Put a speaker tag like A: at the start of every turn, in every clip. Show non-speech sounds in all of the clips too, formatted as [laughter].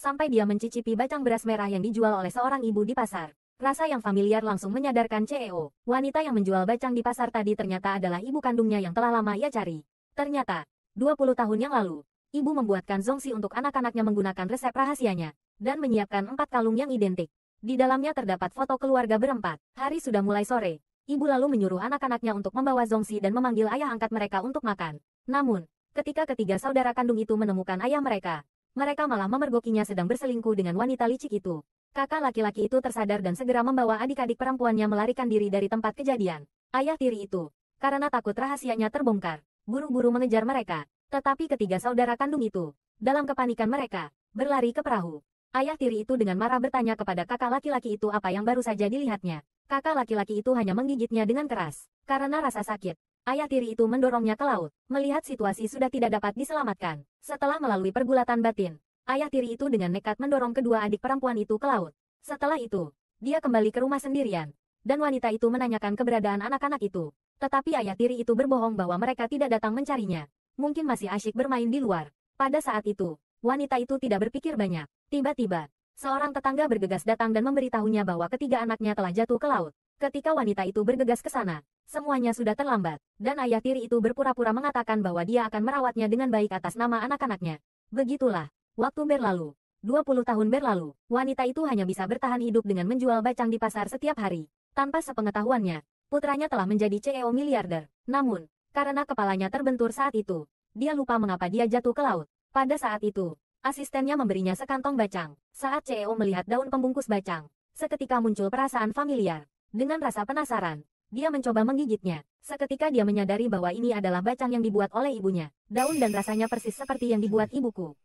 A: sampai dia mencicipi bacang beras merah yang dijual oleh seorang ibu di pasar. Rasa yang familiar langsung menyadarkan CEO, wanita yang menjual bacang di pasar tadi ternyata adalah ibu kandungnya yang telah lama ia cari. Ternyata, 20 tahun yang lalu, ibu membuatkan zongsi untuk anak-anaknya menggunakan resep rahasianya, dan menyiapkan empat kalung yang identik. Di dalamnya terdapat foto keluarga berempat. Hari sudah mulai sore, ibu lalu menyuruh anak-anaknya untuk membawa zongsi dan memanggil ayah angkat mereka untuk makan. Namun, ketika ketiga saudara kandung itu menemukan ayah mereka, mereka malah memergokinya sedang berselingkuh dengan wanita licik itu. Kakak laki-laki itu tersadar dan segera membawa adik-adik perempuannya melarikan diri dari tempat kejadian. Ayah tiri itu, karena takut rahasianya terbongkar, buru-buru mengejar mereka. Tetapi ketiga saudara kandung itu, dalam kepanikan mereka, berlari ke perahu. Ayah tiri itu dengan marah bertanya kepada kakak laki-laki itu apa yang baru saja dilihatnya. Kakak laki-laki itu hanya menggigitnya dengan keras, karena rasa sakit. Ayah tiri itu mendorongnya ke laut, melihat situasi sudah tidak dapat diselamatkan. Setelah melalui pergulatan batin, ayah tiri itu dengan nekat mendorong kedua adik perempuan itu ke laut. Setelah itu, dia kembali ke rumah sendirian, dan wanita itu menanyakan keberadaan anak-anak itu. Tetapi ayah tiri itu berbohong bahwa mereka tidak datang mencarinya. Mungkin masih asyik bermain di luar. Pada saat itu, wanita itu tidak berpikir banyak. Tiba-tiba, seorang tetangga bergegas datang dan memberitahunya bahwa ketiga anaknya telah jatuh ke laut. Ketika wanita itu bergegas ke sana, Semuanya sudah terlambat, dan ayah tiri itu berpura-pura mengatakan bahwa dia akan merawatnya dengan baik atas nama anak-anaknya. Begitulah, waktu berlalu. 20 tahun berlalu, wanita itu hanya bisa bertahan hidup dengan menjual bacang di pasar setiap hari. Tanpa sepengetahuannya, putranya telah menjadi CEO miliarder. Namun, karena kepalanya terbentur saat itu, dia lupa mengapa dia jatuh ke laut. Pada saat itu, asistennya memberinya sekantong bacang. Saat CEO melihat daun pembungkus bacang, seketika muncul perasaan familiar. Dengan rasa penasaran, dia mencoba menggigitnya. Seketika dia menyadari bahwa ini adalah bacang yang dibuat oleh ibunya. Daun dan rasanya persis seperti yang dibuat ibuku.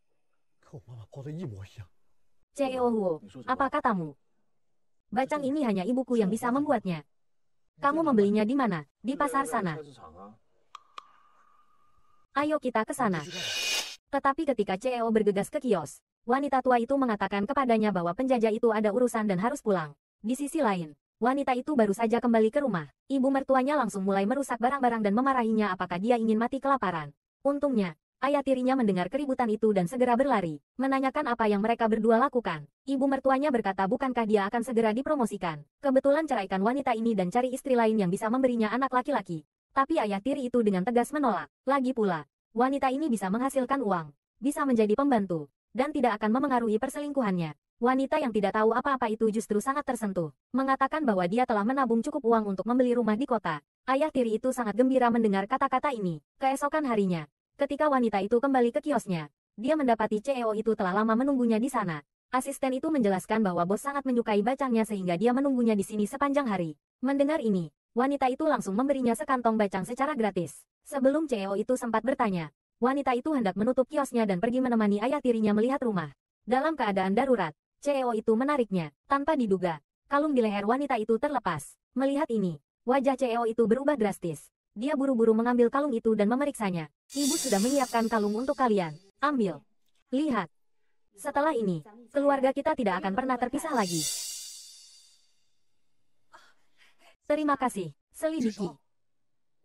A: Ceo Huo, apa katamu? Bacang ini hanya ibuku yang bisa membuatnya. Kamu membelinya di mana? Di pasar sana. Ayo kita ke sana. Tetapi ketika CEO bergegas ke kios, wanita tua itu mengatakan kepadanya bahwa penjajah itu ada urusan dan harus pulang. Di sisi lain, Wanita itu baru saja kembali ke rumah. Ibu mertuanya langsung mulai merusak barang-barang dan memarahinya apakah dia ingin mati kelaparan. Untungnya, ayah tirinya mendengar keributan itu dan segera berlari, menanyakan apa yang mereka berdua lakukan. Ibu mertuanya berkata bukankah dia akan segera dipromosikan. Kebetulan ceraikan wanita ini dan cari istri lain yang bisa memberinya anak laki-laki. Tapi ayah tiri itu dengan tegas menolak. Lagi pula, wanita ini bisa menghasilkan uang, bisa menjadi pembantu, dan tidak akan memengaruhi perselingkuhannya. Wanita yang tidak tahu apa-apa itu justru sangat tersentuh, mengatakan bahwa dia telah menabung cukup uang untuk membeli rumah di kota. Ayah tiri itu sangat gembira mendengar kata-kata ini. Keesokan harinya, ketika wanita itu kembali ke kiosnya, dia mendapati CEO itu telah lama menunggunya di sana. Asisten itu menjelaskan bahwa bos sangat menyukai bacangnya sehingga dia menunggunya di sini sepanjang hari. Mendengar ini, wanita itu langsung memberinya sekantong bacang secara gratis. Sebelum CEO itu sempat bertanya, Wanita itu hendak menutup kiosnya dan pergi menemani ayah tirinya melihat rumah. Dalam keadaan darurat, CEO itu menariknya, tanpa diduga. Kalung di leher wanita itu terlepas. Melihat ini, wajah CEO itu berubah drastis. Dia buru-buru mengambil kalung itu dan memeriksanya. Ibu sudah menyiapkan kalung untuk kalian. Ambil. Lihat. Setelah ini, keluarga kita tidak akan pernah terpisah lagi. Terima kasih, Selidiki.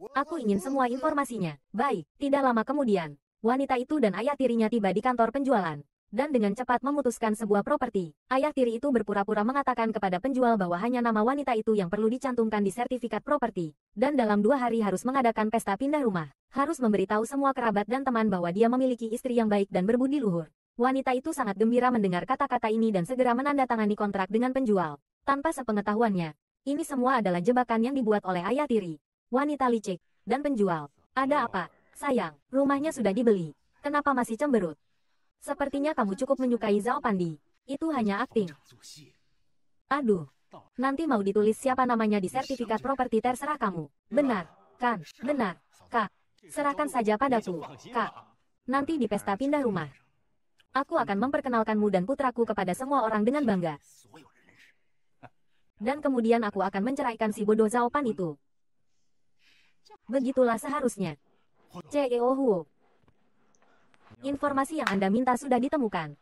A: Aku ingin semua informasinya. Baik, tidak lama kemudian, wanita itu dan ayah tirinya tiba di kantor penjualan. Dan dengan cepat memutuskan sebuah properti, ayah tiri itu berpura-pura mengatakan kepada penjual bahwa hanya nama wanita itu yang perlu dicantumkan di sertifikat properti. Dan dalam dua hari harus mengadakan pesta pindah rumah. Harus memberitahu semua kerabat dan teman bahwa dia memiliki istri yang baik dan berbudi luhur. Wanita itu sangat gembira mendengar kata-kata ini dan segera menandatangani kontrak dengan penjual. Tanpa sepengetahuannya, ini semua adalah jebakan yang dibuat oleh ayah tiri wanita licik, dan penjual. Ada apa? Sayang, rumahnya sudah dibeli. Kenapa masih cemberut? Sepertinya kamu cukup menyukai Zhao Pandi. Itu hanya akting. Aduh, nanti mau ditulis siapa namanya di sertifikat properti terserah kamu. Benar, kan? Benar, kak. Serahkan saja padaku, kak. Nanti di pesta pindah rumah. Aku akan memperkenalkanmu dan putraku kepada semua orang dengan bangga. Dan kemudian aku akan menceraikan si bodoh Zhao Pan itu. Begitulah seharusnya. CEO Huo. Informasi yang Anda minta sudah ditemukan.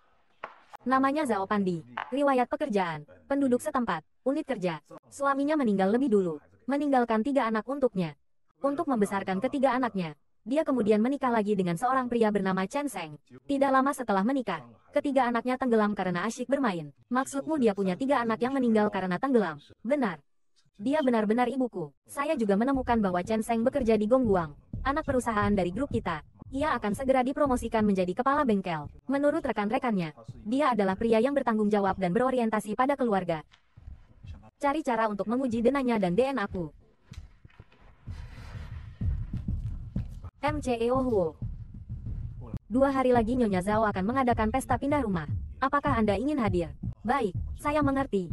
A: Namanya Zhao Pandi. Riwayat pekerjaan. Penduduk setempat. Unit kerja. Suaminya meninggal lebih dulu. Meninggalkan tiga anak untuknya. Untuk membesarkan ketiga anaknya, dia kemudian menikah lagi dengan seorang pria bernama Chen Seng. Tidak lama setelah menikah, ketiga anaknya tenggelam karena asyik bermain. Maksudmu dia punya tiga anak yang meninggal karena tenggelam? Benar. Dia benar-benar ibuku. Saya juga menemukan bahwa Chen Seng bekerja di Gongguang, anak perusahaan dari grup kita. Ia akan segera dipromosikan menjadi kepala bengkel. Menurut rekan-rekannya, dia adalah pria yang bertanggung jawab dan berorientasi pada keluarga. Cari cara untuk menguji denanya dan DNA-ku. MCEO Huo Dua hari lagi Nyonya Zhao akan mengadakan pesta pindah rumah. Apakah Anda ingin hadir? Baik, saya mengerti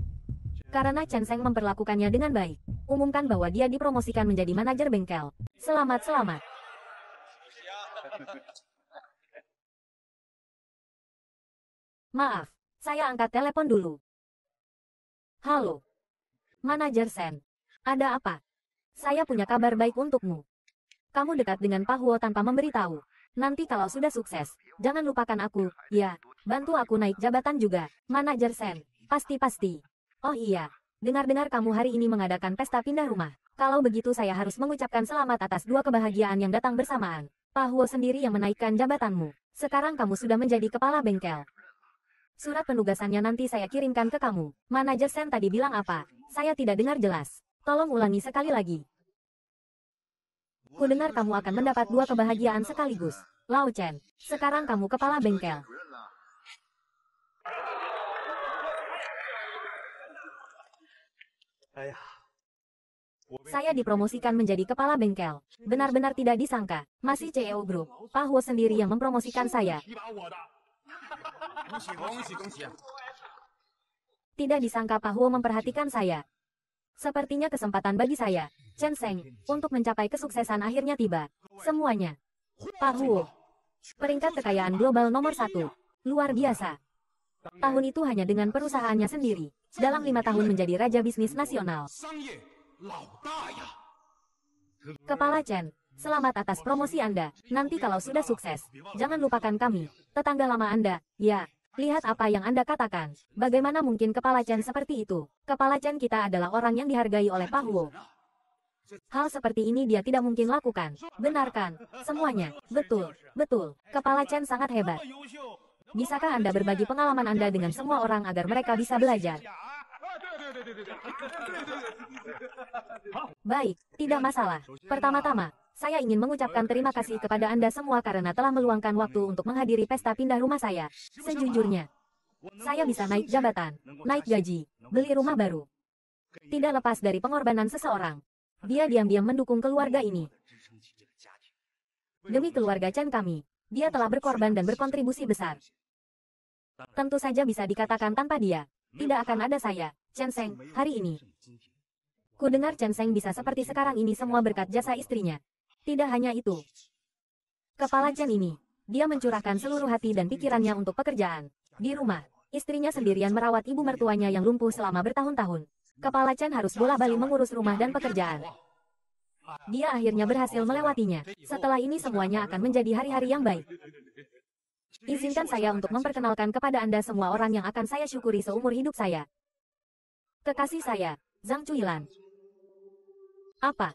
A: karena Chen Seng memperlakukannya dengan baik. Umumkan bahwa dia dipromosikan menjadi manajer bengkel. Selamat-selamat. Maaf, saya angkat telepon dulu. Halo. Manajer Sen. Ada apa? Saya punya kabar baik untukmu. Kamu dekat dengan Pak Huo tanpa memberitahu. Nanti kalau sudah sukses, jangan lupakan aku, ya. Bantu aku naik jabatan juga, manajer Sen. Pasti-pasti. Oh iya, dengar-dengar kamu hari ini mengadakan pesta pindah rumah. Kalau begitu saya harus mengucapkan selamat atas dua kebahagiaan yang datang bersamaan. Pak Huo sendiri yang menaikkan jabatanmu. Sekarang kamu sudah menjadi kepala bengkel. Surat penugasannya nanti saya kirimkan ke kamu. Manajer Sen tadi bilang apa? Saya tidak dengar jelas. Tolong ulangi sekali lagi. Kudengar kamu akan mendapat dua kebahagiaan sekaligus. Lau Chen, sekarang kamu kepala bengkel. Saya dipromosikan menjadi kepala bengkel. Benar-benar tidak disangka, masih CEO Group, Pak Huo sendiri yang mempromosikan saya. Tidak disangka Pak Huo memperhatikan saya. Sepertinya kesempatan bagi saya, Chen Seng, untuk mencapai kesuksesan akhirnya tiba. Semuanya. Pak Huo. Peringkat kekayaan global nomor satu. Luar biasa. Tahun itu hanya dengan perusahaannya sendiri. Dalam lima tahun menjadi raja bisnis nasional. Kepala Chen, selamat atas promosi Anda. Nanti kalau sudah sukses, jangan lupakan kami, tetangga lama Anda. Ya, Lihat apa yang Anda katakan. Bagaimana mungkin kepala Chen seperti itu? Kepala Chen kita adalah orang yang dihargai oleh Pak Huo. Hal seperti ini dia tidak mungkin lakukan. Benarkan, semuanya. Betul, betul. Kepala Chen sangat hebat. Bisakah Anda berbagi pengalaman Anda dengan semua orang agar mereka bisa belajar? Baik, tidak masalah. Pertama-tama, saya ingin mengucapkan terima kasih kepada Anda semua karena telah meluangkan waktu untuk menghadiri pesta pindah rumah saya. Sejujurnya, saya bisa naik jabatan, naik gaji, beli rumah baru. Tidak lepas dari pengorbanan seseorang. Dia diam-diam mendukung keluarga ini. Demi keluarga Chen kami, dia telah berkorban dan berkontribusi besar. Tentu saja bisa dikatakan tanpa dia. Tidak akan ada saya, Chen Seng, hari ini. Ku dengar Chen Seng bisa seperti sekarang ini semua berkat jasa istrinya. Tidak hanya itu. Kepala Chen ini, dia mencurahkan seluruh hati dan pikirannya untuk pekerjaan. Di rumah, istrinya sendirian merawat ibu mertuanya yang lumpuh selama bertahun-tahun. Kepala Chen harus bola-bali mengurus rumah dan pekerjaan. Dia akhirnya berhasil melewatinya. Setelah ini semuanya akan menjadi hari-hari yang baik. Izinkan saya untuk kan memperkenalkan kepada Anda semua orang yang akan saya syukuri seumur hidup saya. Kekasih saya, Zhang Chuilan. Apa?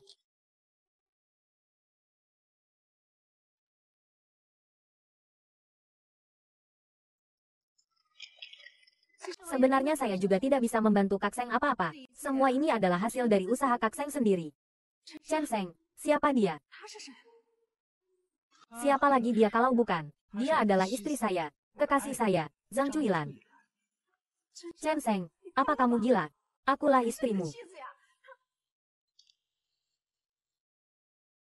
A: Sebenarnya saya juga tidak bisa membantu Kak Seng apa-apa. Semua ini adalah hasil dari usaha Kak Seng sendiri. Chen Seng, siapa dia? Siapa lagi dia kalau bukan? Dia adalah istri saya, kekasih saya, Zhang Chuilan. Chen Seng, apa kamu gila? Akulah istrimu.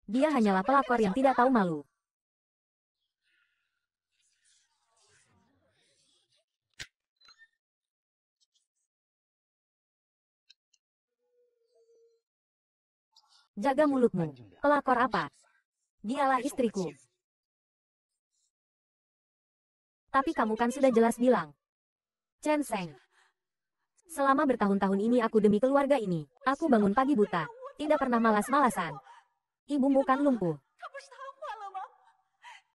A: Dia hanyalah pelakor yang tidak tahu malu.
B: Jaga mulutmu. Ya. Pelakor apa? Ya. Dialah istriku.
A: Tapi kamu kan sudah jelas bilang. Chen Seng. Selama bertahun-tahun ini aku demi keluarga ini. Aku bangun pagi buta. Tidak pernah malas-malasan. Ibu bukan lumpuh.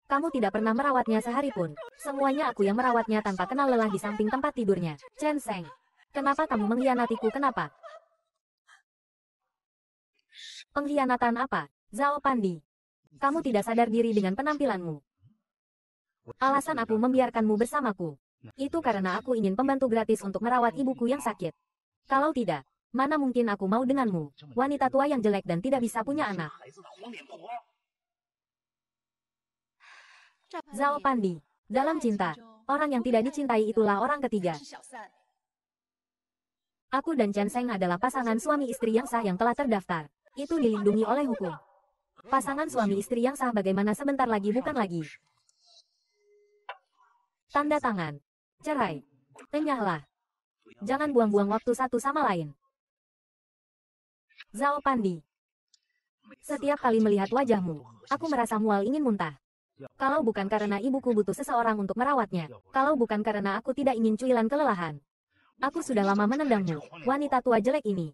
A: Kamu tidak pernah merawatnya sehari pun. Semuanya aku yang merawatnya tanpa kenal lelah di samping tempat tidurnya. Chen Seng, kenapa kamu mengkhianatiku kenapa? Pengkhianatan apa? Zhao Pandi. Kamu tidak sadar diri dengan penampilanmu. Alasan aku membiarkanmu bersamaku. Itu karena aku ingin pembantu gratis untuk merawat ibuku yang sakit. Kalau tidak, mana mungkin aku mau denganmu, wanita tua yang jelek dan tidak bisa punya anak. Zhao Pandi, dalam cinta, orang yang tidak dicintai itulah orang ketiga. Aku dan Chen Seng adalah pasangan suami istri yang sah yang telah terdaftar. Itu dilindungi oleh hukum. Pasangan suami istri yang sah bagaimana sebentar lagi bukan lagi. Tanda tangan. Cerai. Tenyahlah. Jangan buang-buang waktu satu sama lain. Zhao Pandi. Setiap kali melihat wajahmu, aku merasa mual ingin muntah. Kalau bukan karena ibuku butuh seseorang untuk merawatnya, kalau bukan karena aku tidak ingin cuilan kelelahan. Aku sudah lama menendangmu, wanita tua jelek ini.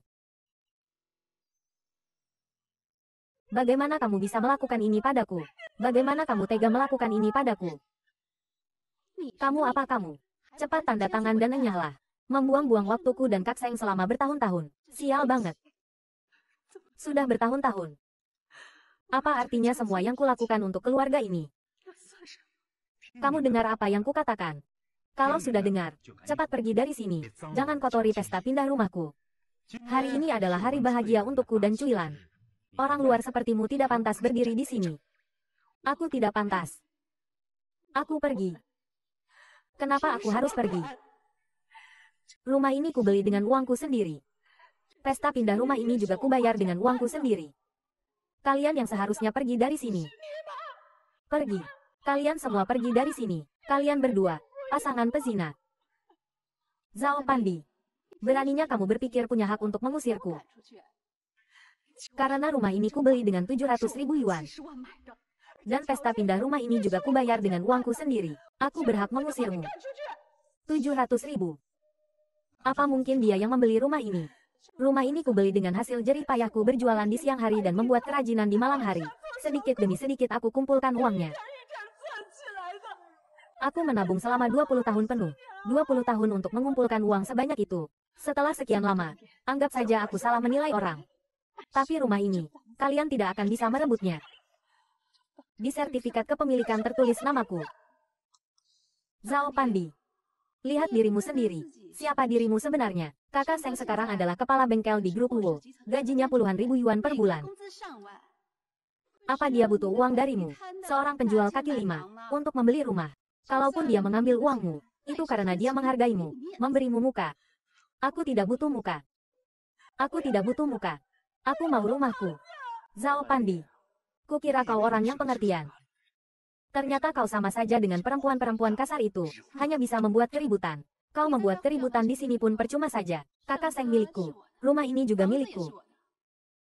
A: Bagaimana kamu bisa melakukan ini padaku? Bagaimana kamu tega melakukan ini padaku? Kamu apa kamu? Cepat tanda tangan dan enyahlah. Membuang-buang waktuku dan kakseng selama bertahun-tahun. Sial banget. Sudah bertahun-tahun. Apa artinya semua yang kulakukan untuk keluarga ini? Kamu dengar apa yang kukatakan? Kalau sudah dengar, cepat pergi dari sini. Jangan kotori pesta pindah rumahku. Hari ini adalah hari bahagia untukku dan cuilan. Orang luar sepertimu tidak pantas berdiri di sini. Aku tidak pantas. Aku pergi. Kenapa aku harus pergi? Rumah ini kubeli dengan uangku sendiri. Pesta pindah rumah ini juga kubayar dengan uangku sendiri. Kalian yang seharusnya pergi dari sini. Pergi. Kalian semua pergi dari sini. Kalian berdua, pasangan pezina. Zhao Pandi. Beraninya kamu berpikir punya hak untuk mengusirku. Karena rumah ini kubeli dengan 700 ribu yuan. Dan pesta pindah rumah ini juga kubayar dengan uangku sendiri. Aku berhak mengusirmu. 700 ribu. Apa mungkin dia yang membeli rumah ini? Rumah ini kubeli dengan hasil jerih payahku berjualan di siang hari dan membuat kerajinan di malam hari. Sedikit demi sedikit aku kumpulkan uangnya. Aku menabung selama 20 tahun penuh. 20 tahun untuk mengumpulkan uang sebanyak itu. Setelah sekian lama, anggap saja aku salah menilai orang. Tapi rumah ini, kalian tidak akan bisa merebutnya. Di sertifikat kepemilikan tertulis namaku. Zhao Pandi. Lihat dirimu sendiri. Siapa dirimu sebenarnya? Kakak Seng sekarang adalah kepala bengkel di grup Wu. Gajinya puluhan ribu yuan per bulan. Apa dia butuh uang darimu? Seorang penjual kaki lima, untuk membeli rumah. Kalaupun dia mengambil uangmu, itu karena dia menghargaimu, memberimu muka. Aku tidak butuh muka. Aku tidak butuh muka. Aku mau rumahku. Zhao Pandi. Kukira kau orang yang pengertian. Ternyata kau sama saja dengan perempuan-perempuan kasar itu, hanya bisa membuat keributan. Kau membuat keributan di sini pun percuma saja. Kakak Seng milikku, rumah ini juga milikku.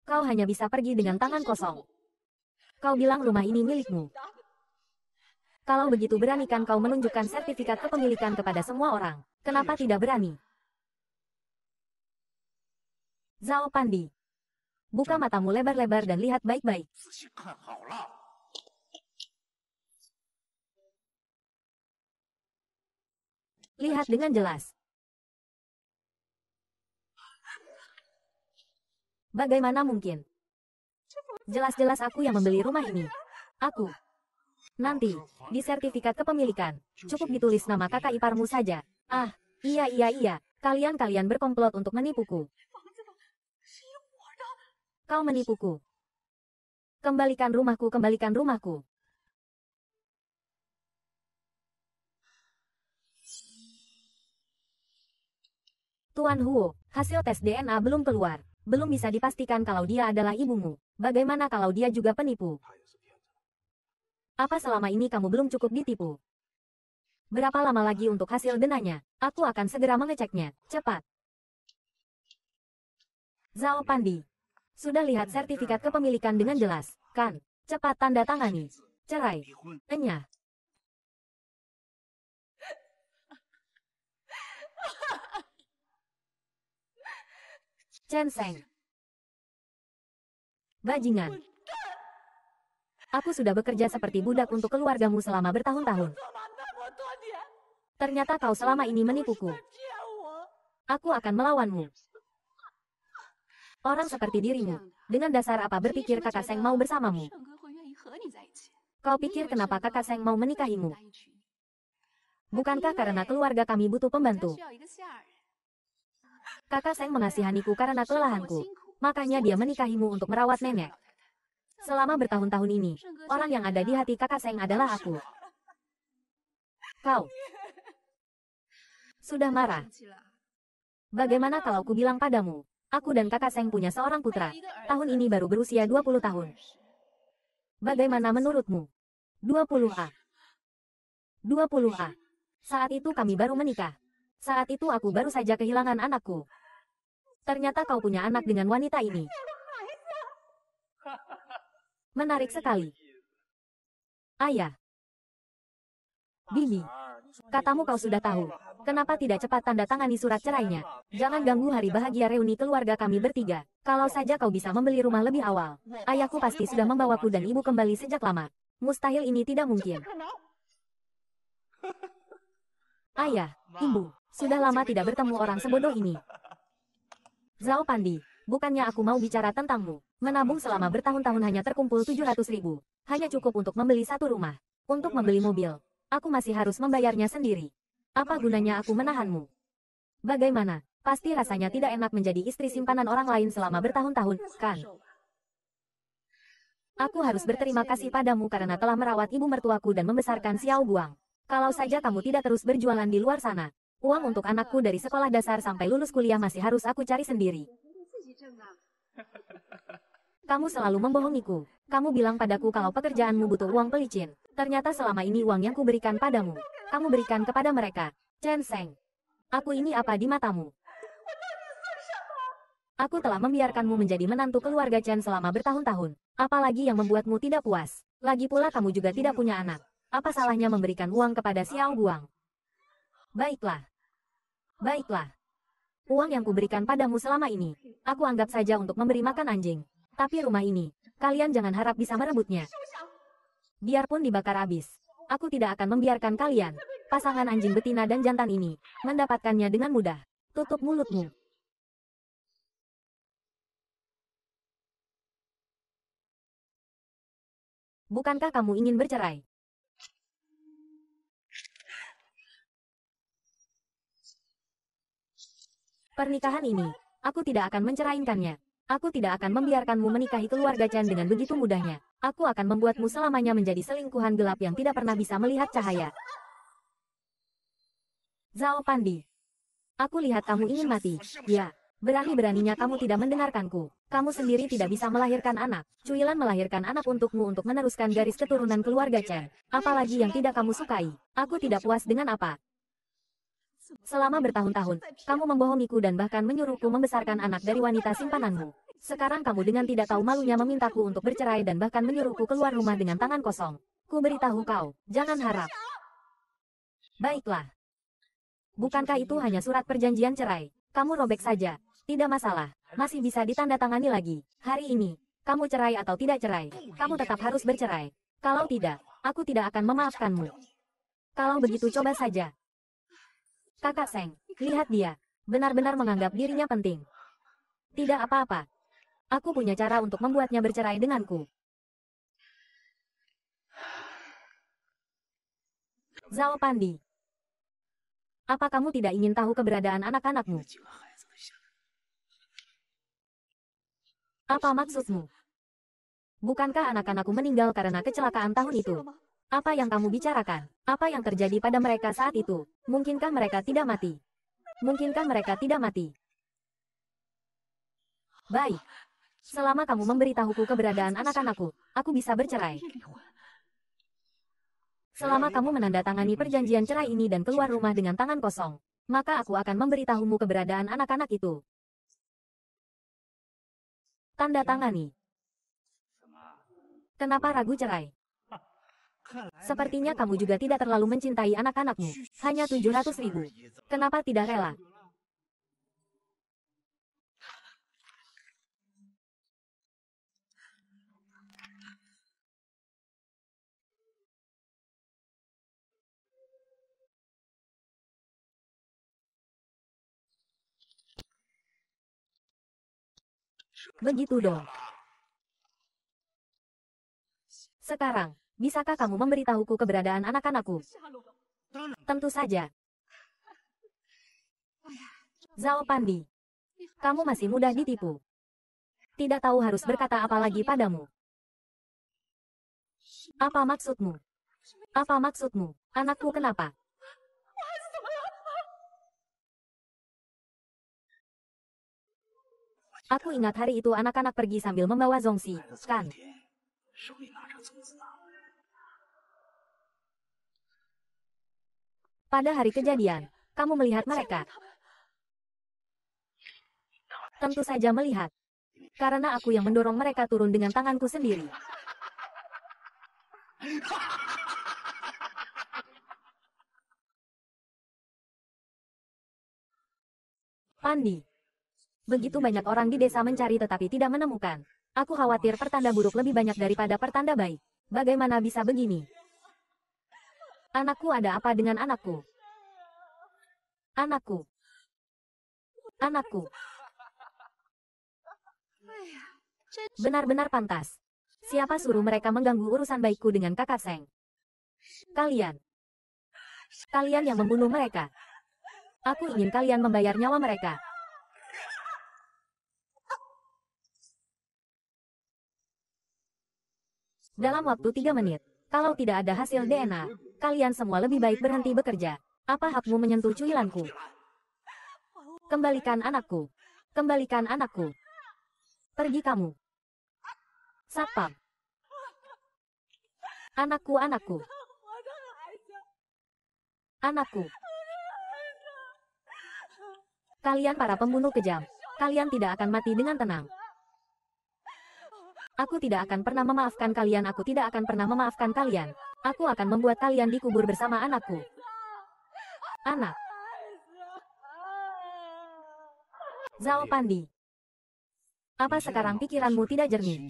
A: Kau hanya bisa pergi dengan tangan kosong. Kau bilang rumah ini milikmu. Kalau begitu beranikan kau menunjukkan sertifikat kepemilikan kepada semua orang. Kenapa tidak berani? Zhao Pandi. Buka matamu lebar-lebar dan lihat baik-baik. Lihat dengan jelas. Bagaimana mungkin? Jelas-jelas aku yang membeli rumah ini. Aku. Nanti, di sertifikat kepemilikan, cukup ditulis nama kakak iparmu saja. Ah, iya iya iya, kalian-kalian berkomplot untuk menipuku. Kau menipuku. Kembalikan rumahku, kembalikan rumahku. Tuan Huo, hasil tes DNA belum keluar. Belum bisa dipastikan kalau dia adalah ibumu. Bagaimana kalau dia juga penipu? Apa selama ini kamu belum cukup ditipu? Berapa lama lagi untuk hasil denanya? Aku akan segera mengeceknya. Cepat. Zhao Pandi. Sudah lihat sertifikat kepemilikan dengan jelas, kan? Cepat tanda tangani. Cerai. Enyah.
B: [laughs]
A: Censeng. Bajingan. Aku sudah bekerja seperti budak untuk keluargamu selama bertahun-tahun. Ternyata kau selama ini menipuku. Aku akan melawanmu. Orang seperti dirimu, dengan dasar apa berpikir kakak Seng mau bersamamu? Kau pikir kenapa kakak Seng mau menikahimu? Bukankah karena keluarga kami butuh pembantu? Kakak Seng mengasihaniku karena kelelahanku. Makanya dia menikahimu untuk merawat nenek. Selama bertahun-tahun ini, orang yang ada di hati kakak Seng adalah aku. Kau sudah marah. Bagaimana kalau ku bilang padamu, aku dan kakak Seng punya seorang putra, tahun ini baru berusia 20 tahun. Bagaimana menurutmu? 20A. 20A. Saat itu kami baru menikah. Saat itu aku baru saja kehilangan anakku. Ternyata kau punya anak dengan wanita ini. Menarik sekali. Ayah. Billy, Katamu kau sudah tahu. Kenapa tidak cepat tanda tangani surat cerainya? Jangan ganggu hari bahagia reuni keluarga kami bertiga. Kalau saja kau bisa membeli rumah lebih awal. Ayahku pasti sudah membawaku dan ibu kembali sejak lama. Mustahil ini tidak mungkin. Ayah, ibu, sudah lama tidak bertemu orang sebodoh ini. Zhao Pandi, bukannya aku mau bicara tentangmu. Menabung selama bertahun-tahun hanya terkumpul 700 ribu. Hanya cukup untuk membeli satu rumah. Untuk membeli mobil. Aku masih harus membayarnya sendiri. Apa gunanya aku menahanmu? Bagaimana? Pasti rasanya tidak enak menjadi istri simpanan orang lain selama bertahun-tahun, kan? Aku harus berterima kasih padamu karena telah merawat ibu mertuaku dan membesarkan Xiao Guang. Kalau saja kamu tidak terus berjualan di luar sana, Uang untuk anakku dari sekolah dasar sampai lulus kuliah masih harus aku cari sendiri. Kamu selalu membohongiku. Kamu bilang padaku kalau pekerjaanmu butuh uang pelicin. Ternyata selama ini uang yang kuberikan padamu. Kamu berikan kepada mereka. Chen Seng. Aku ini apa di matamu? Aku telah membiarkanmu menjadi menantu keluarga Chen selama bertahun-tahun. Apalagi yang membuatmu tidak puas. Lagi pula kamu juga tidak punya anak. Apa salahnya memberikan uang kepada Xiao Guang? Baiklah. Baiklah. Uang yang kuberikan padamu selama ini, aku anggap saja untuk memberi makan anjing. Tapi rumah ini, kalian jangan harap bisa merebutnya. Biarpun dibakar habis, aku tidak akan membiarkan kalian, pasangan anjing betina dan jantan ini, mendapatkannya dengan mudah. Tutup mulutmu.
B: Bukankah kamu ingin bercerai?
A: Pernikahan ini, aku tidak akan menceraikannya. Aku tidak akan membiarkanmu menikahi keluarga Chan dengan begitu mudahnya. Aku akan membuatmu selamanya menjadi selingkuhan gelap yang tidak pernah bisa melihat cahaya. Zhao Pandi. Aku lihat kamu ingin mati. Ya, berani-beraninya kamu tidak mendengarkanku. Kamu sendiri tidak bisa melahirkan anak. Cuilan melahirkan anak untukmu untuk meneruskan garis keturunan keluarga Chen. Apalagi yang tidak kamu sukai. Aku tidak puas dengan apa Selama bertahun-tahun, kamu membohongiku dan bahkan menyuruhku membesarkan anak dari wanita simpananmu. Sekarang kamu dengan tidak tahu malunya memintaku untuk bercerai dan bahkan menyuruhku keluar rumah dengan tangan kosong. Ku beritahu kau, jangan harap. Baiklah. Bukankah itu hanya surat perjanjian cerai? Kamu robek saja. Tidak masalah. Masih bisa ditandatangani lagi. Hari ini, kamu cerai atau tidak cerai, kamu tetap harus bercerai. Kalau tidak, aku tidak akan memaafkanmu. Kalau begitu coba saja, Kakak Seng, lihat dia, benar-benar menganggap dirinya penting. Tidak apa-apa. Aku punya cara untuk membuatnya bercerai denganku. Zhao Pandi. Apa kamu tidak ingin tahu keberadaan anak-anakmu? Apa maksudmu? Bukankah anak-anakku meninggal karena kecelakaan tahun itu? Apa yang kamu bicarakan? Apa yang terjadi pada mereka saat itu? Mungkinkah mereka tidak mati? Mungkinkah mereka tidak mati? Baik. Selama kamu memberitahuku keberadaan anak-anakku, aku bisa bercerai. Selama kamu menandatangani perjanjian cerai ini dan keluar rumah dengan tangan kosong, maka aku akan memberitahumu keberadaan anak-anak itu. Tanda tangani. Kenapa ragu cerai? Sepertinya kamu juga tidak terlalu mencintai anak-anakmu. Hanya 700 ribu. Kenapa tidak rela? Begitu dong. Sekarang, bisakah kamu memberitahuku keberadaan anak-anakku? Tentu saja. Zhao Pandi. Kamu masih mudah ditipu. Tidak tahu harus berkata apa lagi padamu. Apa maksudmu? Apa maksudmu? Anakku kenapa? Aku ingat hari itu anak-anak pergi sambil membawa zongsi, kan? Pada hari kejadian, kamu melihat mereka. Tentu saja melihat. Karena aku yang mendorong mereka turun dengan tanganku sendiri. Pandi. Begitu banyak orang di desa mencari tetapi tidak menemukan. Aku khawatir pertanda buruk lebih banyak daripada pertanda baik. Bagaimana bisa begini? Anakku ada apa dengan anakku? Anakku. Anakku. Benar-benar pantas. Siapa suruh mereka mengganggu urusan baikku dengan kakak Seng? Kalian. Kalian yang membunuh mereka. Aku ingin kalian membayar nyawa mereka. Dalam waktu tiga menit. Kalau tidak ada hasil DNA, kalian semua lebih baik berhenti bekerja. Apa hakmu menyentuh cuilanku? Kembalikan anakku. Kembalikan anakku. Pergi kamu. Satpam. Anakku, anakku. Anakku. Kalian para pembunuh kejam. Kalian tidak akan mati dengan tenang. Aku tidak akan pernah memaafkan kalian. Aku tidak akan pernah memaafkan kalian. Aku akan membuat kalian dikubur bersama anakku. Anak. Zhao Pandi. Apa sekarang pikiranmu tidak jernih?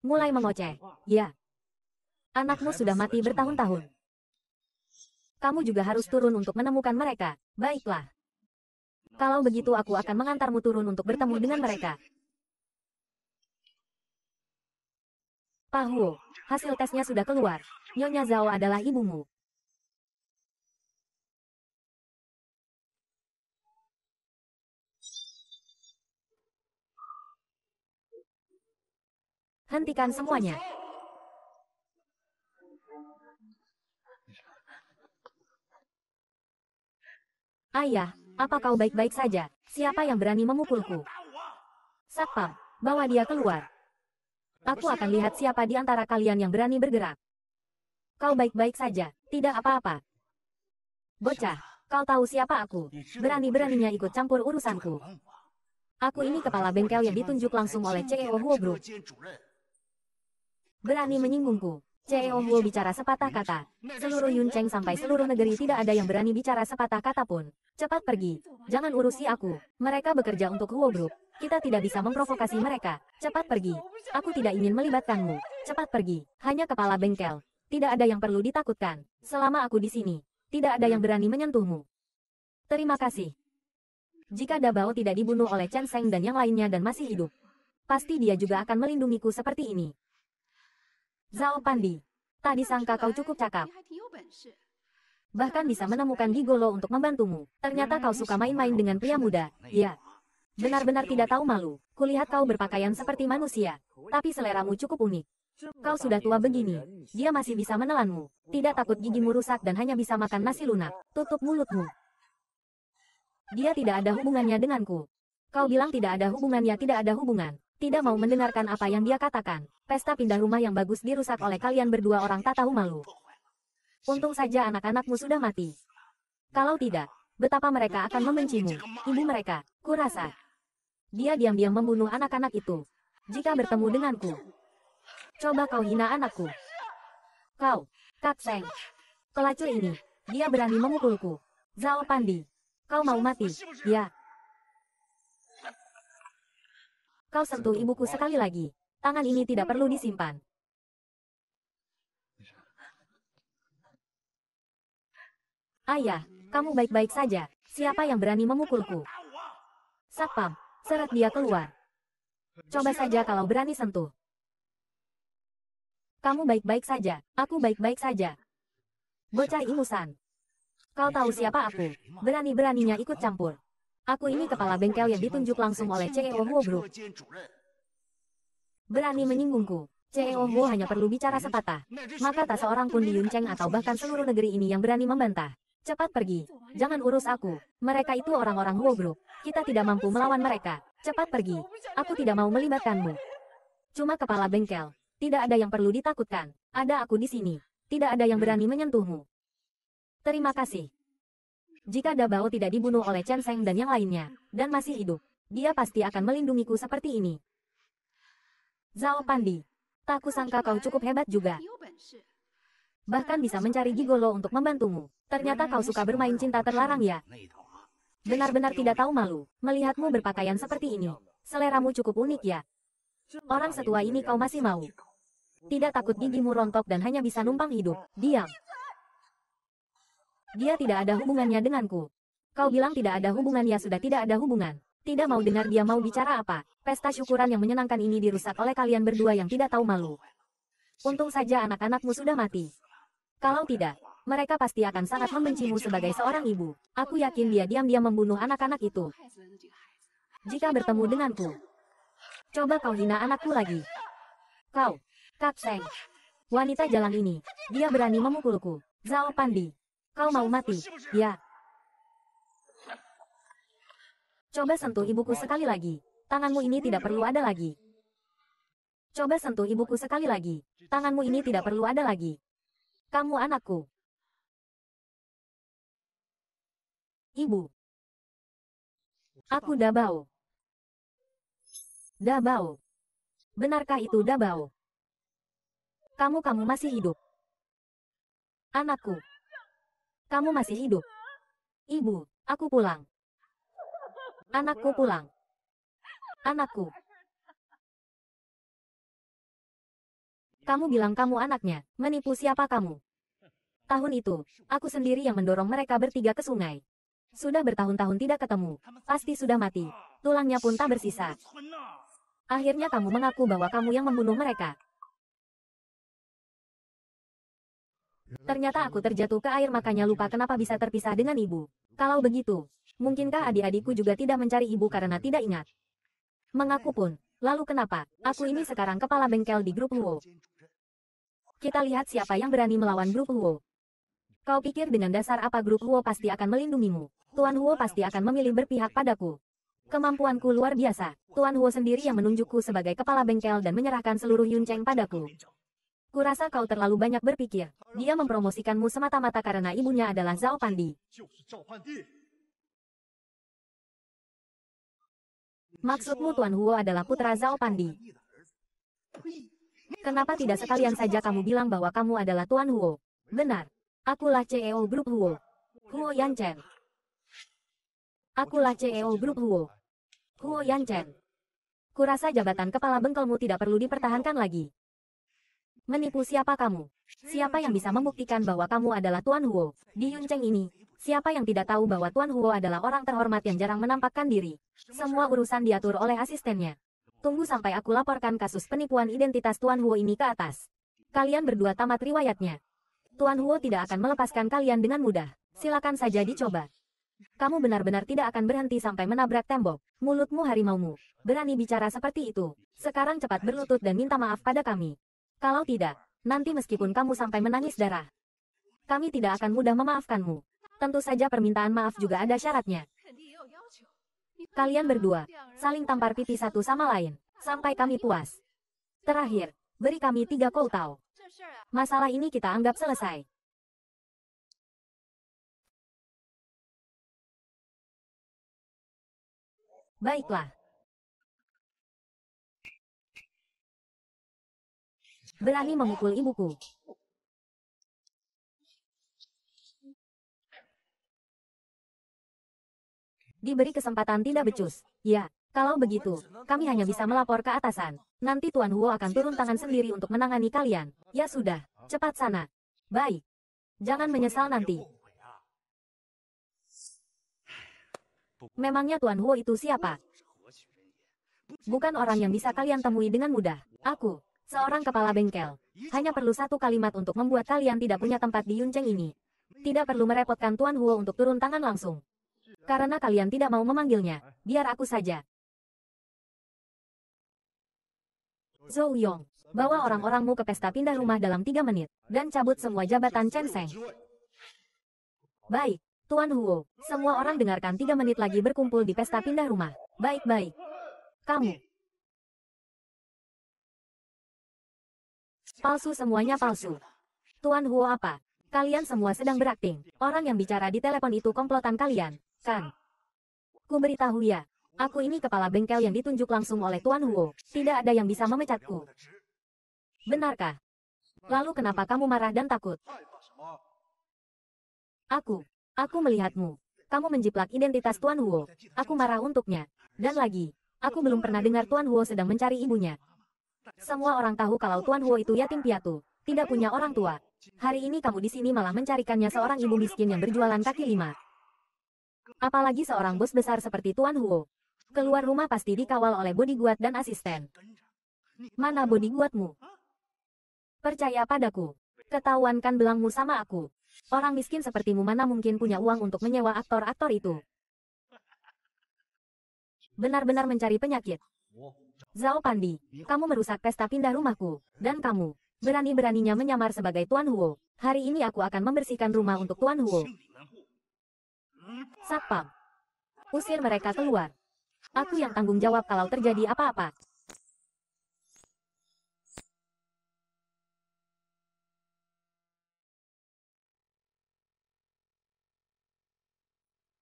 A: Mulai mengoceh. Ya. Anakmu sudah mati bertahun-tahun. Kamu juga harus turun untuk menemukan mereka. Baiklah. Kalau begitu aku akan mengantarmu turun untuk bertemu dengan mereka. Pak Huo, hasil tesnya sudah keluar. Nyonya Zhao adalah ibumu. Hentikan semuanya. Ayah, apa kau baik-baik saja? Siapa yang berani memukulku? Satpam, bawa dia keluar. Aku akan lihat siapa di antara kalian yang berani bergerak. Kau baik-baik saja, tidak apa-apa. Bocah, kau tahu siapa aku. Ya, Berani-beraninya ikut campur urusanku. Aku ini kepala bengkel yang ditunjuk langsung oleh CEO Huo Group. Berani e menyinggungku. CEO Huo bicara sepatah kata. Seluruh Yun Cheng sampai seluruh negeri tidak ada yang berani bicara sepatah kata pun. Cepat pergi. Jangan urusi aku. Mereka bekerja untuk Huo Group. Kita tidak bisa memprovokasi mereka. Cepat pergi. Aku tidak ingin melibatkanmu. Cepat pergi. Hanya kepala bengkel. Tidak ada yang perlu ditakutkan. Selama aku di sini, tidak ada yang berani menyentuhmu. Terima kasih. Jika Dabao tidak dibunuh oleh Chen Seng dan yang lainnya dan masih hidup, pasti dia juga akan melindungiku seperti ini. Zhao Pandi. Tak disangka kau cukup cakap. Bahkan bisa menemukan Gigolo untuk membantumu. Ternyata kau suka main-main dengan pria muda. Ya. Benar-benar tidak tahu malu. Kulihat kau berpakaian seperti manusia. Tapi seleramu cukup unik. Kau sudah tua begini. Dia masih bisa menelanmu. Tidak takut gigimu rusak dan hanya bisa makan nasi lunak. Tutup mulutmu. Dia tidak ada hubungannya denganku. Kau bilang tidak ada hubungannya tidak ada hubungan. Tidak mau mendengarkan apa yang dia katakan. Pesta pindah rumah yang bagus dirusak oleh kalian berdua orang tak tahu malu. Untung saja anak-anakmu sudah mati. Kalau tidak, betapa mereka akan membencimu, ibu mereka, kurasa. Dia diam-diam membunuh anak-anak itu. Jika bertemu denganku, coba kau hina anakku. Kau, Kak Seng. Pelacur ini, dia berani memukulku. Zhao Pandi, kau mau mati, ya, Kau sentuh ibuku sekali lagi. Tangan ini tidak perlu disimpan. Ayah, kamu baik-baik saja. Siapa yang berani memukulku? Satpam, seret dia keluar. Coba saja kalau berani sentuh. Kamu baik-baik saja. Aku baik-baik saja. Bocah ingusan. Kau tahu siapa aku? Berani-beraninya ikut campur. Aku ini kepala bengkel yang ditunjuk langsung oleh CEO Huo Bro. Berani menyinggungku. CEO Huo hanya perlu bicara sepatah. Maka tak seorang pun di Cheng atau bahkan seluruh negeri ini yang berani membantah. Cepat pergi. Jangan urus aku. Mereka itu orang-orang Huo Bro. Kita tidak mampu melawan mereka. Cepat pergi. Aku tidak mau melibatkanmu. Cuma kepala bengkel. Tidak ada yang perlu ditakutkan. Ada aku di sini. Tidak ada yang berani menyentuhmu. Terima kasih. Jika Dabao tidak dibunuh oleh Chen Seng dan yang lainnya, dan masih hidup, dia pasti akan melindungiku seperti ini. Zhao Pandi. Tak kusangka kau cukup hebat juga. Bahkan bisa mencari gigolo untuk membantumu. Ternyata kau suka bermain cinta terlarang ya. Benar-benar tidak tahu malu, melihatmu berpakaian seperti ini. Seleramu cukup unik ya. Orang setua ini kau masih mau. Tidak takut gigimu rontok dan hanya bisa numpang hidup. Diam. Dia tidak ada hubungannya denganku. Kau bilang tidak ada hubungan ya sudah tidak ada hubungan. Tidak mau dengar dia mau bicara apa. Pesta syukuran yang menyenangkan ini dirusak oleh kalian berdua yang tidak tahu malu. Untung saja anak-anakmu sudah mati. Kalau tidak, mereka pasti akan sangat membencimu sebagai seorang ibu. Aku yakin dia diam-diam membunuh anak-anak itu. Jika bertemu denganku, coba kau hina anakku lagi. Kau, Seng. Wanita jalan ini, dia berani memukulku. Zhao Pandi. Kau mau mati? Ya. Coba sentuh ibuku sekali lagi. Tanganmu ini tidak perlu ada lagi. Coba sentuh ibuku sekali lagi. Tanganmu ini tidak perlu ada lagi. Kamu anakku. Ibu. Aku Dabao. Dabao. Benarkah itu Dabao? Kamu-kamu masih hidup. Anakku. Kamu masih hidup. Ibu, aku pulang. Anakku pulang. Anakku. Kamu bilang kamu anaknya, menipu siapa kamu? Tahun itu, aku sendiri yang mendorong mereka bertiga ke sungai. Sudah bertahun-tahun tidak ketemu, pasti sudah mati. Tulangnya pun tak bersisa. Akhirnya kamu mengaku bahwa kamu yang membunuh mereka. Ternyata aku terjatuh ke air makanya lupa kenapa bisa terpisah dengan ibu. Kalau begitu, mungkinkah adik-adikku juga tidak mencari ibu karena tidak ingat? Mengaku pun, lalu kenapa, aku ini sekarang kepala bengkel di grup Huo. Kita lihat siapa yang berani melawan grup Huo. Kau pikir dengan dasar apa grup Huo pasti akan melindungimu? Tuan Huo pasti akan memilih berpihak padaku. Kemampuanku luar biasa. Tuan Huo sendiri yang menunjukku sebagai kepala bengkel dan menyerahkan seluruh Yun Cheng padaku. Kurasa kau terlalu banyak berpikir. Dia mempromosikanmu semata-mata karena ibunya adalah Zhao Pandi. Maksudmu Tuan Huo adalah putra Zhao Pandi? Kenapa tidak sekalian saja kamu bilang bahwa kamu adalah Tuan Huo? Benar. Akulah CEO Grup Huo. Huo Yanchen. Akulah CEO Grup Huo. Huo Yanchen. Kurasa jabatan kepala bengkelmu tidak perlu dipertahankan lagi. Menipu siapa kamu? Siapa yang bisa membuktikan bahwa kamu adalah Tuan Huo? Di Yuncheng ini, siapa yang tidak tahu bahwa Tuan Huo adalah orang terhormat yang jarang menampakkan diri? Semua urusan diatur oleh asistennya. Tunggu sampai aku laporkan kasus penipuan identitas Tuan Huo ini ke atas. Kalian berdua tamat riwayatnya. Tuan Huo tidak akan melepaskan kalian dengan mudah. Silakan saja dicoba. Kamu benar-benar tidak akan berhenti sampai menabrak tembok. Mulutmu harimaumu. Berani bicara seperti itu. Sekarang cepat berlutut dan minta maaf pada kami. Kalau tidak, nanti meskipun kamu sampai menangis darah, kami tidak akan mudah memaafkanmu. Tentu saja permintaan maaf juga ada syaratnya. Kalian berdua, saling tampar pipi satu sama lain, sampai kami puas. Terakhir, beri kami tiga koltau. Masalah ini kita anggap selesai.
B: Baiklah, berani memukul ibuku.
A: Diberi kesempatan tidak becus. Ya, kalau begitu, kami hanya bisa melapor ke atasan. Nanti Tuan Huo akan turun tangan sendiri untuk menangani kalian. Ya sudah, cepat sana. Baik. Jangan menyesal nanti. Memangnya Tuan Huo itu siapa? Bukan orang yang bisa kalian temui dengan mudah. Aku, Seorang kepala bengkel. Hanya perlu satu kalimat untuk membuat kalian tidak punya tempat di Yuncheng ini. Tidak perlu merepotkan Tuan Huo untuk turun tangan langsung. Karena kalian tidak mau memanggilnya, biar aku saja. Zhou Yong, bawa orang-orangmu ke pesta pindah rumah dalam tiga menit, dan cabut semua jabatan Chen Seng. Baik, Tuan Huo, semua orang dengarkan tiga menit lagi berkumpul di pesta pindah rumah. Baik-baik. Kamu, Palsu semuanya palsu. Tuan Huo apa? Kalian semua sedang berakting. Orang yang bicara di telepon itu komplotan kalian, kan? Ku beritahu ya, aku ini kepala bengkel yang ditunjuk langsung oleh Tuan Huo. Tidak ada yang bisa memecatku. Benarkah? Lalu kenapa kamu marah dan takut? Aku, aku melihatmu. Kamu menjiplak identitas Tuan Huo. Aku marah untuknya. Dan lagi, aku belum pernah dengar Tuan Huo sedang mencari ibunya. Semua orang tahu kalau Tuan Huo itu yatim piatu, tidak punya orang tua. Hari ini kamu di sini malah mencarikannya seorang ibu miskin yang berjualan kaki lima. Apalagi seorang bos besar seperti Tuan Huo. Keluar rumah pasti dikawal oleh bodyguard dan asisten. Mana bodyguardmu? Percaya padaku. Ketahuankan belangmu sama aku. Orang miskin sepertimu mana mungkin punya uang untuk menyewa aktor-aktor itu. Benar-benar mencari penyakit. Zhao Pandi, kamu merusak pesta pindah rumahku, dan kamu, berani-beraninya menyamar sebagai Tuan Huo. Hari ini aku akan membersihkan rumah untuk Tuan Huo. Satpam, usir mereka keluar. Aku yang tanggung jawab kalau terjadi apa-apa.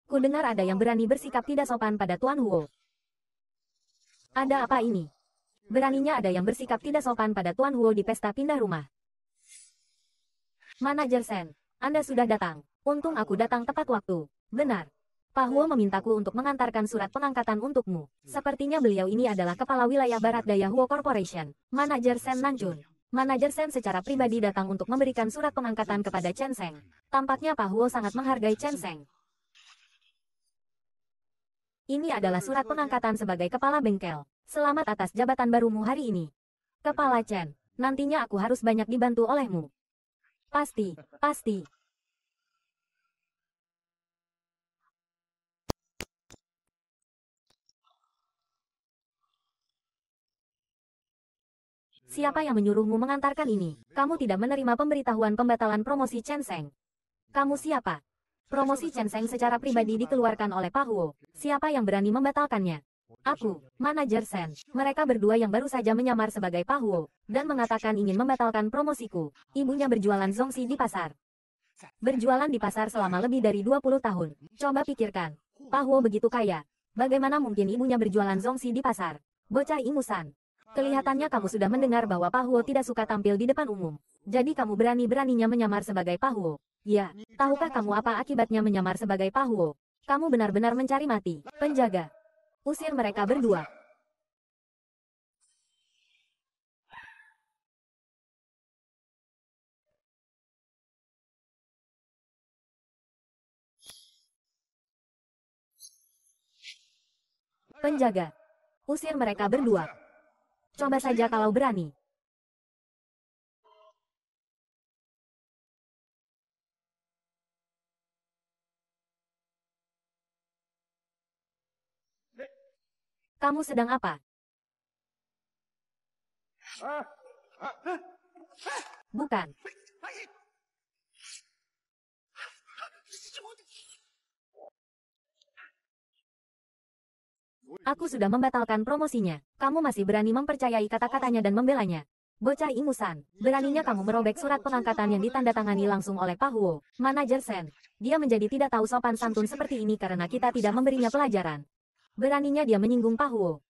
A: Ku dengar ada yang berani bersikap tidak sopan pada Tuan Huo. Ada apa ini? Beraninya ada yang bersikap tidak sopan pada Tuan Huo di pesta pindah rumah. Manajer Sen, Anda sudah datang. Untung aku datang tepat waktu. Benar. Pak Huo memintaku untuk mengantarkan surat pengangkatan untukmu. Sepertinya beliau ini adalah kepala wilayah barat daya Huo Corporation, Manajer Sen Nanjun. Manajer Sen secara pribadi datang untuk memberikan surat pengangkatan kepada Chen Seng. Tampaknya Pak Huo sangat menghargai Chen Seng. Ini adalah surat pengangkatan sebagai kepala bengkel. Selamat atas jabatan barumu hari ini. Kepala Chen, nantinya aku harus banyak dibantu olehmu. Pasti, pasti. Siapa yang menyuruhmu mengantarkan ini? Kamu tidak menerima pemberitahuan pembatalan promosi Chen Seng. Kamu siapa? Promosi Chen Seng secara pribadi dikeluarkan oleh Pahuo. Siapa yang berani membatalkannya? Aku, manajer Sen. Mereka berdua yang baru saja menyamar sebagai Pahuo dan mengatakan ingin membatalkan promosiku. Ibunya berjualan zongsi di pasar. Berjualan di pasar selama lebih dari 20 tahun. Coba pikirkan. Pahuo begitu kaya. Bagaimana mungkin ibunya berjualan zongsi di pasar? Bocah ingusan. Kelihatannya kamu sudah mendengar bahwa Pahuo tidak suka tampil di depan umum. Jadi kamu berani-beraninya menyamar sebagai Pahuo. Ya, tahukah kamu apa akibatnya menyamar sebagai Pahuo? Kamu benar-benar mencari mati. Penjaga. Usir mereka berdua. Penjaga. Usir mereka berdua. Coba saja kalau berani. Kamu sedang apa?
C: Ah, ah, ah,
A: Bukan. Aku sudah membatalkan promosinya. Kamu masih berani mempercayai kata-katanya dan membelanya. Bocah ingusan, beraninya kamu merobek surat pengangkatan yang ditandatangani langsung oleh Pak Huo. manajer Sen. Dia menjadi tidak tahu sopan santun seperti ini karena kita tidak memberinya pelajaran. Beraninya dia menyinggung Pak Huo.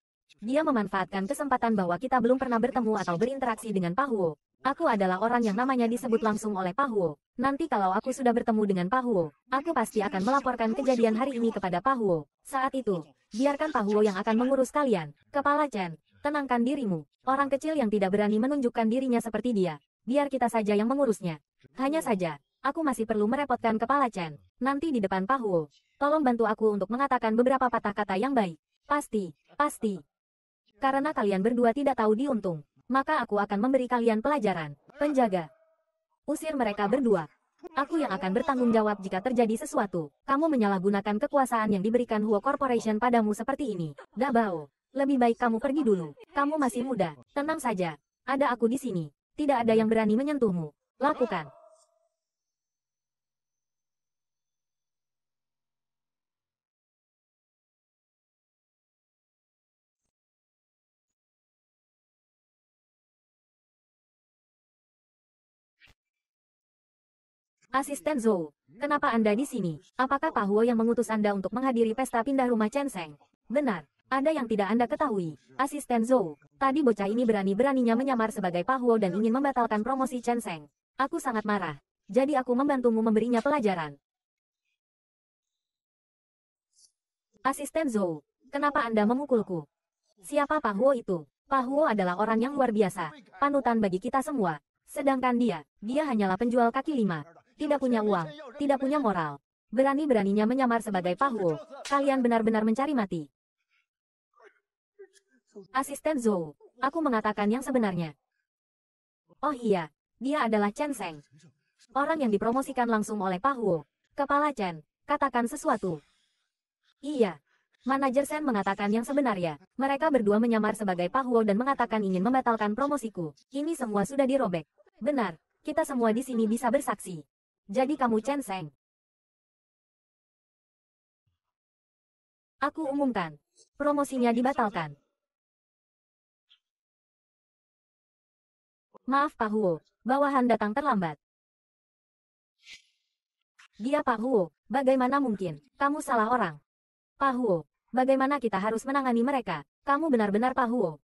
A: Dia memanfaatkan kesempatan bahwa kita belum pernah bertemu atau berinteraksi dengan Pak Huo. Aku adalah orang yang namanya disebut langsung oleh Pahuo. Nanti kalau aku sudah bertemu dengan Pahuo, aku pasti akan melaporkan kejadian hari ini kepada Pahuo. Saat itu, biarkan Pahuo yang akan mengurus kalian. Kepala Chen, tenangkan dirimu. Orang kecil yang tidak berani menunjukkan dirinya seperti dia. Biar kita saja yang mengurusnya. Hanya saja, aku masih perlu merepotkan Kepala Chen. Nanti di depan Pahuo, tolong bantu aku untuk mengatakan beberapa patah kata yang baik. Pasti, pasti. Karena kalian berdua tidak tahu diuntung maka aku akan memberi kalian pelajaran. Penjaga. Usir mereka berdua. Aku yang akan bertanggung jawab jika terjadi sesuatu. Kamu menyalahgunakan kekuasaan yang diberikan Huo Corporation padamu seperti ini. Dabao. Lebih baik kamu pergi dulu. Kamu masih muda. Tenang saja. Ada aku di sini. Tidak ada yang berani menyentuhmu. Lakukan. Asisten Zhou, kenapa Anda di sini? Apakah Pak Huo yang mengutus Anda untuk menghadiri pesta pindah rumah Chen Seng? Benar, ada yang tidak Anda ketahui. Asisten Zhou, tadi bocah ini berani-beraninya menyamar sebagai Pak Huo dan ingin membatalkan promosi Chen Seng. Aku sangat marah. Jadi aku membantumu memberinya pelajaran. Asisten Zhou, kenapa Anda memukulku? Siapa Pak Huo itu? Pak Huo adalah orang yang luar biasa, panutan bagi kita semua. Sedangkan dia, dia hanyalah penjual kaki lima, tidak punya uang, tidak punya moral. Berani-beraninya menyamar sebagai Pahuo. Kalian benar-benar mencari mati. Asisten Zhou, aku mengatakan yang sebenarnya. Oh iya, dia adalah Chen Seng. Orang yang dipromosikan langsung oleh Pahuo. Kepala Chen, katakan sesuatu. Iya. Manajer Sen mengatakan yang sebenarnya. Mereka berdua menyamar sebagai Pahuo dan mengatakan ingin membatalkan promosiku. Ini semua sudah dirobek. Benar, kita semua di sini bisa bersaksi. Jadi kamu Chen Seng.
B: Aku umumkan. Promosinya dibatalkan.
A: Maaf Pak Huo, bawahan datang terlambat. Dia Pak Huo, bagaimana mungkin, kamu salah orang. Pak Huo, bagaimana kita harus menangani mereka, kamu benar-benar Pak Huo.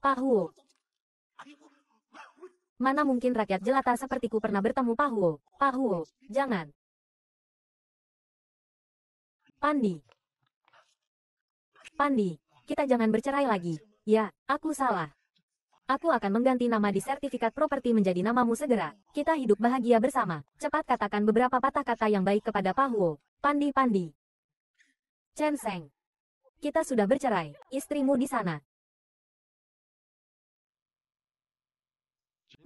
A: Pak Huo, Mana mungkin rakyat jelata sepertiku pernah bertemu Pahuo. Pahuo, jangan. Pandi. Pandi, kita jangan bercerai lagi. Ya, aku salah. Aku akan mengganti nama di sertifikat properti menjadi namamu segera. Kita hidup bahagia bersama. Cepat katakan beberapa patah kata yang baik kepada Pahuo. Pandi-pandi. Chen Seng. Kita sudah bercerai. Istrimu di sana.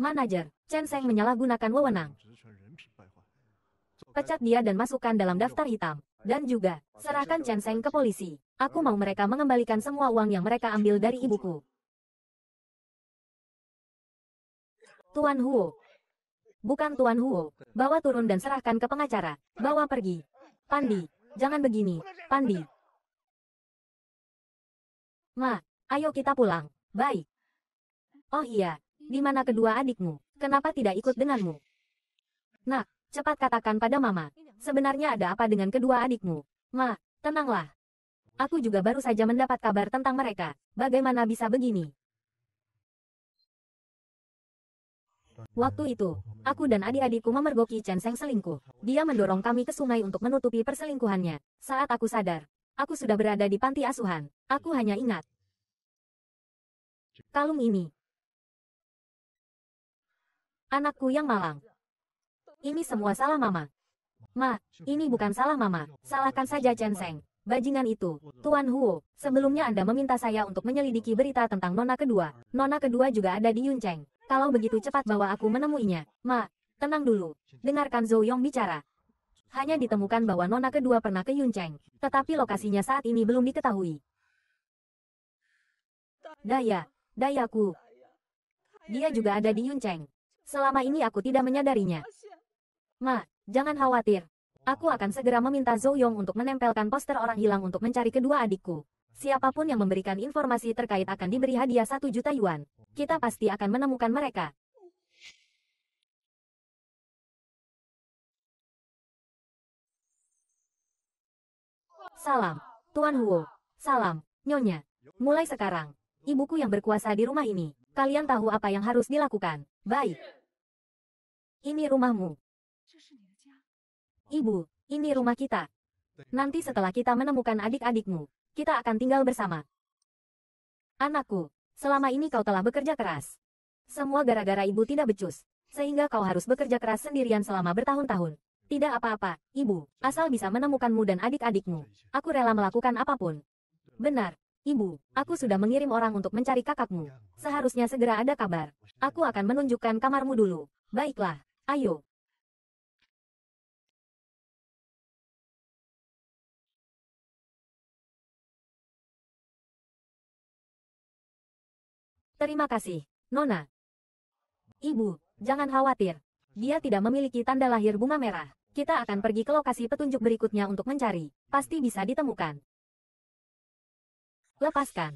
A: manajer, Chen Seng menyalahgunakan wewenang. Pecat dia dan masukkan dalam daftar hitam. Dan juga, serahkan Chen Seng ke polisi. Aku mau mereka mengembalikan semua uang yang mereka ambil dari ibuku. Tuan Huo. Bukan Tuan Huo. Bawa turun dan serahkan ke pengacara. Bawa pergi. Pandi, jangan begini. Pandi. Ma, ayo kita pulang. Baik. Oh iya, di mana kedua adikmu? Kenapa tidak ikut denganmu? Nak, cepat katakan pada mama. Sebenarnya ada apa dengan kedua adikmu? Ma, tenanglah. Aku juga baru saja mendapat kabar tentang mereka. Bagaimana bisa begini? Waktu itu, aku dan adik-adikku memergoki Chen Seng selingkuh. Dia mendorong kami ke sungai untuk menutupi perselingkuhannya. Saat aku sadar, aku sudah berada di panti asuhan. Aku hanya ingat. Kalung ini, Anakku yang malang. Ini semua salah mama. Ma, ini bukan salah mama. Salahkan saja Chen Seng. Bajingan itu, Tuan Huo, sebelumnya Anda meminta saya untuk menyelidiki berita tentang Nona kedua. Nona kedua juga ada di Yuncheng. Kalau begitu cepat bawa aku menemuinya. Ma, tenang dulu. Dengarkan Zhou Yong bicara. Hanya ditemukan bahwa Nona kedua pernah ke Yuncheng, tetapi lokasinya saat ini belum diketahui. Daya, Dayaku. Dia juga ada di Yuncheng. Selama ini aku tidak menyadarinya. Ma, jangan khawatir. Aku akan segera meminta Zhou Yong untuk menempelkan poster orang hilang untuk mencari kedua adikku. Siapapun yang memberikan informasi terkait akan diberi hadiah 1 juta yuan. Kita pasti akan menemukan mereka. Salam, Tuan Huo. Salam, Nyonya. Mulai sekarang, ibuku yang berkuasa di rumah ini Kalian tahu apa yang harus dilakukan. Baik. Ini rumahmu. Ibu, ini rumah kita. Nanti setelah kita menemukan adik-adikmu, kita akan tinggal bersama. Anakku, selama ini kau telah bekerja keras. Semua gara-gara ibu tidak becus, sehingga kau harus bekerja keras sendirian selama bertahun-tahun. Tidak apa-apa, ibu, asal bisa menemukanmu dan adik-adikmu. Aku rela melakukan apapun. Benar, Ibu, aku sudah mengirim orang untuk mencari kakakmu. Seharusnya segera ada kabar. Aku akan menunjukkan kamarmu dulu. Baiklah, ayo. Terima kasih, Nona. Ibu, jangan khawatir. Dia tidak memiliki tanda lahir bunga merah. Kita akan pergi ke lokasi petunjuk berikutnya untuk mencari. Pasti bisa ditemukan. Lepaskan.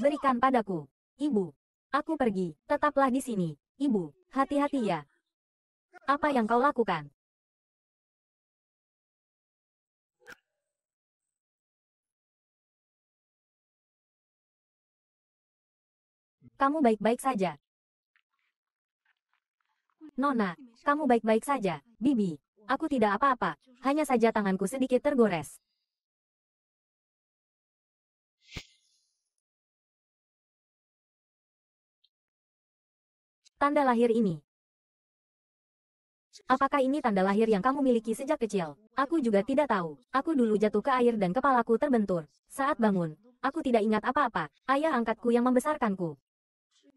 A: Berikan padaku. Ibu. Aku pergi. Tetaplah di sini. Ibu. Hati-hati
B: ya. Apa yang kau lakukan?
A: Kamu baik-baik saja. Nona, kamu baik-baik saja, Bibi. Aku tidak apa-apa, hanya saja tanganku sedikit tergores.
B: Tanda lahir ini.
A: Apakah ini tanda lahir yang kamu miliki sejak kecil? Aku juga tidak tahu. Aku dulu jatuh ke air dan kepalaku terbentur. Saat bangun, aku tidak ingat apa-apa. Ayah angkatku yang membesarkanku.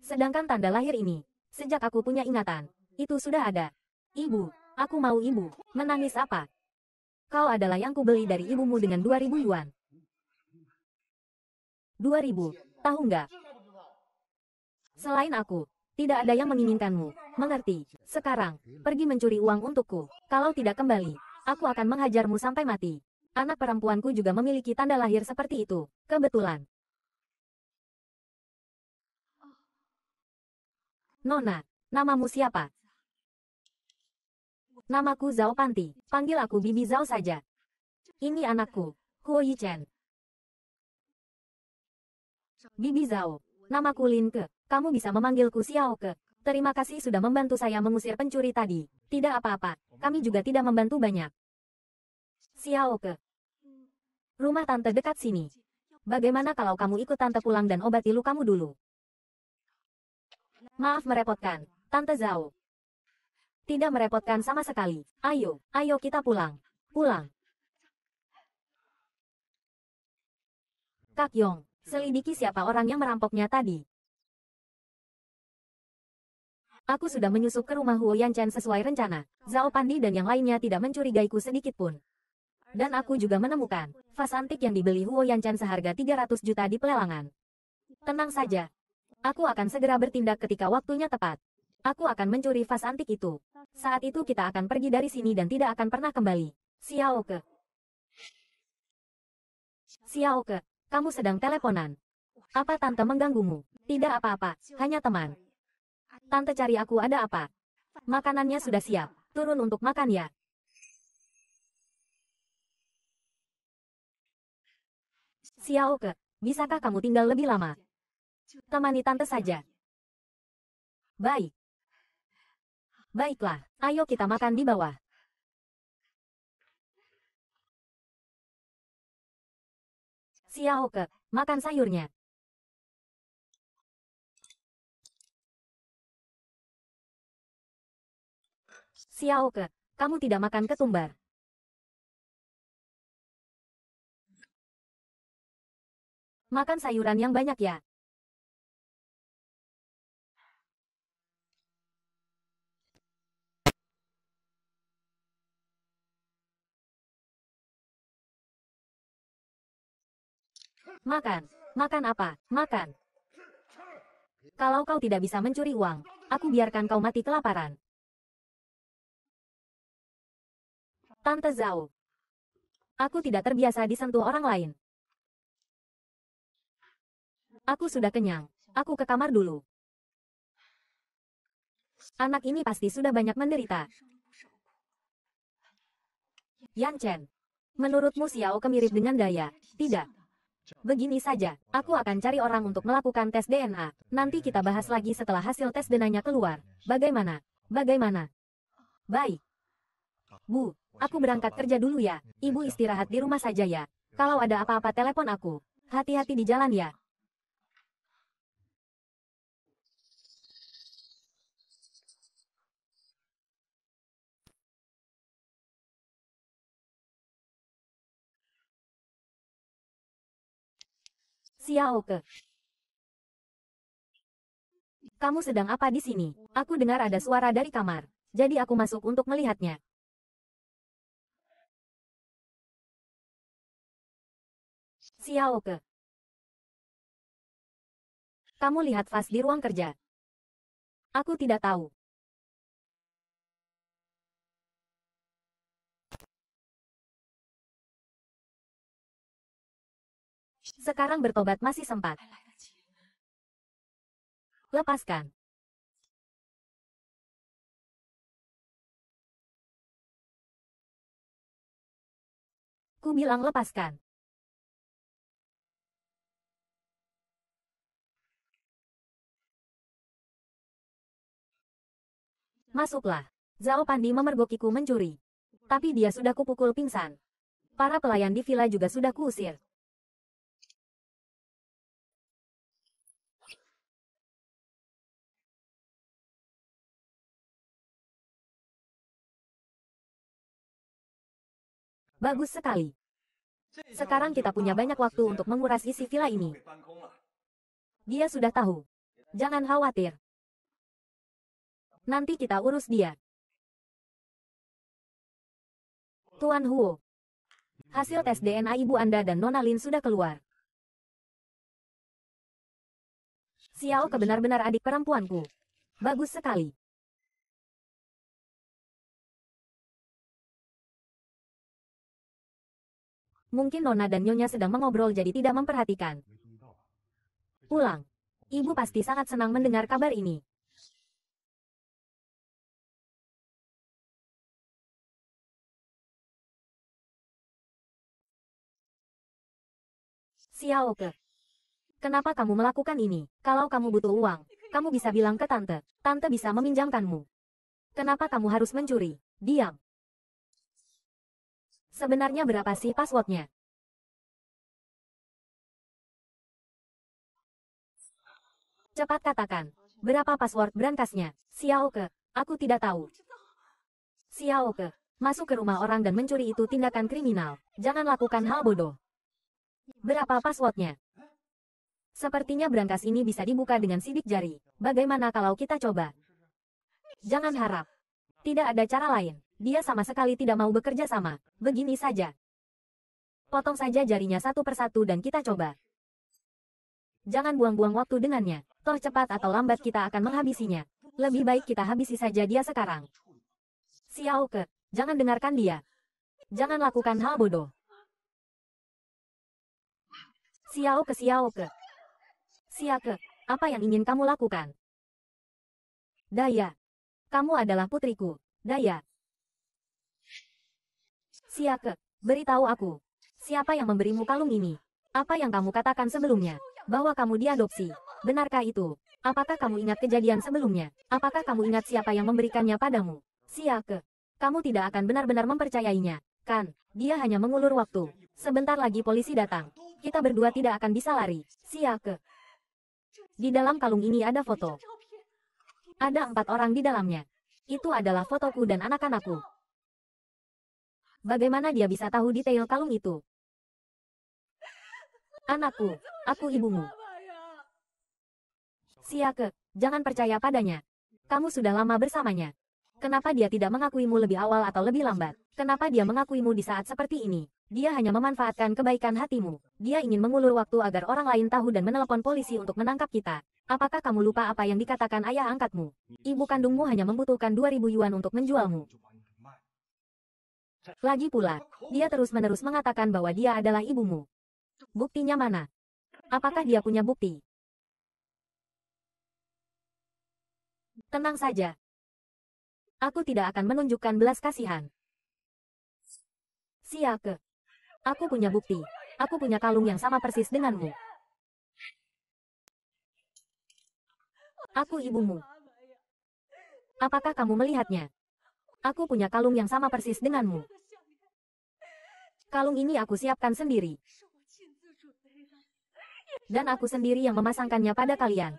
A: Sedangkan tanda lahir ini, sejak aku punya ingatan, itu sudah ada. Ibu, aku mau ibu. Menangis apa? Kau adalah yang kubeli dari ibumu dengan 2000 yuan. 2000, tahu nggak? Selain aku, tidak ada yang menginginkanmu. Mengerti. Sekarang, pergi mencuri uang untukku. Kalau tidak kembali, aku akan menghajarmu sampai mati. Anak perempuanku juga memiliki tanda lahir seperti itu. Kebetulan. Nona, namamu siapa? Namaku Zhao Panti. Panggil aku Bibi Zhao saja. Ini anakku, Huo Yichen. Bibi Zhao, namaku Lin Ke. Kamu bisa memanggilku Xiaoke. Terima kasih sudah membantu saya mengusir pencuri tadi. Tidak apa-apa, kami juga tidak membantu banyak. Xiaoke. Rumah tante dekat sini. Bagaimana kalau kamu ikut tante pulang dan obati lukamu dulu? Maaf merepotkan, Tante Zhao. Tidak merepotkan sama sekali. Ayo, ayo kita pulang. Pulang. Kak Yong, selidiki siapa orang yang merampoknya tadi. Aku sudah menyusup ke rumah Huo Yanchen sesuai rencana. Zhao Pandi dan yang lainnya tidak mencurigaiku sedikit pun. Dan aku juga menemukan vas antik yang dibeli Huo Yanchen seharga 300 juta di pelelangan. Tenang saja. Aku akan segera bertindak ketika waktunya tepat. Aku akan mencuri vas antik itu. Saat itu kita akan pergi dari sini dan tidak akan pernah kembali. Xiao Ke. Xiao Ke, kamu sedang teleponan. Apa tante mengganggumu? Tidak apa-apa, hanya teman. Tante cari aku ada apa? Makanannya sudah siap, turun untuk makan ya. Ke, bisakah kamu tinggal lebih lama? Temani tante saja. Baik. Baiklah, ayo kita makan di bawah.
B: Ke, makan sayurnya. Xiao Ke, kamu tidak makan ketumbar. Makan sayuran yang banyak ya. Makan, makan apa, makan.
A: Kalau kau tidak bisa mencuri uang, aku biarkan kau mati kelaparan. Tante Zhao. Aku tidak terbiasa disentuh orang lain. Aku sudah kenyang. Aku ke kamar dulu. Anak ini pasti sudah banyak menderita. Yan Chen. Menurutmu Xiao kemirip dengan Daya? Tidak. Begini saja, aku akan cari orang untuk melakukan tes DNA. Nanti kita bahas lagi setelah hasil tes denanya keluar. Bagaimana? Bagaimana? Baik. Bu, Aku berangkat kerja dulu ya. Ibu istirahat di rumah saja ya. Kalau ada apa-apa telepon aku. Hati-hati di jalan ya.
B: Xiaoke. Kamu sedang apa di sini? Aku dengar ada suara dari kamar. Jadi aku masuk untuk melihatnya. Xiao Ke. Kamu lihat Fas di ruang kerja. Aku tidak tahu. Sekarang bertobat masih sempat. Lepaskan. Ku bilang lepaskan.
A: Masuklah. Zhao Pandi memergokiku mencuri. Tapi dia sudah kupukul pingsan. Para pelayan di villa juga sudah kuusir.
B: Bagus sekali. Sekarang kita
A: punya banyak waktu untuk menguras isi villa ini. Dia sudah tahu. Jangan khawatir. Nanti kita urus
B: dia. Tuan Huo.
A: Hasil tes DNA ibu Anda dan Nona Lin sudah keluar. Xiao benar benar adik perempuanku. Bagus sekali. Mungkin Nona dan Nyonya sedang mengobrol jadi tidak memperhatikan. Pulang. Ibu pasti sangat senang mendengar kabar ini. Ke. Kenapa kamu melakukan ini? Kalau kamu butuh uang, kamu bisa bilang ke tante. Tante bisa meminjamkanmu. Kenapa kamu harus mencuri? Diam. Sebenarnya berapa sih passwordnya? Cepat katakan. Berapa password berangkasnya? Xiao Ke, aku tidak tahu. Ke, masuk ke rumah orang dan mencuri itu tindakan kriminal. Jangan lakukan hal bodoh. Berapa passwordnya? Sepertinya brankas ini bisa dibuka dengan sidik jari. Bagaimana kalau kita coba? Jangan harap. Tidak ada cara lain. Dia sama sekali tidak mau bekerja sama. Begini saja. Potong saja jarinya satu persatu dan kita coba. Jangan buang-buang waktu dengannya. Toh cepat atau lambat kita akan menghabisinya. Lebih baik kita habisi saja dia sekarang. Xiao Ke, jangan dengarkan dia. Jangan lakukan hal bodoh. Xiao ke Xiao ke. Siake, apa yang ingin kamu lakukan? Daya. Kamu adalah putriku, Daya. Siake, beritahu aku. Siapa yang memberimu kalung ini? Apa yang kamu katakan sebelumnya? Bahwa kamu diadopsi. Benarkah itu? Apakah kamu ingat kejadian sebelumnya? Apakah kamu ingat siapa yang memberikannya padamu? Siake, kamu tidak akan benar-benar mempercayainya, kan? Dia hanya mengulur waktu. Sebentar lagi polisi datang. Kita berdua tidak akan bisa lari. Siake. Di dalam kalung ini ada foto. Ada empat orang di dalamnya. Itu adalah fotoku dan anak-anakku. Bagaimana dia bisa tahu detail kalung itu? Anakku, aku ibumu. Siake, jangan percaya padanya. Kamu sudah lama bersamanya. Kenapa dia tidak mengakuimu lebih awal atau lebih lambat? Kenapa dia mengakuimu di saat seperti ini? Dia hanya memanfaatkan kebaikan hatimu. Dia ingin mengulur waktu agar orang lain tahu dan menelepon polisi untuk menangkap kita. Apakah kamu lupa apa yang dikatakan ayah angkatmu? Ibu kandungmu hanya membutuhkan 2000 yuan untuk menjualmu. Lagi pula, dia terus-menerus mengatakan bahwa dia adalah ibumu. Buktinya mana? Apakah dia punya bukti? Tenang saja. Aku tidak akan menunjukkan belas kasihan. Siake. Aku punya bukti. Aku punya kalung yang sama persis denganmu. Aku ibumu. Apakah kamu melihatnya? Aku punya kalung yang sama persis denganmu. Kalung ini aku siapkan sendiri. Dan aku sendiri yang memasangkannya pada kalian.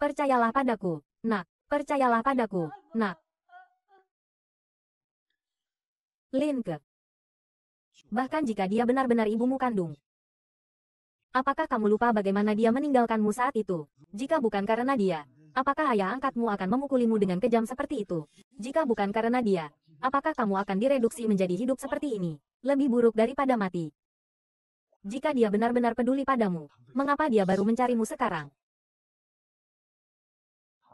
A: Percayalah padaku, nak. Percayalah padaku, nak. Linke. Bahkan jika dia benar-benar ibumu kandung. Apakah kamu lupa bagaimana dia meninggalkanmu saat itu? Jika bukan karena dia, apakah ayah angkatmu akan memukulimu dengan kejam seperti itu? Jika bukan karena dia, apakah kamu akan direduksi menjadi hidup seperti ini? Lebih buruk daripada mati. Jika dia benar-benar peduli padamu, mengapa dia baru mencarimu sekarang?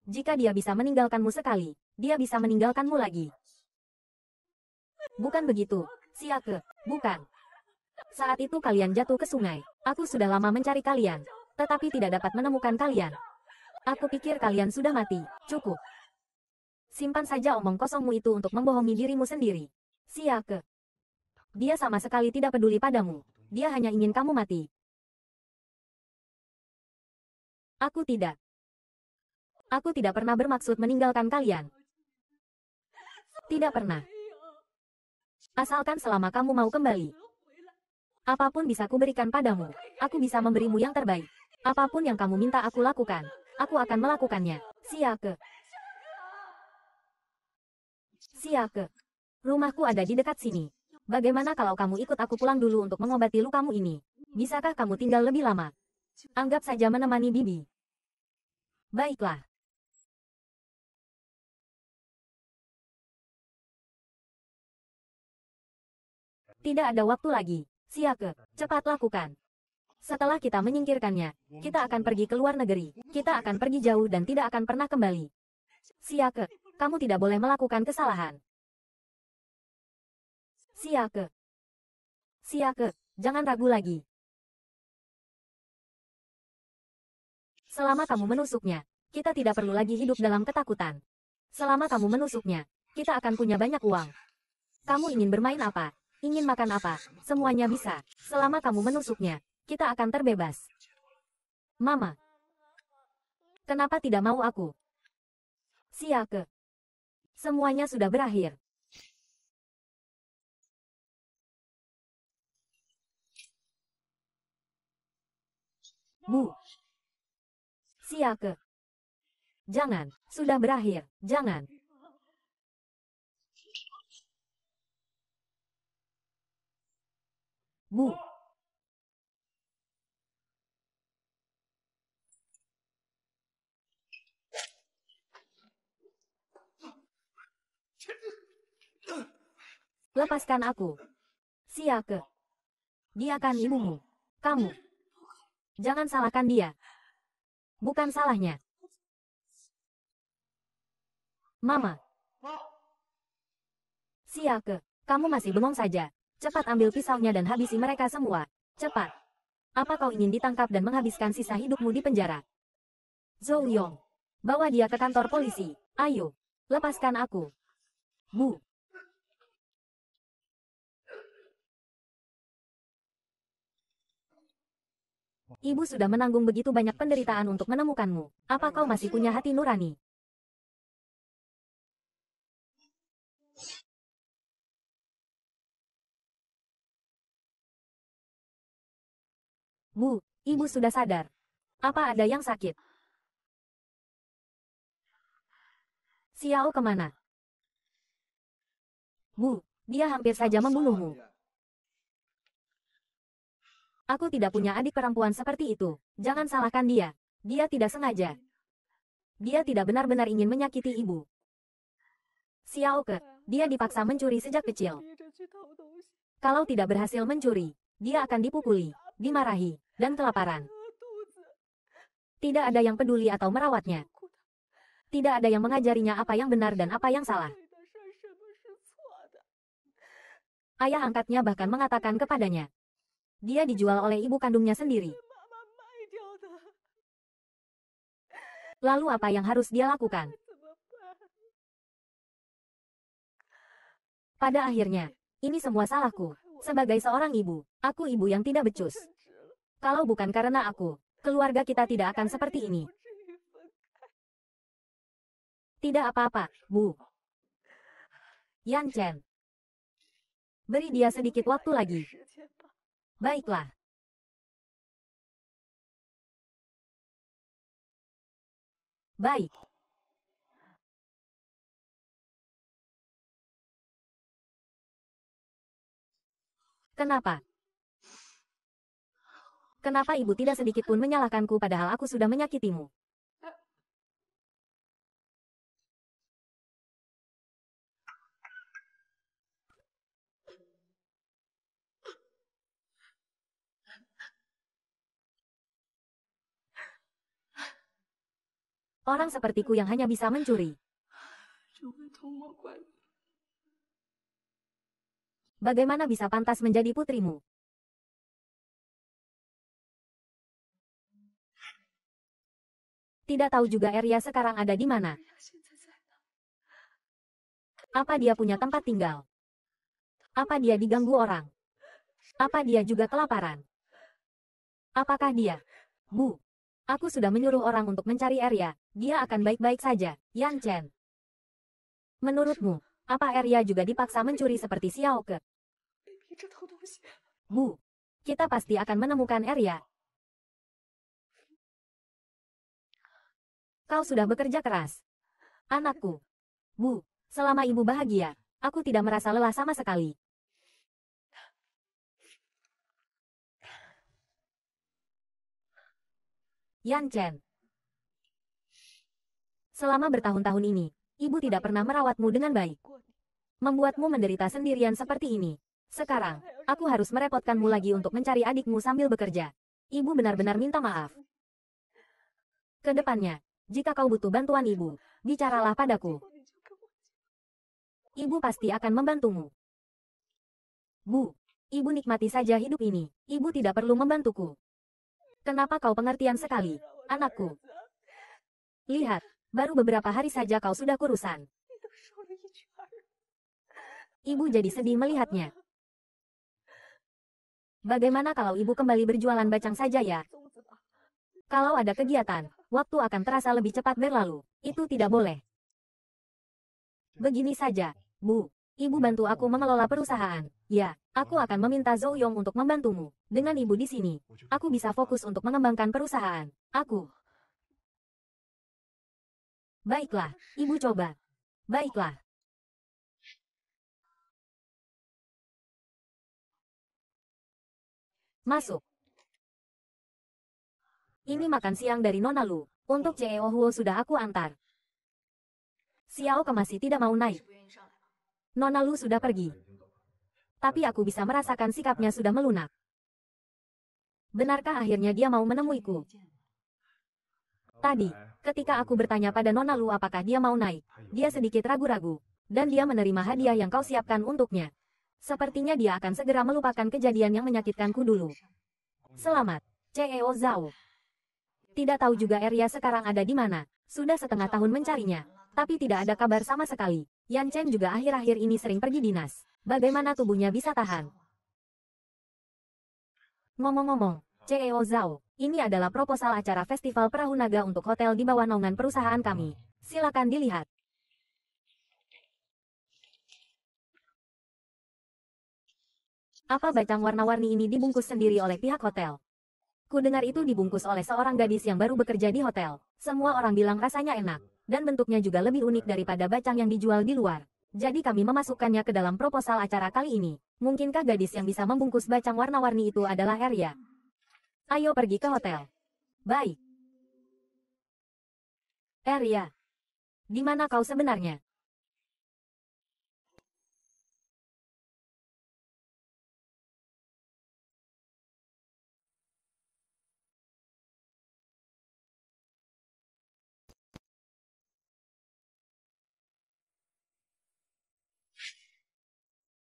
A: Jika dia bisa meninggalkanmu sekali, dia bisa meninggalkanmu lagi. Bukan begitu, Siake, bukan. Saat itu kalian jatuh ke sungai. Aku sudah lama mencari kalian, tetapi tidak dapat menemukan kalian. Aku pikir kalian sudah mati, cukup. Simpan saja omong kosongmu itu untuk membohongi dirimu sendiri. Siake. Dia sama sekali tidak peduli padamu. Dia hanya ingin kamu mati. Aku tidak. Aku tidak pernah bermaksud meninggalkan kalian. Tidak pernah. Asalkan selama kamu mau kembali. Apapun bisa kuberikan padamu. Aku bisa memberimu yang terbaik. Apapun yang kamu minta aku lakukan. Aku akan melakukannya. Siake. Siake. Rumahku ada di dekat sini. Bagaimana kalau kamu ikut aku pulang dulu untuk mengobati lukamu ini? Bisakah kamu tinggal lebih lama? Anggap saja menemani Bibi. Baiklah. Tidak ada waktu lagi. Siake, cepat lakukan. Setelah kita menyingkirkannya, kita akan pergi ke luar negeri. Kita akan pergi jauh dan tidak akan pernah kembali. Siake, kamu tidak boleh melakukan kesalahan.
B: Siake. Siake, jangan ragu lagi.
A: Selama kamu menusuknya, kita tidak perlu lagi hidup dalam ketakutan. Selama kamu menusuknya, kita akan punya banyak uang. Kamu ingin bermain apa? ingin makan apa, semuanya bisa. Selama kamu menusuknya, kita akan terbebas. Mama. Kenapa tidak mau aku? Siake. Semuanya sudah berakhir. Bu. Siake. Jangan, sudah berakhir, jangan. Bu. Lepaskan aku. Siake. Dia akan ibumu. Kamu. Jangan salahkan dia. Bukan salahnya. Mama. Siake, kamu masih bengong saja. Cepat ambil pisaunya dan habisi mereka semua. Cepat. Apa kau ingin ditangkap dan menghabiskan sisa hidupmu di penjara? Zhou Yong. Bawa dia ke kantor polisi. Ayo. Lepaskan aku. Bu. Ibu sudah menanggung begitu banyak penderitaan untuk menemukanmu. Apa kau masih punya hati nurani? Bu, ibu sudah sadar. Apa ada yang sakit? Xiao kemana? Bu, dia hampir saja membunuhmu. Aku tidak punya adik perempuan seperti itu. Jangan salahkan dia. Dia tidak sengaja. Dia tidak benar-benar ingin menyakiti ibu. Xiao Ke, dia dipaksa mencuri sejak kecil. Kalau tidak berhasil mencuri, dia akan dipukuli dimarahi, dan kelaparan. Tidak ada yang peduli atau merawatnya. Tidak ada yang mengajarinya apa yang benar dan apa yang salah. Ayah angkatnya bahkan mengatakan kepadanya, dia dijual oleh ibu kandungnya sendiri. Lalu apa yang harus dia lakukan? Pada akhirnya, ini semua salahku. Sebagai seorang ibu, aku ibu yang tidak becus. Kalau bukan karena aku, keluarga kita tidak akan seperti ini. Tidak apa-apa, Bu. Yan Chen. Beri dia sedikit waktu lagi. Baiklah. Baik. Kenapa? Kenapa ibu tidak sedikitpun menyalahkanku padahal aku sudah menyakitimu? Orang sepertiku yang hanya bisa mencuri. Bagaimana bisa pantas menjadi putrimu? Tidak tahu juga Arya sekarang ada di mana. Apa dia punya tempat tinggal? Apa dia diganggu orang? Apa dia juga kelaparan? Apakah dia? Bu, aku sudah menyuruh orang untuk mencari Arya. Dia akan baik-baik saja, Yan Chen. Menurutmu, apa Arya juga dipaksa mencuri seperti Xiao Ke? Bu, Kita pasti akan menemukan Arya. Kau sudah bekerja keras. Anakku. Bu, selama ibu bahagia, aku tidak merasa lelah sama sekali. Yan Chen. Selama bertahun-tahun ini, Ibu tidak pernah merawatmu dengan baik. Membuatmu menderita sendirian seperti ini. Sekarang, aku harus merepotkanmu lagi untuk mencari adikmu sambil bekerja. Ibu benar-benar minta maaf. Kedepannya, jika kau butuh bantuan ibu, bicaralah padaku. Ibu pasti akan membantumu. Bu, ibu nikmati saja hidup ini. Ibu tidak perlu membantuku. Kenapa kau pengertian sekali, anakku? Lihat, Baru beberapa hari saja kau sudah kurusan. Ibu jadi sedih melihatnya. Bagaimana kalau ibu kembali berjualan bacang saja ya? Kalau ada kegiatan, waktu akan terasa lebih cepat berlalu. Itu tidak boleh. Begini saja, Bu. Ibu bantu aku mengelola perusahaan. Ya, aku akan meminta Zhou Yong untuk membantumu. Dengan ibu di sini, aku bisa fokus untuk mengembangkan perusahaan. Aku Baiklah,
B: ibu coba. Baiklah. Masuk.
A: Ini makan siang dari Nona Lu. Untuk CEO Huo sudah aku antar. Xiao Ke masih tidak mau naik. Nona Lu sudah pergi. Tapi aku bisa merasakan sikapnya sudah melunak. Benarkah akhirnya dia mau menemuiku? Tadi, Ketika aku bertanya pada Nona Lu apakah dia mau naik, dia sedikit ragu-ragu. Dan dia menerima hadiah yang kau siapkan untuknya. Sepertinya dia akan segera melupakan kejadian yang menyakitkanku dulu. Selamat, CEO Zhao. Tidak tahu juga Arya sekarang ada di mana. Sudah setengah tahun mencarinya, tapi tidak ada kabar sama sekali. Yan Chen juga akhir-akhir ini sering pergi dinas. Bagaimana tubuhnya bisa tahan? Ngomong-ngomong, CEO Zhao, ini adalah proposal acara Festival Perahu Naga untuk hotel di bawah naungan perusahaan kami. Silakan dilihat. Apa bacang warna-warni ini dibungkus sendiri oleh pihak hotel? Ku dengar itu dibungkus oleh seorang gadis yang baru bekerja di hotel. Semua orang bilang rasanya enak, dan bentuknya juga lebih unik daripada bacang yang dijual di luar. Jadi kami memasukkannya ke dalam proposal acara kali ini. Mungkinkah gadis yang bisa membungkus bacang warna-warni itu adalah Arya? Ayo pergi ke hotel. Baik. Eria. Di mana kau sebenarnya?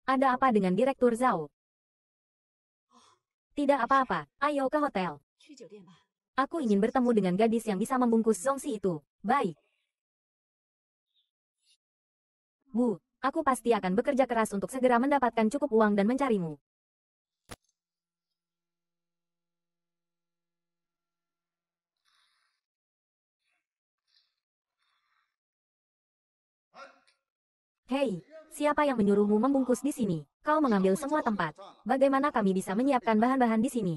A: Ada apa dengan Direktur Zhao? Tidak apa-apa, ayo ke hotel. Aku ingin bertemu dengan gadis yang bisa membungkus Zongsi itu. Baik. Bu, aku pasti akan bekerja keras untuk segera mendapatkan cukup uang dan mencarimu. Hei, Siapa yang menyuruhmu membungkus di sini? Kau mengambil semua tempat. Bagaimana kami bisa menyiapkan bahan-bahan di sini?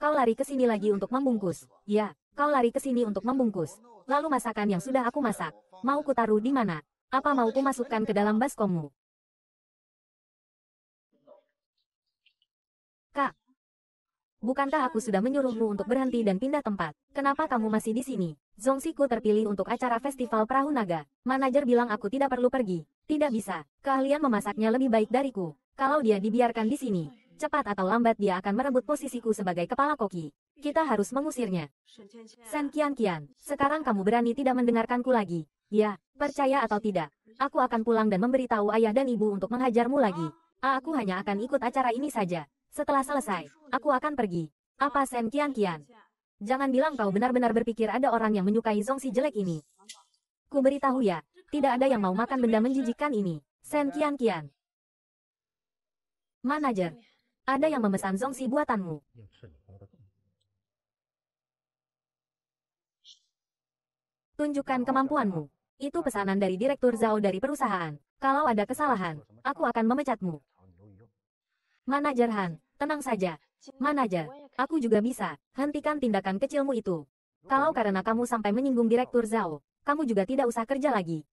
A: Kau lari ke sini lagi untuk membungkus. Ya, kau lari ke sini untuk membungkus. Lalu masakan yang sudah aku masak. Mau kutaruh di mana? Apa mau ku ke dalam baskommu? Bukankah aku sudah menyuruhmu untuk berhenti dan pindah tempat? Kenapa kamu masih di sini? Siku terpilih untuk acara festival perahu naga. Manajer bilang aku tidak perlu pergi. Tidak bisa. Keahlian memasaknya lebih baik dariku. Kalau dia dibiarkan di sini, cepat atau lambat dia akan merebut posisiku sebagai kepala koki. Kita harus mengusirnya. Sen Kian Kian, sekarang kamu berani tidak mendengarkanku lagi. Ya, percaya atau tidak, aku akan pulang dan memberitahu ayah dan ibu untuk menghajarmu lagi. Ah, aku hanya akan ikut acara ini saja. Setelah selesai, aku akan pergi. Apa Sen Kian Kian? Jangan bilang kau benar-benar berpikir ada orang yang menyukai zongsi jelek ini. Ku beritahu ya, tidak ada yang mau makan benda menjijikkan ini. Sen Kian Kian. Manajer, ada yang memesan zongsi buatanmu. Tunjukkan kemampuanmu. Itu pesanan dari Direktur Zhao dari perusahaan. Kalau ada kesalahan, aku akan memecatmu. Manajer Han, Tenang saja, mana manajer, ya, aku juga bisa, hentikan tindakan kecilmu itu. Kalau karena kamu sampai menyinggung Direktur Zhao, kamu juga tidak usah kerja lagi.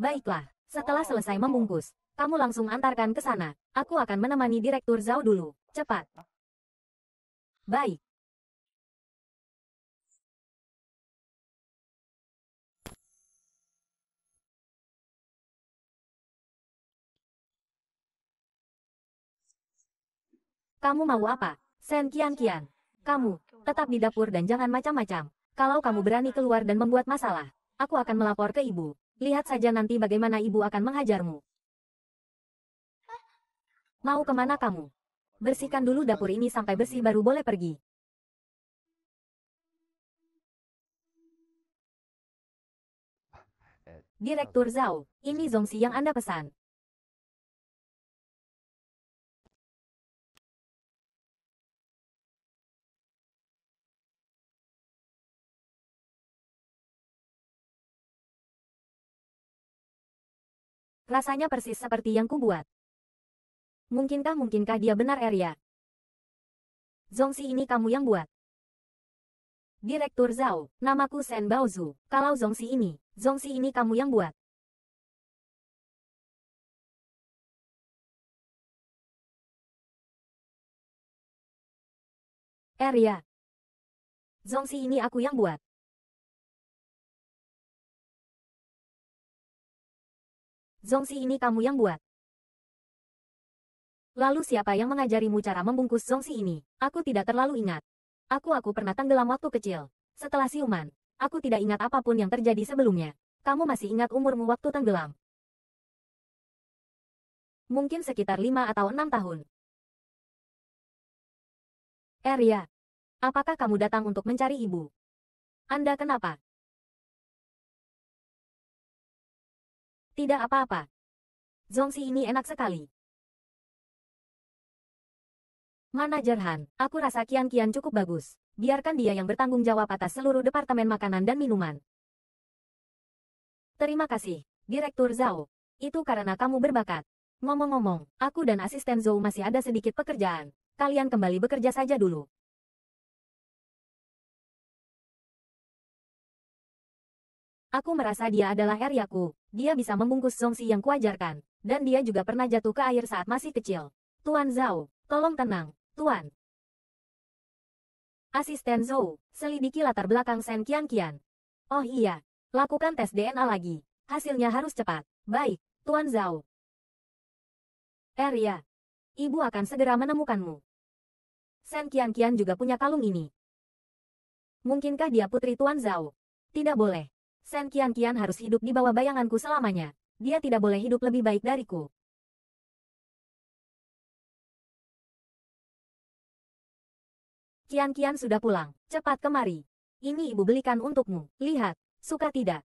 A: Baiklah, setelah oh, selesai gitu. membungkus, kamu langsung antarkan ke sana, aku akan menemani Direktur Zhao dulu, cepat. Oh. Baik, Kamu mau apa? Sen Kian Kian. Kamu, tetap di dapur dan jangan macam-macam. Kalau kamu berani keluar dan membuat masalah, aku akan melapor ke ibu. Lihat saja nanti bagaimana ibu akan menghajarmu. Mau kemana kamu? Bersihkan dulu dapur ini sampai bersih baru boleh pergi.
B: Direktur Zhao, ini zongsi yang Anda pesan. Rasanya persis seperti yang
A: kubuat. Mungkinkah mungkinkah dia benar Arya? Zongsi ini kamu yang buat. Direktur Zhao, namaku Sen Baozu. Kalau
B: Zongsi ini, Zongsi ini kamu yang buat. Arya. Zongsi ini aku yang buat. Zongsi ini kamu yang buat.
A: Lalu siapa yang mengajarimu cara membungkus zongsi ini? Aku tidak terlalu ingat. Aku-aku pernah tenggelam waktu kecil. Setelah siuman, aku tidak ingat apapun yang terjadi sebelumnya. Kamu masih ingat umurmu waktu tenggelam.
B: Mungkin sekitar lima atau enam tahun. Eria, apakah kamu datang untuk mencari ibu? Anda kenapa? Tidak apa-apa. Zongsi ini
A: enak sekali. Mana Jerhan, aku rasa kian-kian cukup bagus. Biarkan dia yang bertanggung jawab atas seluruh departemen makanan dan minuman. Terima kasih, Direktur Zhao. Itu karena kamu berbakat. Ngomong-ngomong, aku dan asisten Zhou masih ada sedikit pekerjaan. Kalian kembali bekerja saja dulu. Aku merasa dia adalah Eryaku. Dia bisa membungkus Zongsi yang kuajarkan. Dan dia juga pernah jatuh ke air saat masih kecil. Tuan Zhao, tolong tenang, Tuan. Asisten Zhou, selidiki latar belakang Sen Kian Kian. Oh iya, lakukan tes DNA lagi. Hasilnya harus cepat. Baik, Tuan Zhao. Erya, ibu akan segera menemukanmu. Sen Kian Kian juga punya kalung ini. Mungkinkah dia putri Tuan Zhao? Tidak boleh. Sen Kian Kian harus hidup di bawah bayanganku selamanya. Dia tidak boleh hidup lebih baik dariku.
B: Kian Kian sudah pulang. Cepat kemari. Ini ibu belikan untukmu. Lihat. Suka tidak?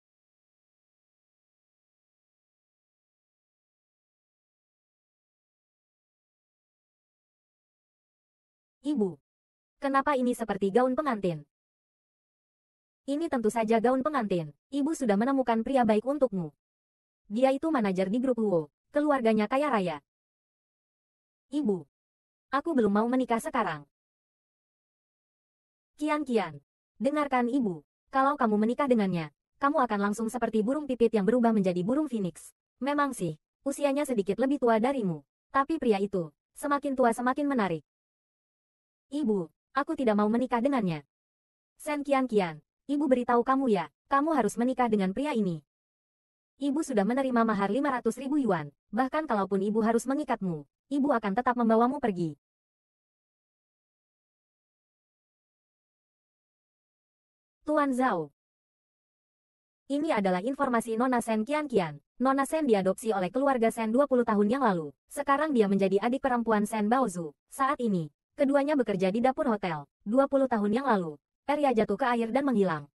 B: Ibu.
A: Kenapa ini seperti gaun pengantin? Ini tentu saja gaun pengantin. Ibu sudah menemukan pria baik untukmu. Dia itu manajer di grup Luo. Keluarganya kaya raya. Ibu. Aku belum mau menikah sekarang. Kian-kian. Dengarkan ibu. Kalau kamu menikah dengannya, kamu akan langsung seperti burung pipit yang berubah menjadi burung phoenix. Memang sih, usianya sedikit lebih tua darimu. Tapi pria itu, semakin tua semakin menarik. Ibu, aku tidak mau menikah dengannya. Sen Kian Kian, Ibu beritahu kamu ya, kamu harus menikah dengan pria ini. Ibu sudah menerima mahar 500 ribu yuan, bahkan kalaupun ibu harus mengikatmu, ibu akan tetap membawamu pergi. Tuan Zhao Ini adalah informasi Nona Sen Kian Kian. Nona Sen diadopsi oleh keluarga Sen 20 tahun yang lalu. Sekarang dia menjadi adik perempuan Sen Baozu. Saat ini, keduanya bekerja di dapur hotel. 20 tahun yang lalu, Erya jatuh ke air dan menghilang.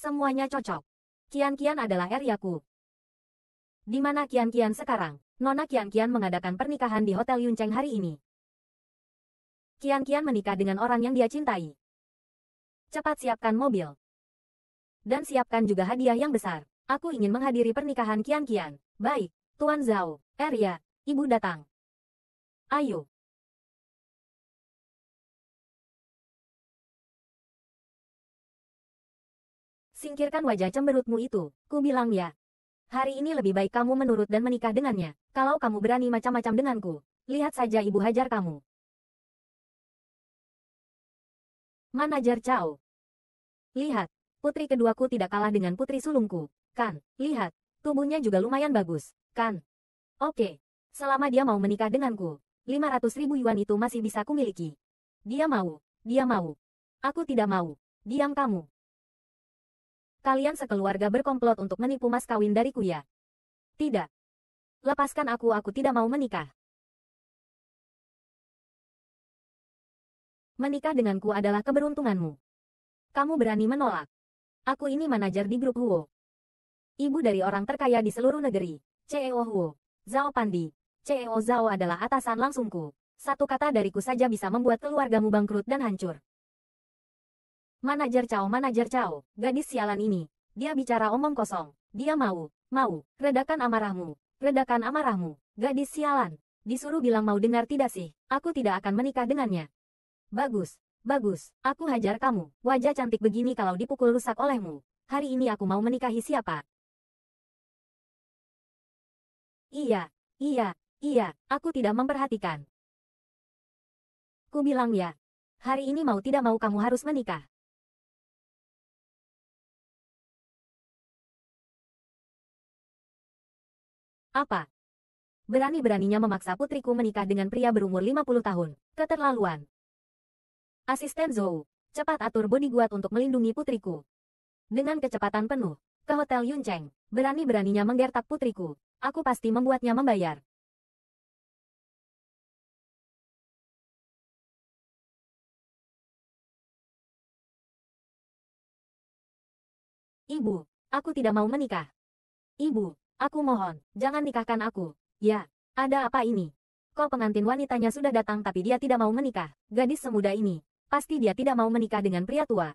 A: Semuanya cocok. Kian-kian adalah Eryaku. Di mana kian-kian sekarang? Nona kian-kian mengadakan pernikahan di Hotel Yunceng hari ini. Kian-kian menikah dengan orang yang dia cintai. Cepat siapkan mobil. Dan siapkan juga hadiah yang besar. Aku ingin menghadiri pernikahan kian-kian. Baik, Tuan Zhao, Erya, Ibu datang. Ayo.
B: Singkirkan wajah
A: cemberutmu itu, ku bilang ya. Hari ini lebih baik kamu menurut dan menikah dengannya, kalau kamu berani macam-macam denganku. Lihat saja ibu hajar kamu. Manajer Chao Lihat, putri keduaku tidak kalah dengan putri sulungku, kan? Lihat, tubuhnya juga lumayan bagus, kan? Oke, selama dia mau menikah denganku, 500 ribu yuan itu masih bisa kumiliki. Dia mau, dia mau. Aku tidak mau. Diam kamu. Kalian sekeluarga berkomplot untuk menipu mas kawin dariku ya? Tidak. Lepaskan aku, aku
B: tidak mau menikah. Menikah
A: denganku adalah keberuntunganmu. Kamu berani menolak. Aku ini manajer di grup Huo. Ibu dari orang terkaya di seluruh negeri, CEO Huo, Zhao Pandi. CEO Zhao adalah atasan langsungku. Satu kata dariku saja bisa membuat keluargamu bangkrut dan hancur. Manajer Cao, manajer Cao, gadis sialan ini. Dia bicara omong kosong. Dia mau, mau, redakan amarahmu, redakan amarahmu, gadis sialan. Disuruh bilang mau dengar tidak sih, aku tidak akan menikah dengannya. Bagus, bagus, aku hajar kamu. Wajah cantik begini kalau dipukul rusak olehmu. Hari ini aku mau menikahi siapa? Iya, iya,
B: iya, aku tidak memperhatikan. Ku bilang ya, hari ini mau tidak mau kamu harus menikah. Apa?
A: Berani-beraninya memaksa putriku menikah dengan pria berumur 50 tahun. Keterlaluan. Asisten Zhou, cepat atur bodyguard untuk melindungi putriku. Dengan kecepatan penuh, ke Hotel Yuncheng, berani-beraninya menggertak putriku. Aku pasti membuatnya membayar. Ibu, aku tidak mau menikah. Ibu, Aku mohon, jangan nikahkan aku. Ya, ada apa ini? Kok pengantin wanitanya sudah datang tapi dia tidak mau menikah? Gadis semuda ini, pasti dia tidak mau menikah dengan pria tua.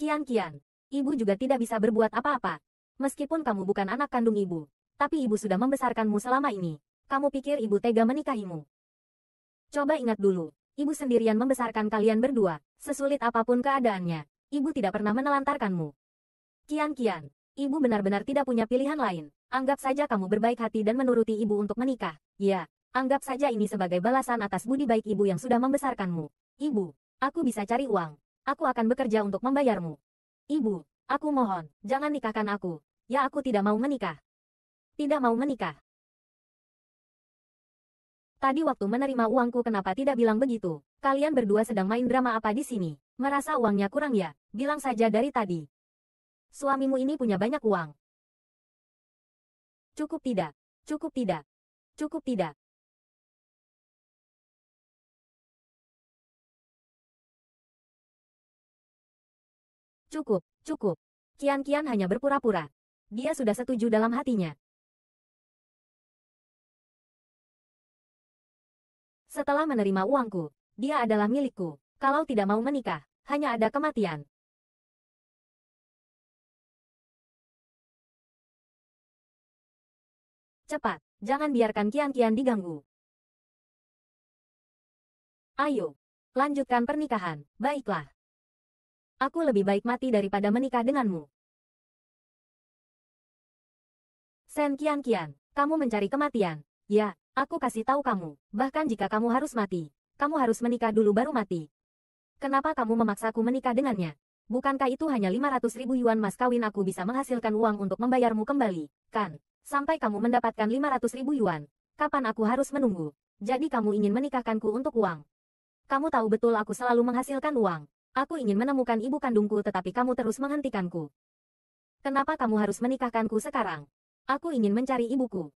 A: Kian-kian, ibu juga tidak bisa berbuat apa-apa. Meskipun kamu bukan anak kandung ibu, tapi ibu sudah membesarkanmu selama ini. Kamu pikir ibu tega menikahimu? Coba ingat dulu, Ibu sendirian membesarkan kalian berdua, sesulit apapun keadaannya. Ibu tidak pernah menelantarkanmu. Kian-kian, ibu benar-benar tidak punya pilihan lain. Anggap saja kamu berbaik hati dan menuruti ibu untuk menikah. Ya, anggap saja ini sebagai balasan atas budi baik ibu yang sudah membesarkanmu. Ibu, aku bisa cari uang. Aku akan bekerja untuk membayarmu. Ibu, aku mohon, jangan nikahkan aku. Ya aku tidak mau menikah. Tidak mau menikah. Tadi waktu menerima uangku kenapa tidak bilang begitu? Kalian berdua sedang main drama apa di sini? Merasa uangnya kurang ya? Bilang saja dari tadi. Suamimu ini punya banyak uang. Cukup tidak? Cukup tidak?
B: Cukup tidak? Cukup, cukup. Kian-kian hanya berpura-pura. Dia sudah setuju dalam hatinya. Setelah menerima uangku, dia adalah milikku. Kalau tidak mau menikah, hanya ada kematian. Cepat,
A: jangan biarkan kian-kian diganggu. Ayo, lanjutkan pernikahan, baiklah. Aku lebih baik mati daripada menikah denganmu. Sen Kian Kian, kamu mencari kematian. Ya, aku kasih tahu kamu, bahkan jika kamu harus mati, kamu harus menikah dulu baru mati. Kenapa kamu memaksaku menikah dengannya? Bukankah itu hanya 500 ribu yuan mas kawin aku bisa menghasilkan uang untuk membayarmu kembali, kan? Sampai kamu mendapatkan 500 ribu yuan, kapan aku harus menunggu? Jadi kamu ingin menikahkanku untuk uang? Kamu tahu betul aku selalu menghasilkan uang. Aku ingin menemukan ibu kandungku tetapi kamu terus menghentikanku. Kenapa kamu harus menikahkanku sekarang? Aku ingin mencari ibuku.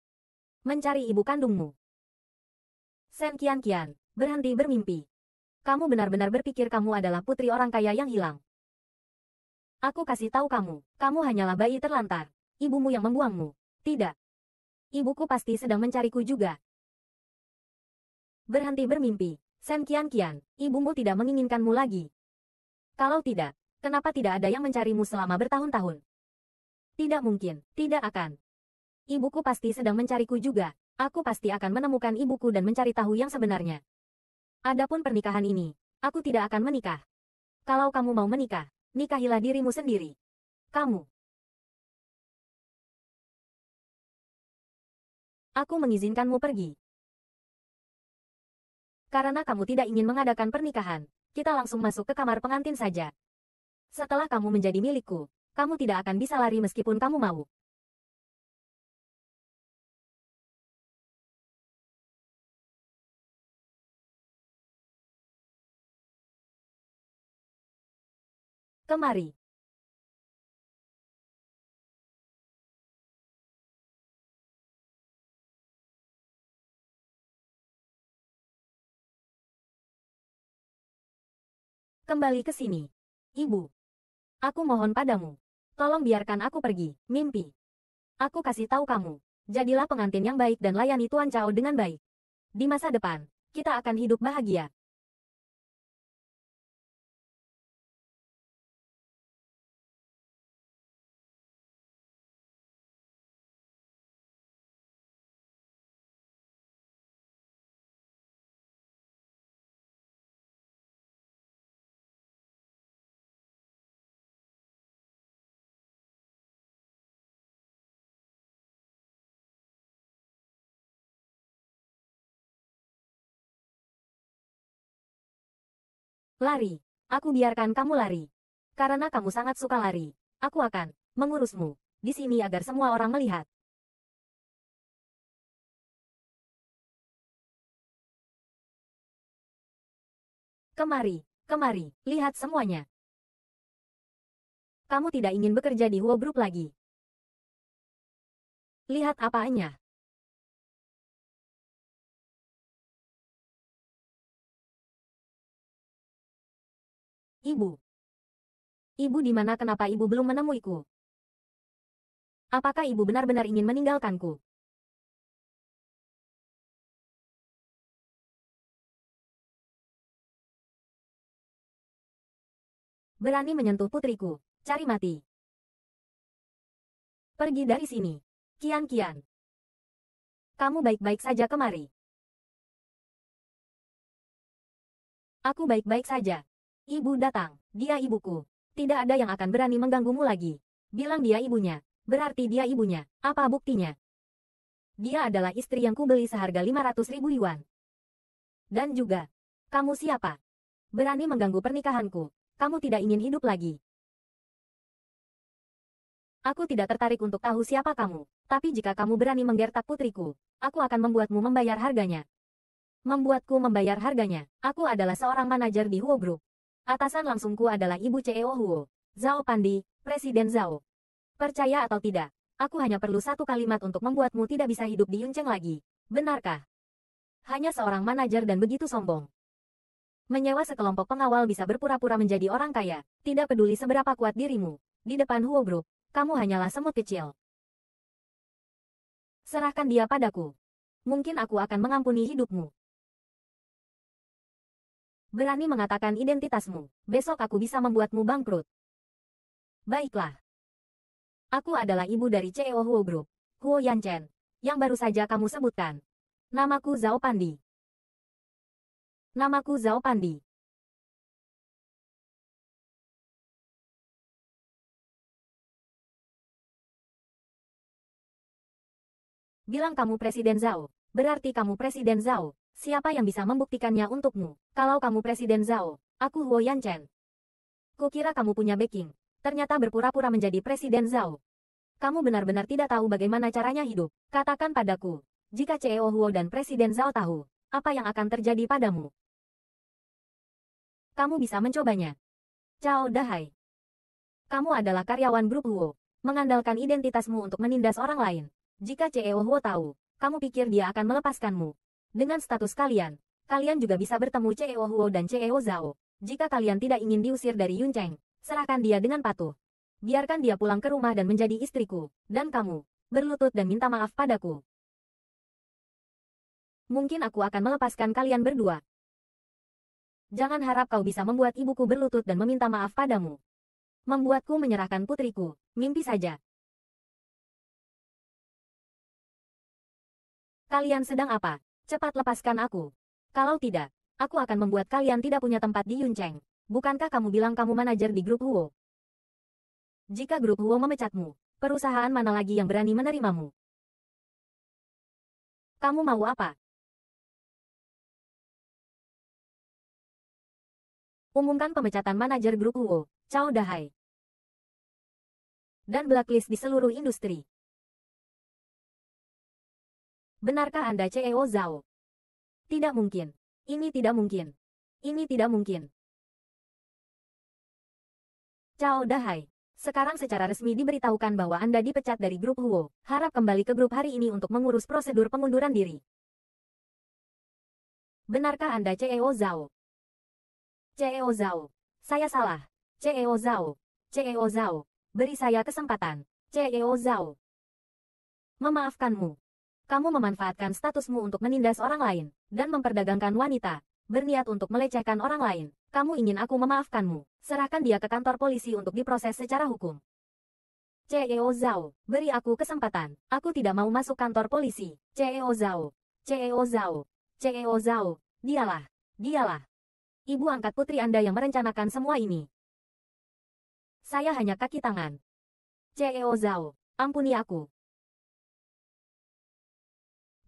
A: Mencari ibu kandungmu. Sen Kian Kian, berhenti bermimpi. Kamu benar-benar berpikir kamu adalah putri orang kaya yang hilang. Aku kasih tahu kamu, kamu hanyalah bayi terlantar. Ibumu yang membuangmu. Tidak. Ibuku pasti sedang mencariku juga. Berhenti bermimpi. Sen Kian Kian, ibumu tidak menginginkanmu lagi. Kalau tidak, kenapa tidak ada yang mencarimu selama bertahun-tahun? Tidak mungkin, tidak akan. Ibuku pasti sedang mencariku juga. Aku pasti akan menemukan ibuku dan mencari tahu yang sebenarnya. Adapun pernikahan ini, aku tidak akan menikah. Kalau kamu mau menikah, nikahilah dirimu sendiri.
B: Kamu. Aku
A: mengizinkanmu pergi. Karena kamu tidak ingin mengadakan pernikahan, kita langsung masuk ke kamar pengantin saja. Setelah kamu menjadi milikku, kamu tidak akan bisa lari meskipun kamu mau. Kemari. Kembali ke sini. Ibu. Aku mohon padamu. Tolong biarkan aku pergi, mimpi. Aku kasih tahu kamu. Jadilah pengantin yang baik dan layani Tuan Cao dengan baik. Di masa depan, kita akan hidup bahagia. Lari. Aku biarkan kamu lari. Karena kamu sangat suka lari. Aku akan mengurusmu di sini agar semua orang melihat.
B: Kemari, kemari, lihat semuanya. Kamu tidak ingin bekerja di Huo Group lagi. Lihat apa apaannya. Ibu. Ibu di mana kenapa ibu belum menemuiku? Apakah ibu benar-benar ingin meninggalkanku? Berani menyentuh putriku. Cari mati. Pergi dari sini. Kian-kian. Kamu
A: baik-baik saja kemari. Aku baik-baik saja. Ibu datang, dia ibuku. Tidak ada yang akan berani mengganggumu lagi. Bilang dia ibunya, berarti dia ibunya. Apa buktinya? Dia adalah istri yang kubeli seharga 500 ribu yuan. Dan juga, kamu siapa? Berani mengganggu pernikahanku. Kamu tidak ingin hidup lagi. Aku tidak tertarik untuk tahu siapa kamu, tapi jika kamu berani menggertak putriku, aku akan membuatmu membayar harganya. Membuatku membayar harganya, aku adalah seorang manajer di Huo Group. Atasan langsungku adalah Ibu CEO Huo. Zhao Pandi, Presiden Zhao. Percaya atau tidak, aku hanya perlu satu kalimat untuk membuatmu tidak bisa hidup di Yuncheng lagi. Benarkah? Hanya seorang manajer dan begitu sombong. Menyewa sekelompok pengawal bisa berpura-pura menjadi orang kaya, tidak peduli seberapa kuat dirimu. Di depan Huo Group, kamu hanyalah semut kecil. Serahkan dia padaku. Mungkin aku akan mengampuni hidupmu. Berani mengatakan identitasmu. Besok aku bisa membuatmu bangkrut. Baiklah. Aku adalah ibu dari CEO Huo Group, Huo Yanchen, yang baru saja kamu sebutkan. Namaku Zhao Pandi. Namaku Zhao Pandi. Bilang kamu Presiden Zhao, berarti kamu Presiden Zhao. Siapa yang bisa membuktikannya untukmu? Kalau kamu Presiden Zhao, aku Huo Yanchen. Kukira kamu punya backing. Ternyata berpura-pura menjadi Presiden Zhao. Kamu benar-benar tidak tahu bagaimana caranya hidup. Katakan padaku, jika CEO Huo dan Presiden Zhao tahu, apa yang akan terjadi padamu? Kamu bisa mencobanya. Cao Dahai. Kamu adalah karyawan grup Huo. Mengandalkan identitasmu untuk menindas orang lain. Jika CEO Huo tahu, kamu pikir dia akan melepaskanmu. Dengan status kalian, kalian juga bisa bertemu CEO Huo dan CEO Zhao. Jika kalian tidak ingin diusir dari Yuncheng, serahkan dia dengan patuh. Biarkan dia pulang ke rumah dan menjadi istriku, dan kamu, berlutut dan minta maaf padaku. Mungkin aku akan melepaskan kalian berdua. Jangan harap kau bisa membuat ibuku berlutut dan meminta maaf padamu. Membuatku menyerahkan putriku,
B: mimpi saja.
A: Kalian sedang apa? Cepat lepaskan aku. Kalau tidak, aku akan membuat kalian tidak punya tempat di Yuncheng. Bukankah kamu bilang kamu manajer di grup Huo? Jika grup Huo memecatmu, perusahaan mana lagi yang berani menerimamu?
B: Kamu mau apa? Umumkan pemecatan manajer grup Huo, Cao Dahai.
A: Dan blacklist di seluruh industri. Benarkah Anda CEO Zhao? Tidak mungkin. Ini tidak mungkin. Ini tidak mungkin. Cao Dahai. Sekarang secara resmi diberitahukan bahwa Anda dipecat dari grup Huo. Harap kembali ke grup hari ini untuk mengurus prosedur pengunduran diri. Benarkah Anda CEO Zhao? CEO Zhao. Saya salah. CEO Zhao. CEO Zhao. Beri saya kesempatan. CEO Zhao. Memaafkanmu. Kamu memanfaatkan statusmu untuk menindas orang lain, dan memperdagangkan wanita, berniat untuk melecehkan orang lain. Kamu ingin aku memaafkanmu, serahkan dia ke kantor polisi untuk diproses secara hukum. CEO Zhao, beri aku kesempatan. Aku tidak mau masuk kantor polisi. CEO Zhao, CEO Zhao, CEO Zhao, dialah, dialah. Ibu angkat putri Anda yang merencanakan semua ini. Saya hanya kaki tangan.
B: CEO Zhao, ampuni aku.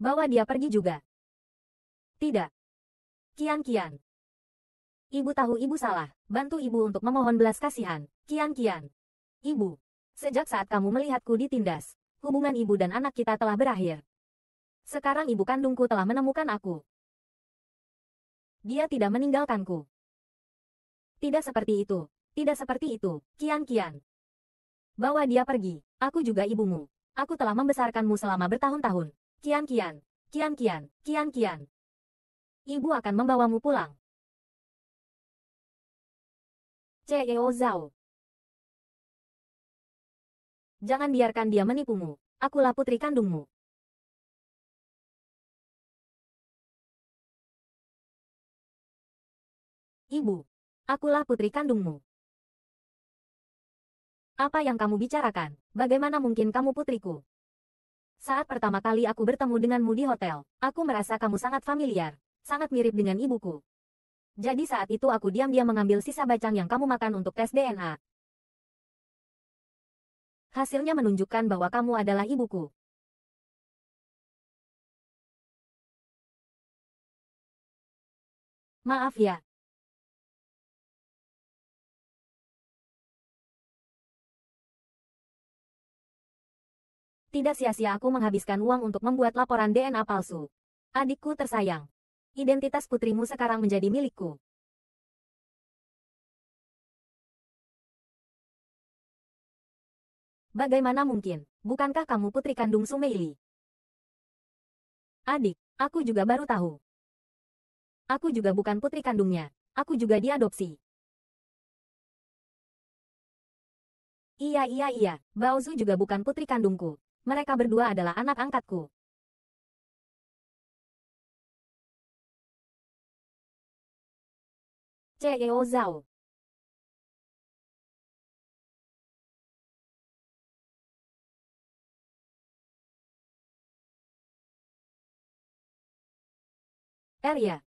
B: Bawa
A: dia pergi juga. Tidak. Kian-kian. Ibu tahu ibu salah, bantu ibu untuk memohon belas kasihan. Kian-kian. Ibu, sejak saat kamu melihatku ditindas, hubungan ibu dan anak kita telah berakhir. Sekarang ibu kandungku telah menemukan aku. Dia tidak meninggalkanku. Tidak seperti itu, tidak seperti itu, kian-kian. Bawa dia pergi, aku juga ibumu. Aku telah membesarkanmu selama bertahun-tahun. Kian-kian, kian-kian, kian-kian. Ibu akan membawamu pulang.
B: CEO Zhao. Jangan biarkan dia menipumu. Akulah putri kandungmu. Ibu, akulah putri kandungmu. Apa
A: yang kamu bicarakan? Bagaimana mungkin kamu putriku? Saat pertama kali aku bertemu denganmu di hotel, aku merasa kamu sangat familiar, sangat mirip dengan ibuku. Jadi saat itu aku diam-diam mengambil sisa bacang yang kamu makan untuk tes DNA.
B: Hasilnya menunjukkan bahwa kamu adalah ibuku. Maaf ya,
A: Tidak sia-sia aku menghabiskan uang untuk membuat laporan DNA palsu. Adikku tersayang. Identitas putrimu sekarang menjadi milikku. Bagaimana mungkin? Bukankah kamu putri kandung Sumeili? Adik, aku juga baru tahu. Aku juga bukan putri kandungnya. Aku juga
B: diadopsi. Iya iya iya, Baozu juga bukan putri kandungku. Mereka berdua adalah anak angkatku. Ceo Zhao Area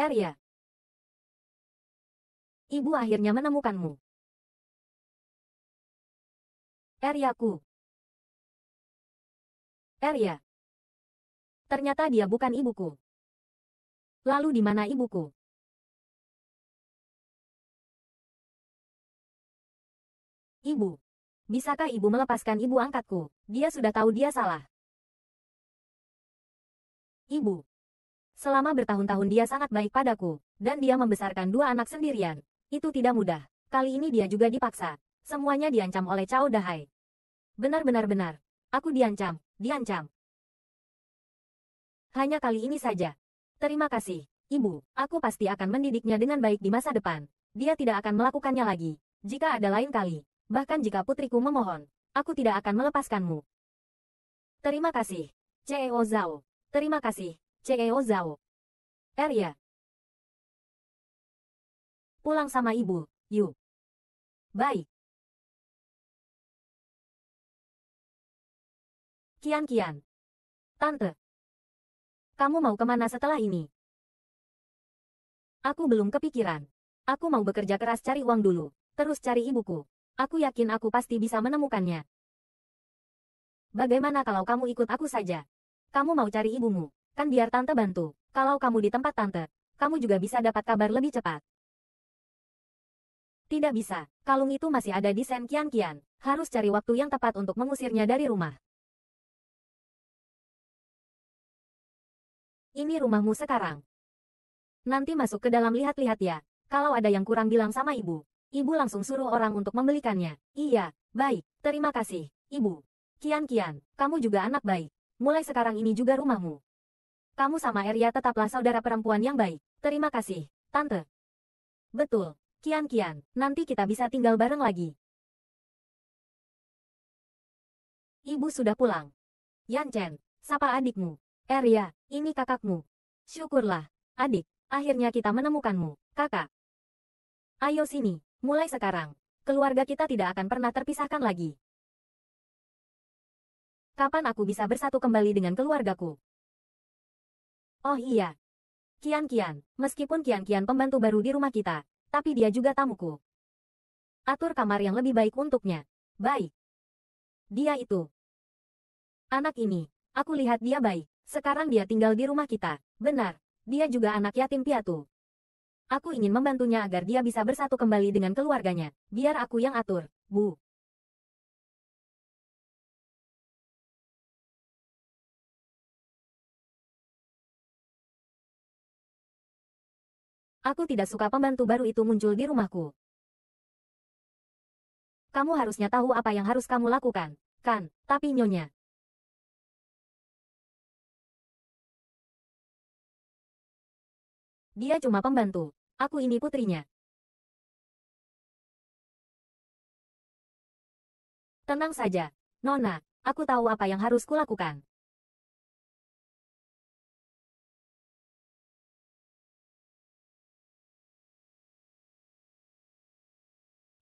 B: Area Ibu akhirnya menemukanmu. Eryaku. Erya. Ternyata dia bukan ibuku. Lalu di mana ibuku?
A: Ibu. Bisakah ibu melepaskan ibu angkatku? Dia sudah tahu dia salah. Ibu. Selama bertahun-tahun dia sangat baik padaku, dan dia membesarkan dua anak sendirian. Itu tidak mudah. Kali ini dia juga dipaksa. Semuanya diancam oleh Cao Dahai. Benar-benar benar. Aku diancam, diancam. Hanya kali ini saja. Terima kasih, Ibu. Aku pasti akan mendidiknya dengan baik di masa depan. Dia tidak akan melakukannya lagi. Jika ada lain kali, bahkan jika putriku memohon, aku tidak akan melepaskanmu. Terima kasih, CEO Zhao. Terima kasih, CEO Zhao. Arya, er,
B: Pulang sama ibu, Yuk. Baik. Kian-kian.
A: Tante. Kamu mau kemana setelah ini? Aku belum kepikiran. Aku mau bekerja keras cari uang dulu, terus cari ibuku. Aku yakin aku pasti bisa menemukannya. Bagaimana kalau kamu ikut aku saja? Kamu mau cari ibumu, kan biar tante bantu. Kalau kamu di tempat tante, kamu juga bisa dapat kabar lebih cepat. Tidak bisa, kalung itu masih ada di Sen Kian Kian. Harus cari waktu yang tepat untuk mengusirnya dari rumah. Ini rumahmu sekarang. Nanti masuk ke dalam lihat-lihat ya. Kalau ada yang kurang bilang sama ibu. Ibu langsung suruh orang untuk membelikannya. Iya, baik. Terima kasih, ibu. Kian-kian, kamu juga anak baik. Mulai sekarang ini juga rumahmu. Kamu sama Erya tetaplah saudara perempuan yang baik. Terima kasih, Tante. Betul, kian-kian. Nanti kita bisa tinggal bareng lagi. Ibu sudah pulang. Yan Chen, sapa adikmu. Eria, eh, ini kakakmu. Syukurlah, adik, akhirnya kita menemukanmu, kakak. Ayo sini, mulai sekarang. Keluarga kita tidak akan pernah terpisahkan lagi. Kapan aku bisa bersatu kembali dengan keluargaku? Oh iya. Kian-kian, meskipun kian-kian pembantu baru di rumah kita, tapi dia juga tamuku. Atur kamar yang lebih baik untuknya. Baik. Dia itu. Anak ini, aku lihat dia baik. Sekarang dia tinggal di rumah kita. Benar, dia juga anak yatim piatu. Aku ingin membantunya agar dia bisa bersatu kembali dengan keluarganya. Biar aku yang atur, Bu.
B: Aku tidak suka pembantu baru itu muncul di rumahku. Kamu harusnya tahu apa yang harus kamu lakukan, kan? Tapi Nyonya, Dia cuma pembantu. Aku ini putrinya. Tenang saja, Nona. Aku tahu apa yang harus kulakukan.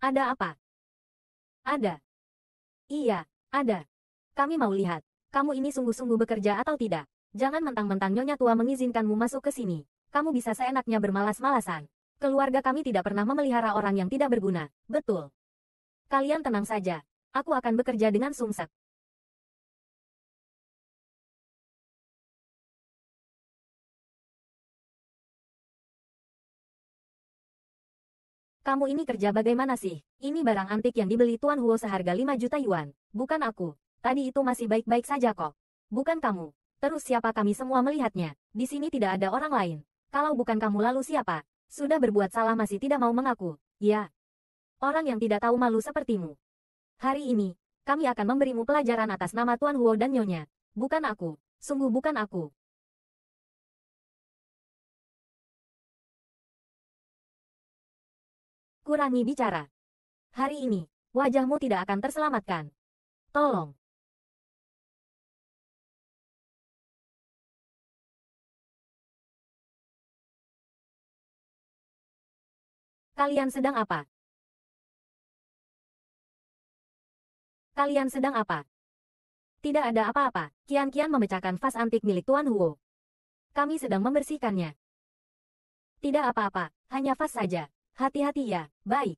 B: Ada apa?
A: Ada. Iya, ada. Kami mau lihat. Kamu ini sungguh-sungguh bekerja atau tidak? Jangan mentang-mentang Nyonya Tua mengizinkanmu masuk ke sini kamu bisa seenaknya bermalas-malasan. Keluarga kami tidak pernah memelihara orang yang tidak berguna, betul. Kalian tenang saja, aku akan bekerja dengan sungsek. Kamu ini kerja bagaimana sih? Ini barang antik yang dibeli Tuan Huo seharga 5 juta yuan. Bukan aku. Tadi itu masih baik-baik saja kok. Bukan kamu. Terus siapa kami semua melihatnya? Di sini tidak ada orang lain. Kalau bukan kamu lalu siapa? Sudah berbuat salah masih tidak mau mengaku, ya. Orang yang tidak tahu malu sepertimu. Hari ini, kami akan memberimu pelajaran atas nama Tuan Huo dan Nyonya. Bukan aku,
B: sungguh bukan aku. Kurangi bicara. Hari ini, wajahmu tidak akan terselamatkan. Tolong. Kalian sedang apa?
A: Kalian sedang apa? Tidak ada apa-apa. Kian-kian memecahkan vas antik milik Tuan Huo. Kami sedang membersihkannya. Tidak apa-apa,
B: hanya vas saja. Hati-hati ya, baik.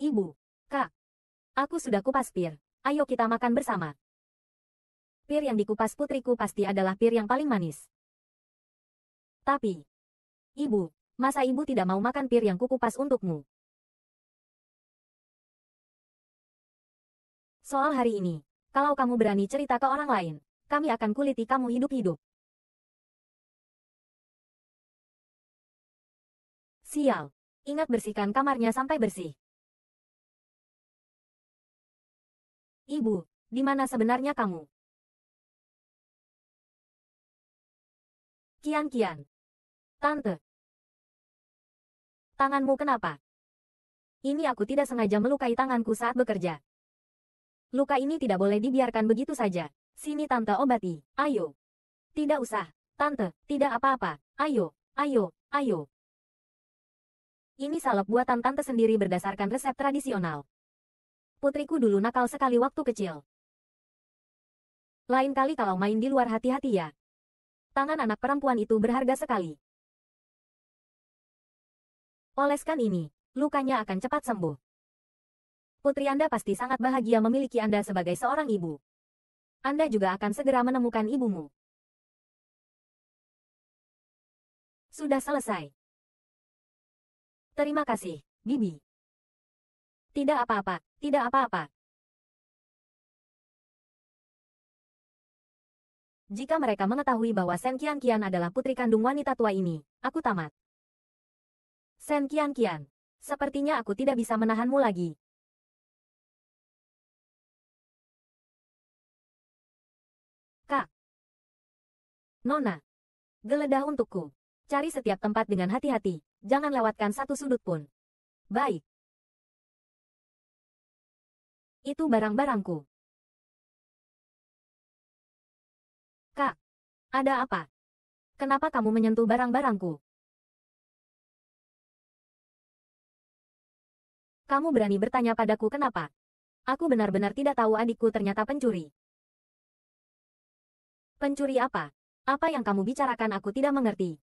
A: Ibu, Kak, aku sudah kupas pir. Ayo kita makan bersama. Pir yang dikupas putriku pasti adalah pir yang paling manis. Tapi, Ibu, masa ibu tidak mau makan pir yang kukupas untukmu?
B: Soal hari ini, kalau kamu berani cerita ke orang lain, kami akan kuliti kamu hidup-hidup. Sial, ingat bersihkan kamarnya sampai bersih. Ibu, di mana sebenarnya kamu? Kian-kian. Tante, Tanganmu kenapa?
A: Ini aku tidak sengaja melukai tanganku saat bekerja. Luka ini tidak boleh dibiarkan begitu saja. Sini tante obati, ayo. Tidak usah, tante, tidak apa-apa, ayo, ayo, ayo. Ini salep buatan tante sendiri berdasarkan resep tradisional. Putriku dulu nakal sekali waktu kecil. Lain kali kalau main di luar hati-hati ya. Tangan anak perempuan itu berharga sekali. Oleskan ini, lukanya akan cepat sembuh. Putri Anda pasti sangat bahagia memiliki Anda sebagai seorang ibu. Anda juga akan segera menemukan ibumu.
B: Sudah selesai. Terima kasih, Bibi. Tidak apa-apa, tidak apa-apa.
A: Jika mereka mengetahui bahwa Sen Kian Kian adalah putri kandung wanita tua ini, aku tamat. Sen Kian Kian. Sepertinya aku
B: tidak bisa menahanmu lagi. Kak. Nona. Geledah untukku. Cari setiap tempat dengan hati-hati. Jangan lewatkan satu sudut pun. Baik. Itu barang-barangku. Kak. Ada apa? Kenapa kamu menyentuh barang-barangku?
A: Kamu berani bertanya padaku kenapa? Aku benar-benar tidak tahu adikku ternyata pencuri. Pencuri apa? Apa yang kamu bicarakan aku tidak mengerti.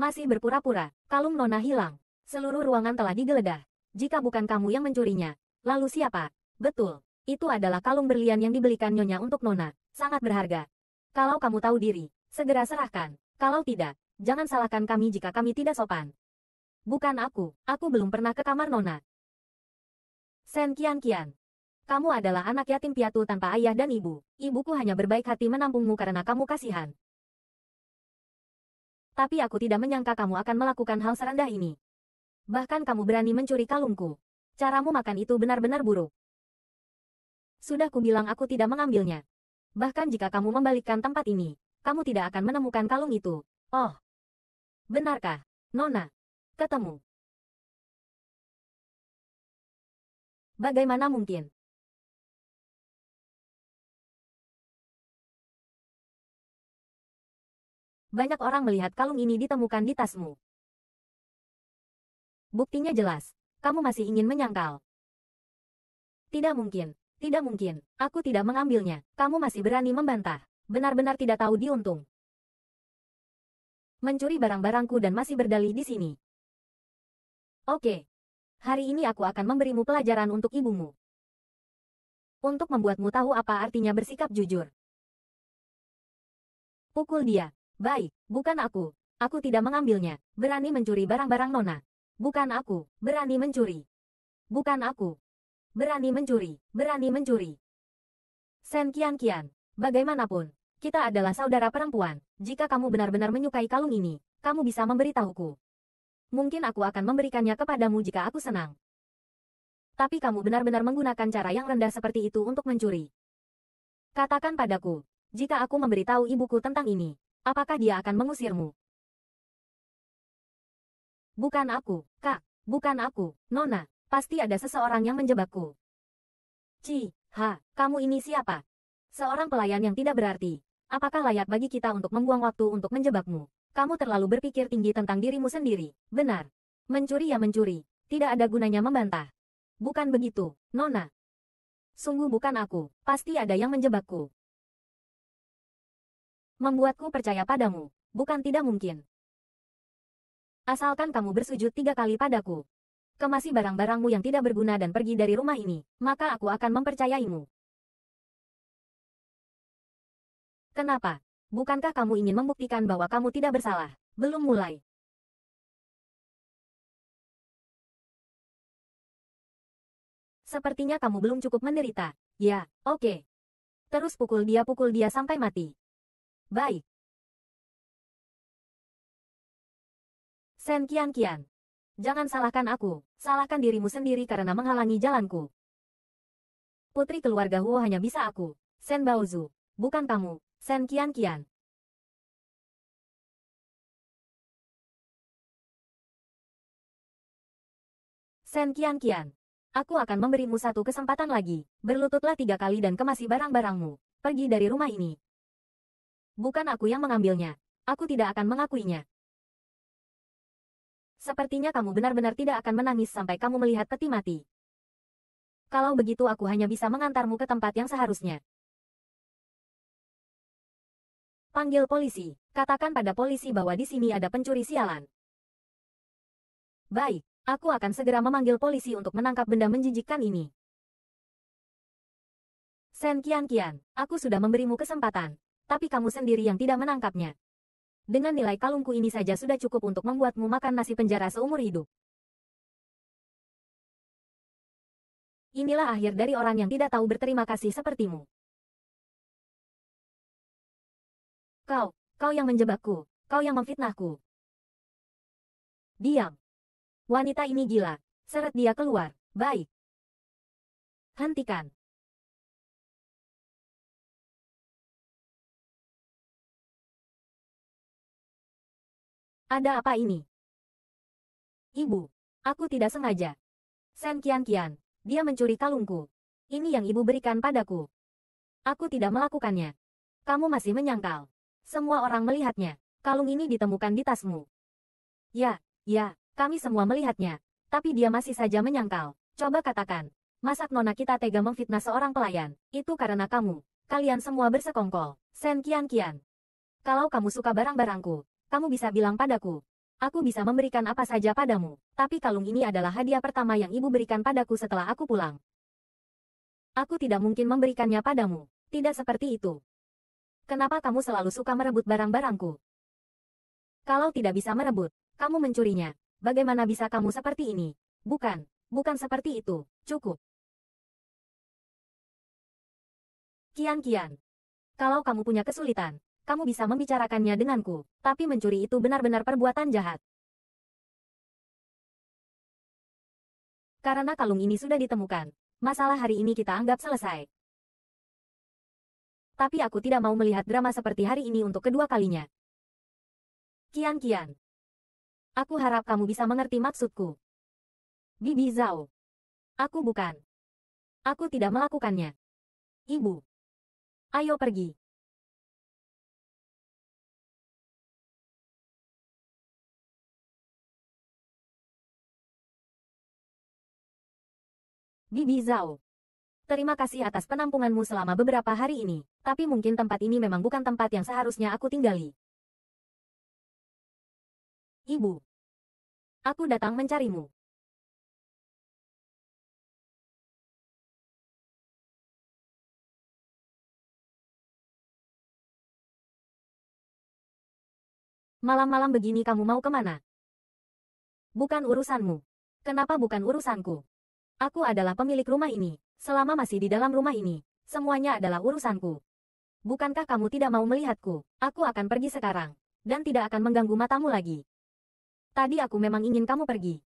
A: Masih berpura-pura, kalung Nona hilang. Seluruh ruangan telah digeledah. Jika bukan kamu yang mencurinya, lalu siapa? Betul, itu adalah kalung berlian yang dibelikan Nyonya untuk Nona. Sangat berharga. Kalau kamu tahu diri, segera serahkan. Kalau tidak, jangan salahkan kami jika kami tidak sopan. Bukan aku, aku belum pernah ke kamar Nona. Sen Kian Kian. Kamu adalah anak yatim piatu tanpa ayah dan ibu. Ibuku hanya berbaik hati menampungmu karena kamu kasihan. Tapi aku tidak menyangka kamu akan melakukan hal serendah ini. Bahkan kamu berani mencuri kalungku. Caramu makan itu benar-benar buruk. Sudah kubilang aku tidak mengambilnya. Bahkan jika kamu membalikkan tempat ini, kamu tidak akan menemukan kalung itu. Oh. Benarkah, Nona? Ketemu.
B: Bagaimana mungkin?
A: Banyak orang melihat kalung ini ditemukan di tasmu. Buktinya jelas. Kamu masih ingin menyangkal. Tidak mungkin. Tidak mungkin. Aku tidak mengambilnya. Kamu masih berani membantah. Benar-benar tidak tahu diuntung. Mencuri barang-barangku dan masih berdalih di sini. Oke. Hari ini aku akan memberimu pelajaran untuk ibumu. Untuk membuatmu tahu apa artinya bersikap jujur. Pukul dia. Baik, bukan aku. Aku tidak mengambilnya. Berani mencuri barang-barang Nona. Bukan aku. Berani mencuri. Bukan aku. Berani mencuri. Berani mencuri. Sen Kian Kian. Bagaimanapun, kita adalah saudara perempuan. Jika kamu benar-benar menyukai kalung ini, kamu bisa memberitahuku mungkin aku akan memberikannya kepadamu jika aku senang. Tapi kamu benar-benar menggunakan cara yang rendah seperti itu untuk mencuri. Katakan padaku, jika aku memberitahu ibuku tentang ini, apakah dia akan mengusirmu? Bukan aku, kak, bukan aku, nona, pasti ada seseorang yang menjebakku. Ci, ha, kamu ini siapa? Seorang pelayan yang tidak berarti. Apakah layak bagi kita untuk membuang waktu untuk menjebakmu? kamu terlalu berpikir tinggi tentang dirimu sendiri. Benar. Mencuri ya mencuri. Tidak ada gunanya membantah. Bukan begitu, Nona. Sungguh bukan aku. Pasti ada yang menjebakku. Membuatku percaya padamu. Bukan tidak mungkin. Asalkan kamu bersujud tiga kali padaku. Kemasi barang-barangmu yang tidak berguna dan pergi dari rumah ini, maka aku akan mempercayaimu. Kenapa? Bukankah kamu ingin membuktikan bahwa
B: kamu tidak bersalah? Belum mulai. Sepertinya kamu belum cukup menderita. Ya, oke. Okay. Terus pukul dia pukul dia sampai mati. Baik.
A: Sen Kian Kian. Jangan salahkan aku, salahkan dirimu sendiri karena menghalangi jalanku. Putri keluarga Huo hanya bisa aku, Sen Baozu, bukan kamu. Sen Kian Kian. Sen Kian Kian. Aku akan memberimu satu kesempatan lagi. Berlututlah tiga kali dan kemasi barang-barangmu. Pergi dari rumah ini. Bukan aku yang mengambilnya. Aku tidak akan mengakuinya. Sepertinya kamu benar-benar tidak akan menangis sampai kamu melihat peti mati. Kalau begitu aku hanya bisa mengantarmu ke tempat yang seharusnya. Panggil polisi. Katakan pada polisi bahwa di sini ada pencuri sialan. Baik, aku akan segera memanggil polisi untuk menangkap benda menjijikkan ini. Sen Kian Kian, aku sudah memberimu kesempatan. Tapi kamu sendiri yang tidak menangkapnya. Dengan nilai kalungku ini saja sudah cukup untuk membuatmu makan nasi penjara seumur hidup. Inilah akhir dari orang yang tidak tahu berterima kasih sepertimu.
B: Kau, kau yang menjebakku, kau yang memfitnahku. Diam. Wanita ini gila, seret dia keluar, baik. Hentikan.
A: Ada apa ini? Ibu, aku tidak sengaja. Sen Kian Kian, dia mencuri kalungku. Ini yang ibu berikan padaku. Aku tidak melakukannya. Kamu masih menyangkal. Semua orang melihatnya. Kalung ini ditemukan di tasmu. Ya, ya, kami semua melihatnya. Tapi dia masih saja menyangkal. Coba katakan. Masak nona kita tega memfitnah seorang pelayan. Itu karena kamu. Kalian semua bersekongkol. Sen kian kian. Kalau kamu suka barang-barangku, kamu bisa bilang padaku. Aku bisa memberikan apa saja padamu. Tapi kalung ini adalah hadiah pertama yang ibu berikan padaku setelah aku pulang. Aku tidak mungkin memberikannya padamu. Tidak seperti itu. Kenapa kamu selalu suka merebut barang-barangku? Kalau tidak bisa merebut, kamu mencurinya. Bagaimana bisa kamu seperti ini? Bukan, bukan seperti itu. Cukup. Kian-kian. Kalau kamu punya kesulitan, kamu bisa membicarakannya denganku, tapi mencuri itu benar-benar perbuatan jahat. Karena kalung ini sudah ditemukan, masalah hari ini kita anggap selesai tapi aku tidak mau melihat drama seperti hari ini untuk kedua kalinya. Kian Kian. Aku harap kamu bisa mengerti maksudku. Bibi Zhao. Aku bukan. Aku tidak melakukannya. Ibu.
B: Ayo pergi.
A: Bibi Zhao. Terima kasih atas penampunganmu selama beberapa hari ini, tapi mungkin tempat ini memang bukan tempat yang seharusnya aku tinggali.
B: Ibu. Aku datang mencarimu.
A: Malam-malam begini kamu mau kemana? Bukan urusanmu. Kenapa bukan urusanku? Aku adalah pemilik rumah ini. Selama masih di dalam rumah ini, semuanya adalah urusanku. Bukankah kamu tidak mau melihatku? Aku akan pergi sekarang. Dan tidak akan mengganggu matamu lagi. Tadi aku memang ingin kamu pergi.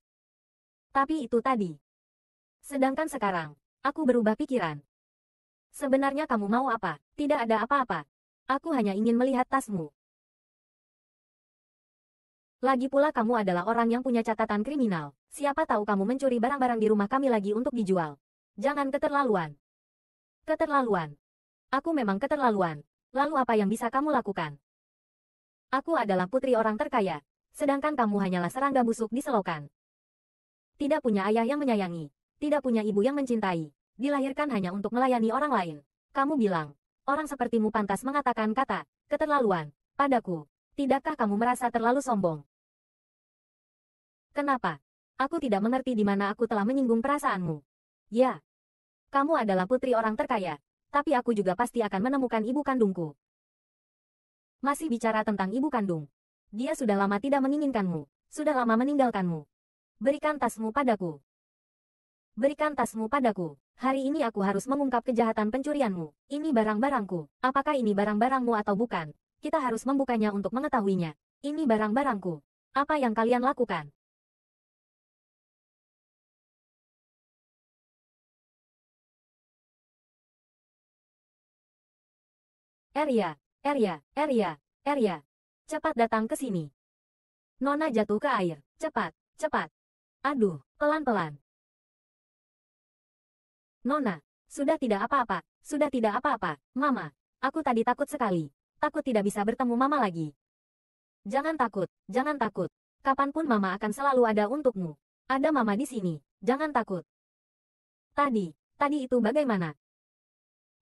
A: Tapi itu tadi. Sedangkan sekarang, aku berubah pikiran. Sebenarnya kamu mau apa? Tidak ada apa-apa. Aku hanya ingin melihat tasmu. Lagi pula kamu adalah orang yang punya catatan kriminal. Siapa tahu kamu mencuri barang-barang di rumah kami lagi untuk dijual. Jangan keterlaluan. Keterlaluan. Aku memang keterlaluan. Lalu apa yang bisa kamu lakukan? Aku adalah putri orang terkaya, sedangkan kamu hanyalah serangga busuk di selokan. Tidak punya ayah yang menyayangi, tidak punya ibu yang mencintai, dilahirkan hanya untuk melayani orang lain. Kamu bilang, orang sepertimu pantas mengatakan kata, keterlaluan, padaku. Tidakkah kamu merasa terlalu sombong? Kenapa? Aku tidak mengerti di mana aku telah menyinggung perasaanmu. Ya. Kamu adalah putri orang terkaya, tapi aku juga pasti akan menemukan ibu kandungku. Masih bicara tentang ibu kandung. Dia sudah lama tidak menginginkanmu, sudah lama meninggalkanmu. Berikan tasmu padaku. Berikan tasmu padaku. Hari ini aku harus mengungkap kejahatan pencurianmu. Ini barang-barangku. Apakah ini barang-barangmu atau bukan? Kita harus membukanya untuk mengetahuinya. Ini barang-barangku. Apa yang kalian lakukan? Erya, Erya, Erya, Erya, Cepat datang ke sini. Nona jatuh ke air. Cepat, cepat. Aduh, pelan-pelan. Nona, sudah tidak apa-apa, sudah tidak apa-apa, Mama. Aku tadi takut sekali. Takut tidak bisa bertemu Mama lagi. Jangan takut, jangan takut. Kapanpun Mama akan selalu ada untukmu. Ada Mama di sini, jangan takut. Tadi, tadi itu bagaimana?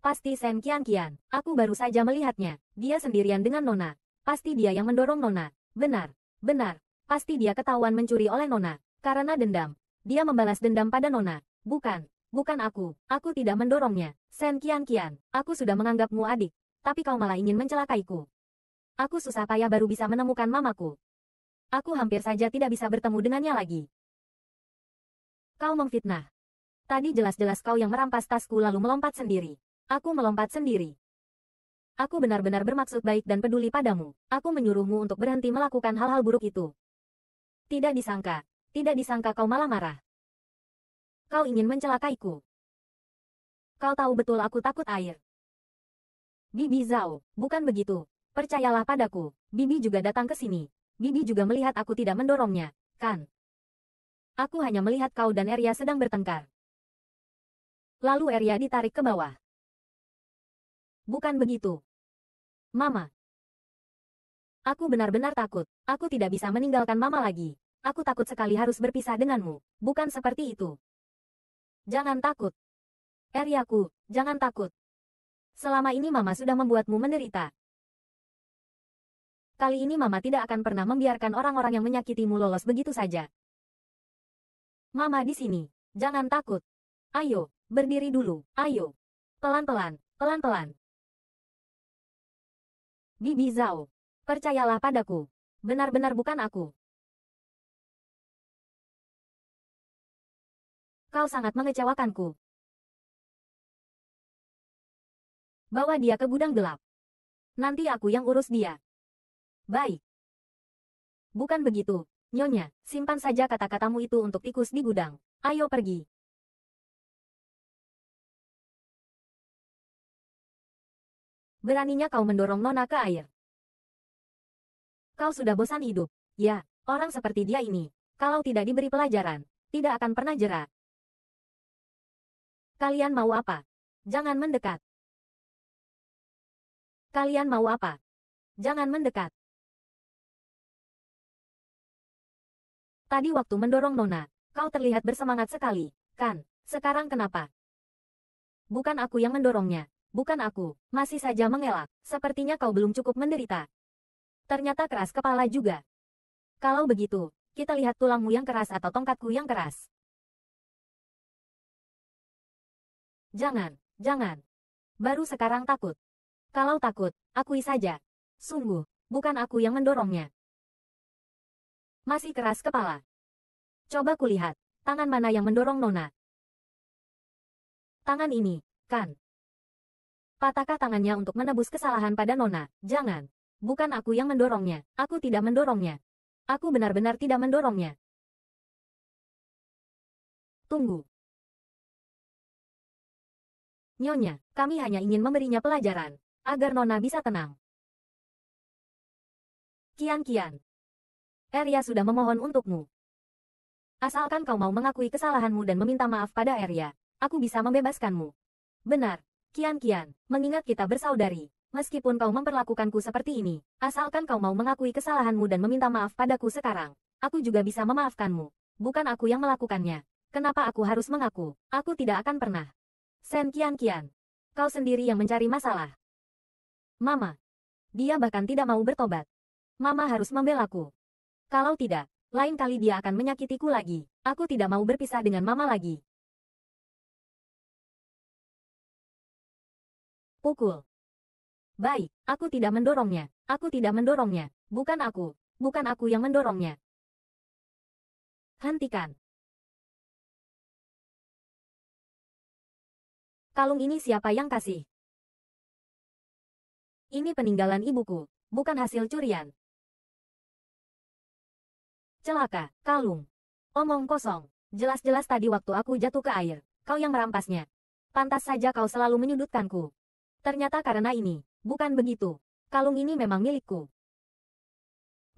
A: Pasti Sen Kian Kian, aku baru saja melihatnya. Dia sendirian dengan Nona. Pasti dia yang mendorong Nona. Benar, benar. Pasti dia ketahuan mencuri oleh Nona. Karena dendam. Dia membalas dendam pada Nona. Bukan, bukan aku. Aku tidak mendorongnya. Sen Kian Kian, aku sudah menganggapmu adik. Tapi kau malah ingin mencelakaiku. Aku susah payah baru bisa menemukan mamaku. Aku hampir saja tidak bisa bertemu dengannya lagi. Kau memfitnah. Tadi jelas-jelas kau yang merampas tasku lalu melompat sendiri. Aku melompat sendiri. Aku benar-benar bermaksud baik dan peduli padamu. Aku menyuruhmu untuk berhenti melakukan hal-hal buruk itu. Tidak disangka. Tidak disangka kau malah marah. Kau ingin mencelakaiku. Kau tahu betul aku takut air. Bibi Zhao, bukan begitu. Percayalah padaku, Bibi juga datang ke sini. Bibi juga melihat aku tidak mendorongnya, kan? Aku hanya melihat kau dan Erya sedang bertengkar. Lalu Erya ditarik ke bawah bukan begitu? Mama. Aku benar-benar takut. Aku tidak bisa meninggalkan Mama lagi. Aku takut sekali harus berpisah denganmu. Bukan seperti itu. Jangan takut. Eriaku, jangan takut. Selama ini Mama sudah membuatmu menderita. Kali ini Mama tidak akan pernah membiarkan orang-orang yang menyakitimu lolos begitu saja. Mama di sini. Jangan takut. Ayo, berdiri dulu. Ayo. Pelan-pelan, pelan-pelan.
B: Bibi Zhao. Percayalah padaku. Benar-benar bukan aku. Kau sangat mengecewakanku.
A: Bawa dia ke gudang gelap. Nanti aku yang urus dia. Baik. Bukan begitu, Nyonya. Simpan saja kata-katamu itu untuk tikus di gudang.
B: Ayo pergi.
A: Beraninya kau mendorong Nona ke air. Kau sudah bosan hidup. Ya, orang seperti dia ini, kalau tidak diberi pelajaran, tidak akan pernah jera. Kalian mau apa? Jangan mendekat.
B: Kalian mau apa? Jangan mendekat.
A: Tadi waktu mendorong Nona, kau terlihat bersemangat sekali, kan? Sekarang kenapa? Bukan aku yang mendorongnya, bukan aku, masih saja mengelak, sepertinya kau belum cukup menderita. Ternyata keras kepala juga. Kalau begitu, kita lihat tulangmu yang keras atau tongkatku yang keras. Jangan, jangan. Baru sekarang takut. Kalau takut, akui saja. Sungguh, bukan aku yang mendorongnya. Masih keras kepala. Coba kulihat, tangan mana yang mendorong Nona. Tangan ini, kan? Patahkah tangannya untuk menebus kesalahan pada Nona? Jangan. Bukan aku yang mendorongnya. Aku tidak mendorongnya. Aku benar-benar tidak mendorongnya.
B: Tunggu. Nyonya, kami hanya ingin memberinya pelajaran, agar Nona bisa tenang. Kian-kian.
A: Arya sudah memohon untukmu. Asalkan kau mau mengakui kesalahanmu dan meminta maaf pada Arya, aku bisa membebaskanmu. Benar, Kian-kian, mengingat kita bersaudari, meskipun kau memperlakukanku seperti ini, asalkan kau mau mengakui kesalahanmu dan meminta maaf padaku sekarang, aku juga bisa memaafkanmu. Bukan aku yang melakukannya. Kenapa aku harus mengaku? Aku tidak akan pernah. Sen kian-kian. Kau sendiri yang mencari masalah. Mama. Dia bahkan tidak mau bertobat. Mama harus membelaku. Kalau tidak, lain kali dia akan menyakitiku lagi. Aku tidak mau berpisah dengan mama lagi. Pukul. Baik, aku tidak mendorongnya. Aku tidak mendorongnya. Bukan aku. Bukan aku yang mendorongnya. Hentikan.
B: Kalung ini siapa yang kasih? Ini peninggalan ibuku, bukan hasil curian.
A: Celaka, kalung. Omong kosong. Jelas-jelas tadi waktu aku jatuh ke air, kau yang merampasnya. Pantas saja kau selalu menyudutkanku. Ternyata karena ini, bukan begitu. Kalung ini memang milikku.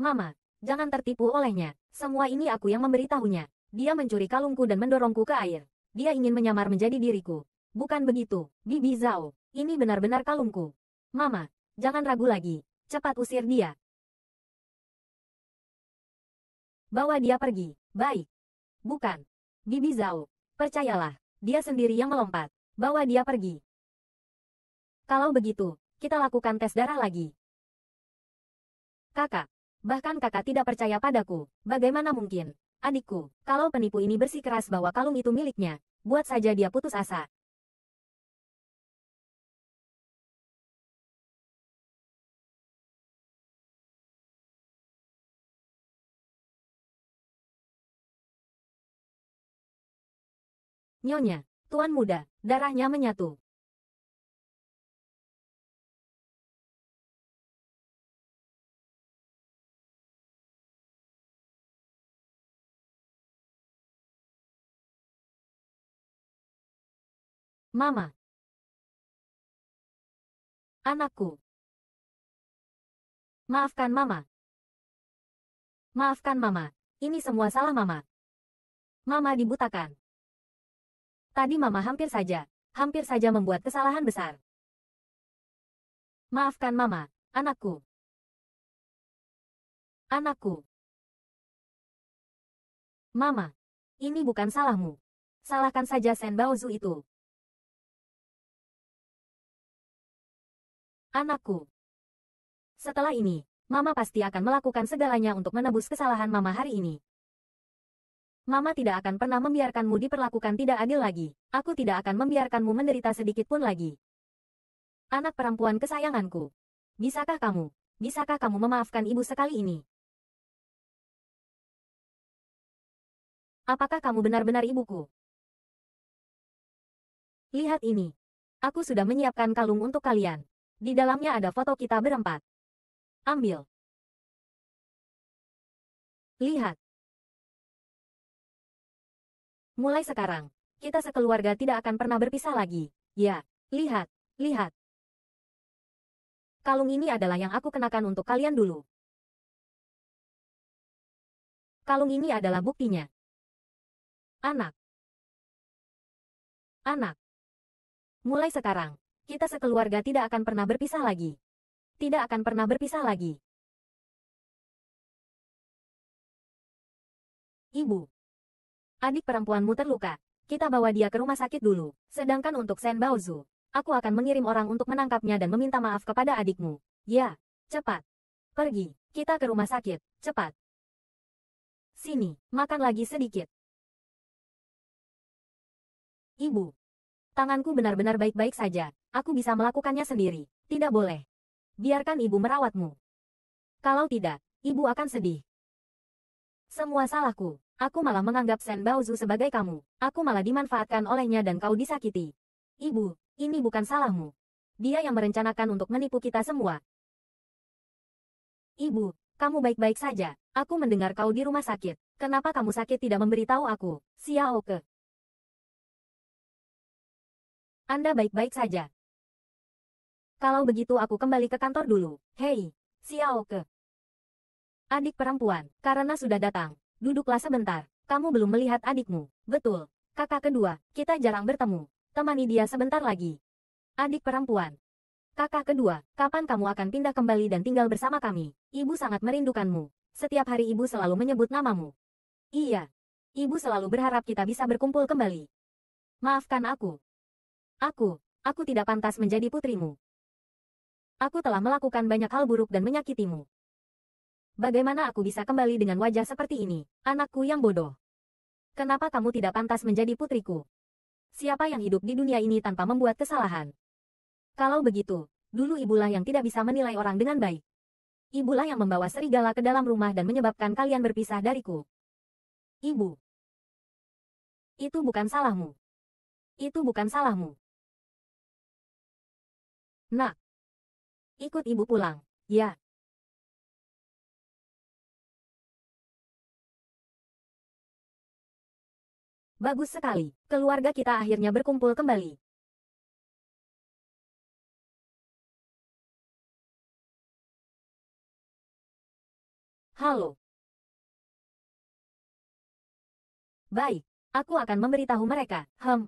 A: Mama, jangan tertipu olehnya. Semua ini aku yang memberitahunya. Dia mencuri kalungku dan mendorongku ke air. Dia ingin menyamar menjadi diriku. Bukan begitu, Bibi Zhao. Ini benar-benar kalungku. Mama, jangan ragu lagi. Cepat usir dia.
B: Bawa dia pergi. Baik. Bukan. Bibi Zhao.
A: Percayalah, dia sendiri yang melompat. Bawa dia pergi. Kalau begitu, kita lakukan tes darah lagi. Kakak, bahkan kakak tidak percaya padaku, bagaimana mungkin? Adikku, kalau penipu ini bersikeras bahwa kalung itu miliknya, buat saja dia putus asa.
B: Nyonya, Tuan Muda, darahnya menyatu. Mama. Anakku. Maafkan Mama.
A: Maafkan Mama, ini semua salah Mama. Mama dibutakan. Tadi Mama hampir saja, hampir saja membuat kesalahan besar.
B: Maafkan Mama, anakku. Anakku. Mama, ini bukan salahmu. Salahkan saja Sen Baozu itu.
A: Anakku. Setelah ini, Mama pasti akan melakukan segalanya untuk menebus kesalahan Mama hari ini. Mama tidak akan pernah membiarkanmu diperlakukan tidak adil lagi. Aku tidak akan membiarkanmu menderita sedikit pun lagi. Anak perempuan kesayanganku. Bisakah kamu? Bisakah kamu memaafkan ibu sekali ini? Apakah kamu benar-benar ibuku?
B: Lihat ini. Aku sudah menyiapkan kalung untuk kalian. Di dalamnya ada foto kita berempat. Ambil. Lihat. Mulai
A: sekarang, kita sekeluarga tidak akan pernah berpisah lagi. Ya, lihat, lihat. Kalung ini adalah yang aku kenakan untuk kalian dulu.
B: Kalung ini adalah buktinya. Anak. Anak. Mulai sekarang, kita sekeluarga tidak akan pernah berpisah lagi. Tidak akan pernah berpisah lagi.
A: Ibu. Adik perempuanmu terluka. Kita bawa dia ke rumah sakit dulu. Sedangkan untuk Sen Baozu, aku akan mengirim orang untuk menangkapnya dan meminta maaf kepada adikmu. Ya, cepat. Pergi, kita ke rumah sakit, cepat. Sini, makan lagi sedikit. Ibu. Tanganku benar-benar baik-baik saja. Aku bisa melakukannya sendiri. Tidak boleh. Biarkan ibu merawatmu. Kalau tidak, ibu akan sedih. Semua salahku. Aku malah menganggap Sen Baozu sebagai kamu. Aku malah dimanfaatkan olehnya dan kau disakiti. Ibu, ini bukan salahmu. Dia yang merencanakan untuk menipu kita semua. Ibu, kamu baik-baik saja. Aku mendengar kau di rumah sakit. Kenapa kamu sakit tidak memberitahu aku, Oke. Anda baik-baik saja. Kalau begitu aku kembali ke kantor dulu. Hei, Xiao Ke. Adik perempuan, karena sudah datang, duduklah sebentar. Kamu belum melihat adikmu. Betul, kakak kedua, kita jarang bertemu. Temani dia sebentar lagi. Adik perempuan. Kakak kedua, kapan kamu akan pindah kembali dan tinggal bersama kami? Ibu sangat merindukanmu. Setiap hari ibu selalu menyebut namamu. Iya. Ibu selalu berharap kita bisa berkumpul kembali. Maafkan aku. Aku, aku tidak pantas menjadi putrimu. Aku telah melakukan banyak hal buruk dan menyakitimu. Bagaimana aku bisa kembali dengan wajah seperti ini, anakku yang bodoh? Kenapa kamu tidak pantas menjadi putriku? Siapa yang hidup di dunia ini tanpa membuat kesalahan? Kalau begitu, dulu ibulah yang tidak bisa menilai orang dengan baik. Ibulah yang membawa serigala ke dalam rumah dan menyebabkan kalian berpisah dariku. Ibu. Itu
B: bukan salahmu. Itu bukan salahmu. Nak, Ikut ibu pulang. Ya. Bagus sekali. Keluarga kita akhirnya berkumpul kembali. Halo. Baik, aku akan memberitahu
A: mereka. Hem.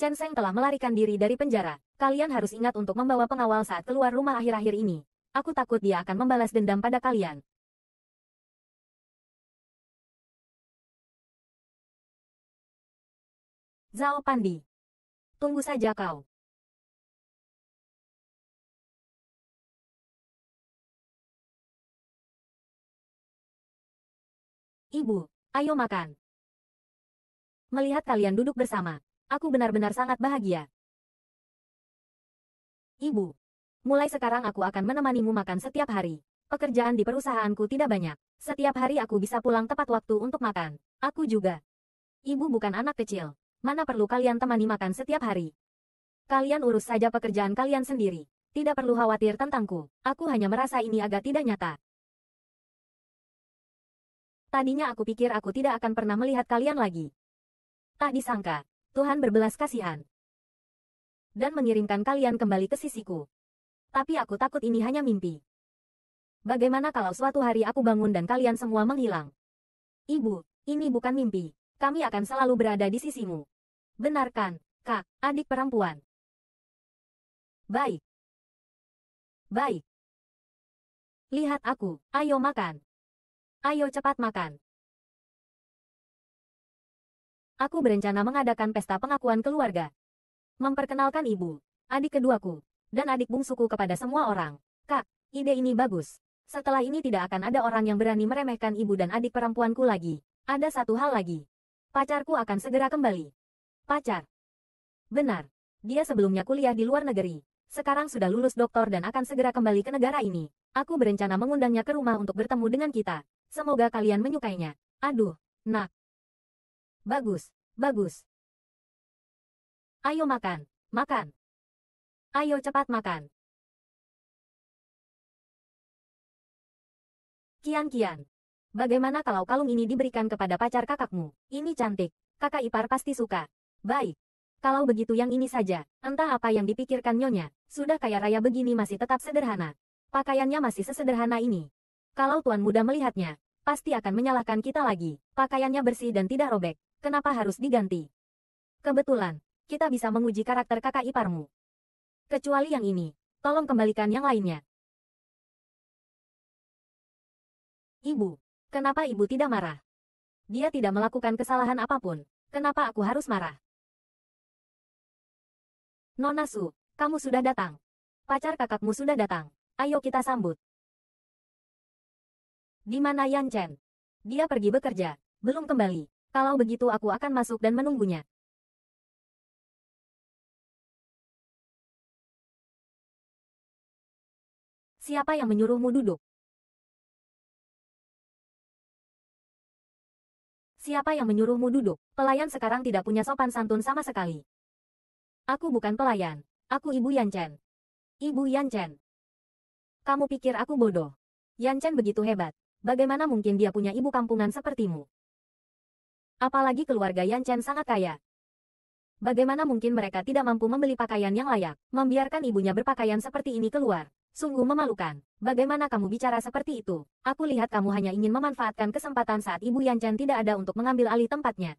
A: Chen Seng telah melarikan diri dari penjara. Kalian harus ingat untuk membawa pengawal saat keluar rumah akhir-akhir ini. Aku takut dia akan membalas dendam pada kalian.
B: Zhao Pandi. Tunggu saja kau. Ibu, ayo makan.
A: Melihat kalian duduk bersama, Aku benar-benar sangat bahagia. Ibu. Mulai sekarang aku akan menemanimu makan setiap hari. Pekerjaan di perusahaanku tidak banyak. Setiap hari aku bisa pulang tepat waktu untuk makan. Aku juga. Ibu bukan anak kecil. Mana perlu kalian temani makan setiap hari? Kalian urus saja pekerjaan kalian sendiri. Tidak perlu khawatir tentangku. Aku hanya merasa ini agak tidak nyata. Tadinya aku pikir aku tidak akan pernah melihat kalian lagi. Tak disangka, Tuhan berbelas kasihan dan mengirimkan kalian kembali ke sisiku. Tapi aku takut ini hanya mimpi. Bagaimana kalau suatu hari aku bangun dan kalian semua menghilang? Ibu, ini bukan mimpi. Kami akan selalu berada di sisimu. Benarkan, Kak, adik perempuan.
B: Baik. Baik. Lihat aku, ayo makan.
A: Ayo cepat makan aku berencana mengadakan pesta pengakuan keluarga. Memperkenalkan ibu, adik keduaku, dan adik bungsuku kepada semua orang. Kak, ide ini bagus. Setelah ini tidak akan ada orang yang berani meremehkan ibu dan adik perempuanku lagi. Ada satu hal lagi. Pacarku akan segera kembali. Pacar. Benar. Dia sebelumnya kuliah di luar negeri. Sekarang sudah lulus doktor dan akan segera kembali ke negara ini. Aku berencana mengundangnya ke rumah untuk bertemu dengan kita. Semoga kalian menyukainya. Aduh, nak, Bagus,
B: bagus. Ayo makan, makan. Ayo cepat makan.
A: Kian-kian. Bagaimana kalau kalung ini diberikan kepada pacar kakakmu? Ini cantik. Kakak ipar pasti suka. Baik. Kalau begitu yang ini saja, entah apa yang dipikirkan Nyonya, sudah kaya raya begini masih tetap sederhana. Pakaiannya masih sesederhana ini. Kalau tuan muda melihatnya, pasti akan menyalahkan kita lagi. Pakaiannya bersih dan tidak robek, Kenapa harus diganti? Kebetulan, kita bisa menguji karakter kakak iparmu. Kecuali
B: yang ini, tolong kembalikan yang lainnya.
A: Ibu, kenapa ibu tidak marah? Dia tidak melakukan kesalahan apapun, kenapa aku harus marah? Nona Su, kamu sudah datang. Pacar kakakmu sudah datang, ayo kita sambut. Di mana Yan Chen? Dia pergi bekerja, belum kembali. Kalau begitu aku akan masuk
B: dan menunggunya. Siapa yang menyuruhmu duduk?
A: Siapa yang menyuruhmu duduk? Pelayan sekarang tidak punya sopan santun sama sekali. Aku bukan pelayan. Aku Ibu Yan Yanchen. Ibu Yan Yanchen. Kamu pikir aku bodoh? Yan Yanchen begitu hebat. Bagaimana mungkin dia punya ibu kampungan sepertimu? Apalagi keluarga Yan Chen sangat kaya. Bagaimana mungkin mereka tidak mampu membeli pakaian yang layak, membiarkan ibunya berpakaian seperti ini keluar. Sungguh memalukan. Bagaimana kamu bicara seperti itu? Aku lihat kamu hanya ingin memanfaatkan kesempatan saat ibu Yan Chen tidak ada untuk mengambil alih tempatnya.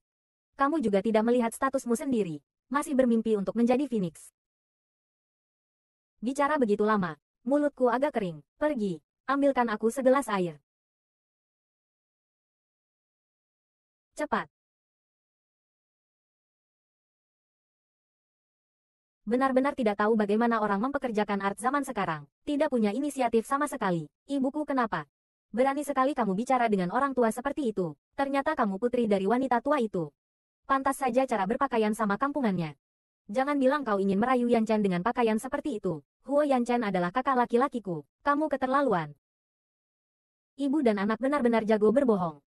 A: Kamu juga tidak melihat statusmu sendiri. Masih bermimpi untuk menjadi Phoenix. Bicara begitu lama, mulutku agak kering. Pergi, ambilkan aku segelas air. Cepat. Benar-benar tidak tahu bagaimana orang mempekerjakan art zaman sekarang. Tidak punya inisiatif sama sekali. Ibuku kenapa? Berani sekali kamu bicara dengan orang tua seperti itu. Ternyata kamu putri dari wanita tua itu. Pantas saja cara berpakaian sama kampungannya. Jangan bilang kau ingin merayu Yan Chen dengan pakaian seperti itu. Huo Yan Chen adalah kakak laki-lakiku. Kamu keterlaluan. Ibu dan anak benar-benar jago berbohong.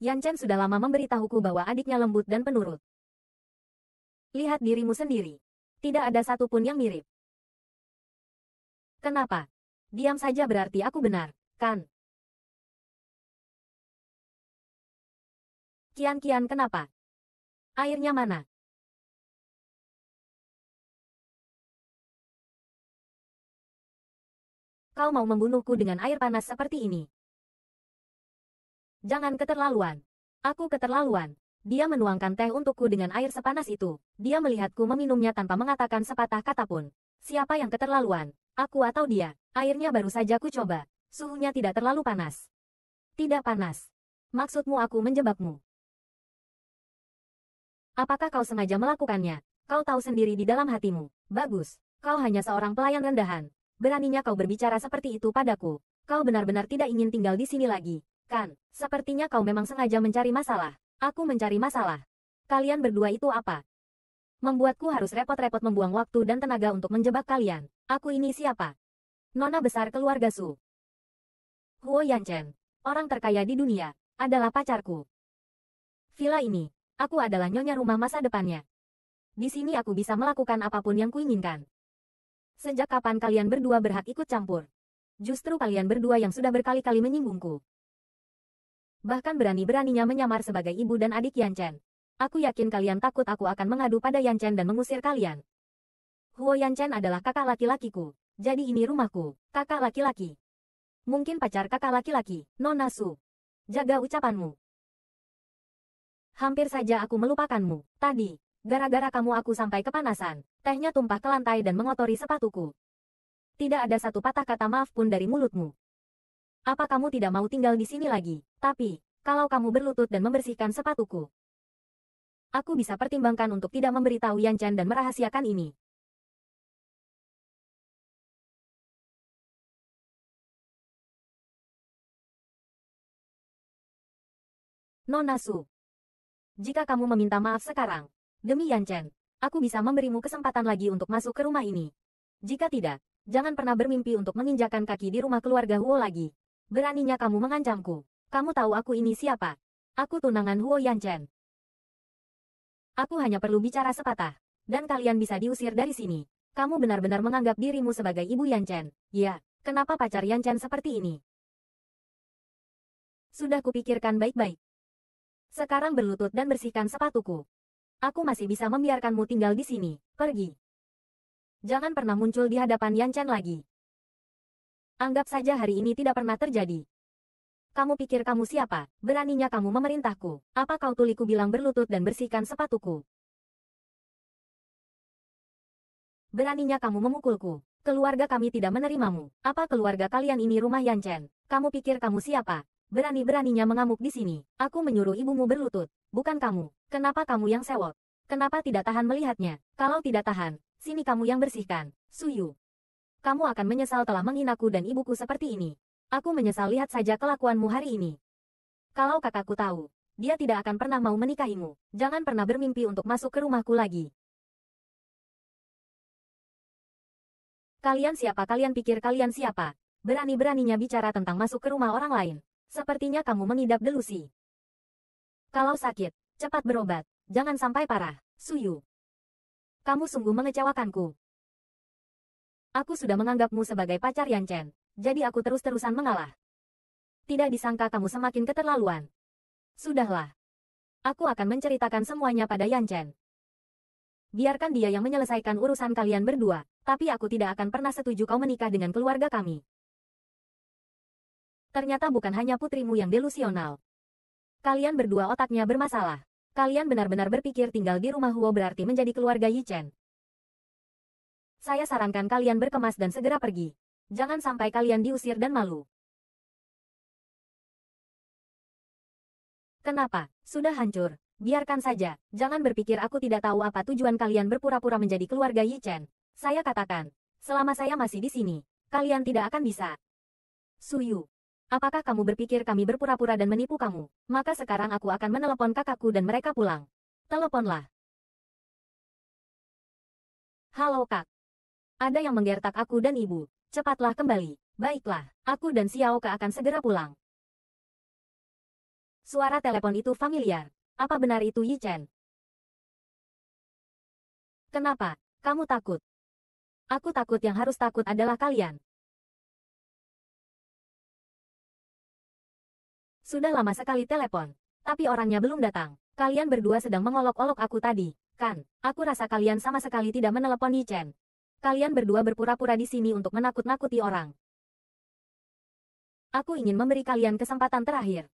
A: Yan Chen sudah lama memberitahuku bahwa adiknya lembut dan penurut. Lihat dirimu sendiri. Tidak ada satupun yang mirip. Kenapa? Diam saja berarti aku benar, kan?
B: Kian-kian kenapa? Airnya mana? Kau mau membunuhku dengan air panas seperti ini?
A: Jangan keterlaluan. Aku keterlaluan. Dia menuangkan teh untukku dengan air sepanas itu. Dia melihatku meminumnya tanpa mengatakan sepatah kata pun. Siapa yang keterlaluan? Aku atau dia? Airnya baru saja ku coba. Suhunya tidak terlalu panas. Tidak panas. Maksudmu aku menjebakmu? Apakah kau sengaja melakukannya? Kau tahu sendiri di dalam hatimu. Bagus. Kau hanya seorang pelayan rendahan. Beraninya kau berbicara seperti itu padaku. Kau benar-benar tidak ingin tinggal di sini lagi. Kan, sepertinya kau memang sengaja mencari masalah. Aku mencari masalah. Kalian berdua itu apa? Membuatku harus repot-repot membuang waktu dan tenaga untuk menjebak kalian. Aku ini siapa? Nona besar keluarga Su. Huo Yanchen, orang terkaya di dunia, adalah pacarku. Villa ini, aku adalah nyonya rumah masa depannya. Di sini aku bisa melakukan apapun yang kuinginkan. Sejak kapan kalian berdua berhak ikut campur? Justru kalian berdua yang sudah berkali-kali menyinggungku bahkan berani-beraninya menyamar sebagai ibu dan adik Yan Chen. Aku yakin kalian takut aku akan mengadu pada Yan Chen dan mengusir kalian. Huo Yan Chen adalah kakak laki-lakiku, jadi ini rumahku, kakak laki-laki. Mungkin pacar kakak laki-laki, Nona Su. Jaga ucapanmu. Hampir saja aku melupakanmu, tadi. Gara-gara kamu aku sampai kepanasan, tehnya tumpah ke lantai dan mengotori sepatuku. Tidak ada satu patah kata maaf pun dari mulutmu. Apa kamu tidak mau tinggal di sini lagi? Tapi, kalau kamu berlutut dan membersihkan sepatuku, aku bisa pertimbangkan untuk tidak memberitahu Chan dan merahasiakan ini. Nona Su, jika kamu meminta maaf sekarang, demi Yan Chen, aku bisa memberimu kesempatan lagi untuk masuk ke rumah ini. Jika tidak, jangan pernah bermimpi untuk menginjakan kaki di rumah keluarga Huo lagi. Beraninya kamu mengancamku. Kamu tahu aku ini siapa? Aku tunangan Huo Yanchen. Aku hanya perlu bicara sepatah. Dan kalian bisa diusir dari sini. Kamu benar-benar menganggap dirimu sebagai ibu Yanchen. Ya, kenapa pacar Yanchen seperti ini? Sudah kupikirkan baik-baik. Sekarang berlutut dan bersihkan sepatuku. Aku masih bisa membiarkanmu tinggal di sini. Pergi. Jangan pernah muncul di hadapan Yanchen lagi. Anggap saja hari ini tidak pernah terjadi. Kamu pikir kamu siapa? Beraninya kamu memerintahku. Apa kau tuliku bilang berlutut dan bersihkan sepatuku? Beraninya kamu memukulku. Keluarga kami tidak menerimamu. Apa keluarga kalian ini rumah Yanchen? Kamu pikir kamu siapa? Berani-beraninya mengamuk di sini. Aku menyuruh ibumu berlutut. Bukan kamu. Kenapa kamu yang sewot? Kenapa tidak tahan melihatnya? Kalau tidak tahan, sini kamu yang bersihkan. Suyu, kamu akan menyesal telah menghinaku dan ibuku seperti ini. Aku menyesal lihat saja kelakuanmu hari ini. Kalau kakakku tahu, dia tidak akan pernah mau menikahimu. Jangan pernah bermimpi untuk masuk ke rumahku lagi. Kalian siapa kalian pikir kalian siapa? Berani-beraninya bicara tentang masuk ke rumah orang lain. Sepertinya kamu mengidap delusi. Kalau sakit, cepat berobat. Jangan sampai parah, Suyu. Kamu sungguh mengecewakanku. Aku sudah menganggapmu sebagai pacar Chen, jadi aku terus-terusan mengalah. Tidak disangka kamu semakin keterlaluan. Sudahlah. Aku akan menceritakan semuanya pada Chen. Biarkan dia yang menyelesaikan urusan kalian berdua, tapi aku tidak akan pernah setuju kau menikah dengan keluarga kami. Ternyata bukan hanya putrimu yang delusional. Kalian berdua otaknya bermasalah. Kalian benar-benar berpikir tinggal di rumah Huo berarti menjadi keluarga Yi Chen, saya sarankan kalian berkemas dan segera pergi. Jangan sampai kalian diusir dan malu. Kenapa? Sudah hancur. Biarkan saja. Jangan berpikir aku tidak tahu apa tujuan kalian berpura-pura menjadi keluarga Yi Chen. Saya katakan, selama saya masih di sini, kalian tidak akan bisa. Suyu, apakah kamu berpikir kami berpura-pura dan menipu kamu? Maka sekarang aku akan menelepon kakakku dan mereka pulang. Teleponlah. Halo kak, ada yang menggertak aku dan ibu. Cepatlah kembali. Baiklah, aku dan Xiao Ke akan segera pulang. Suara telepon itu familiar. Apa benar itu Yi Chen?
B: Kenapa? Kamu takut? Aku takut yang harus takut adalah kalian.
A: Sudah lama sekali telepon, tapi orangnya belum datang. Kalian berdua sedang mengolok-olok aku tadi, kan? Aku rasa kalian sama sekali tidak menelepon Yi Chen. Kalian berdua berpura-pura di sini untuk menakut-nakuti orang. Aku ingin memberi kalian kesempatan terakhir.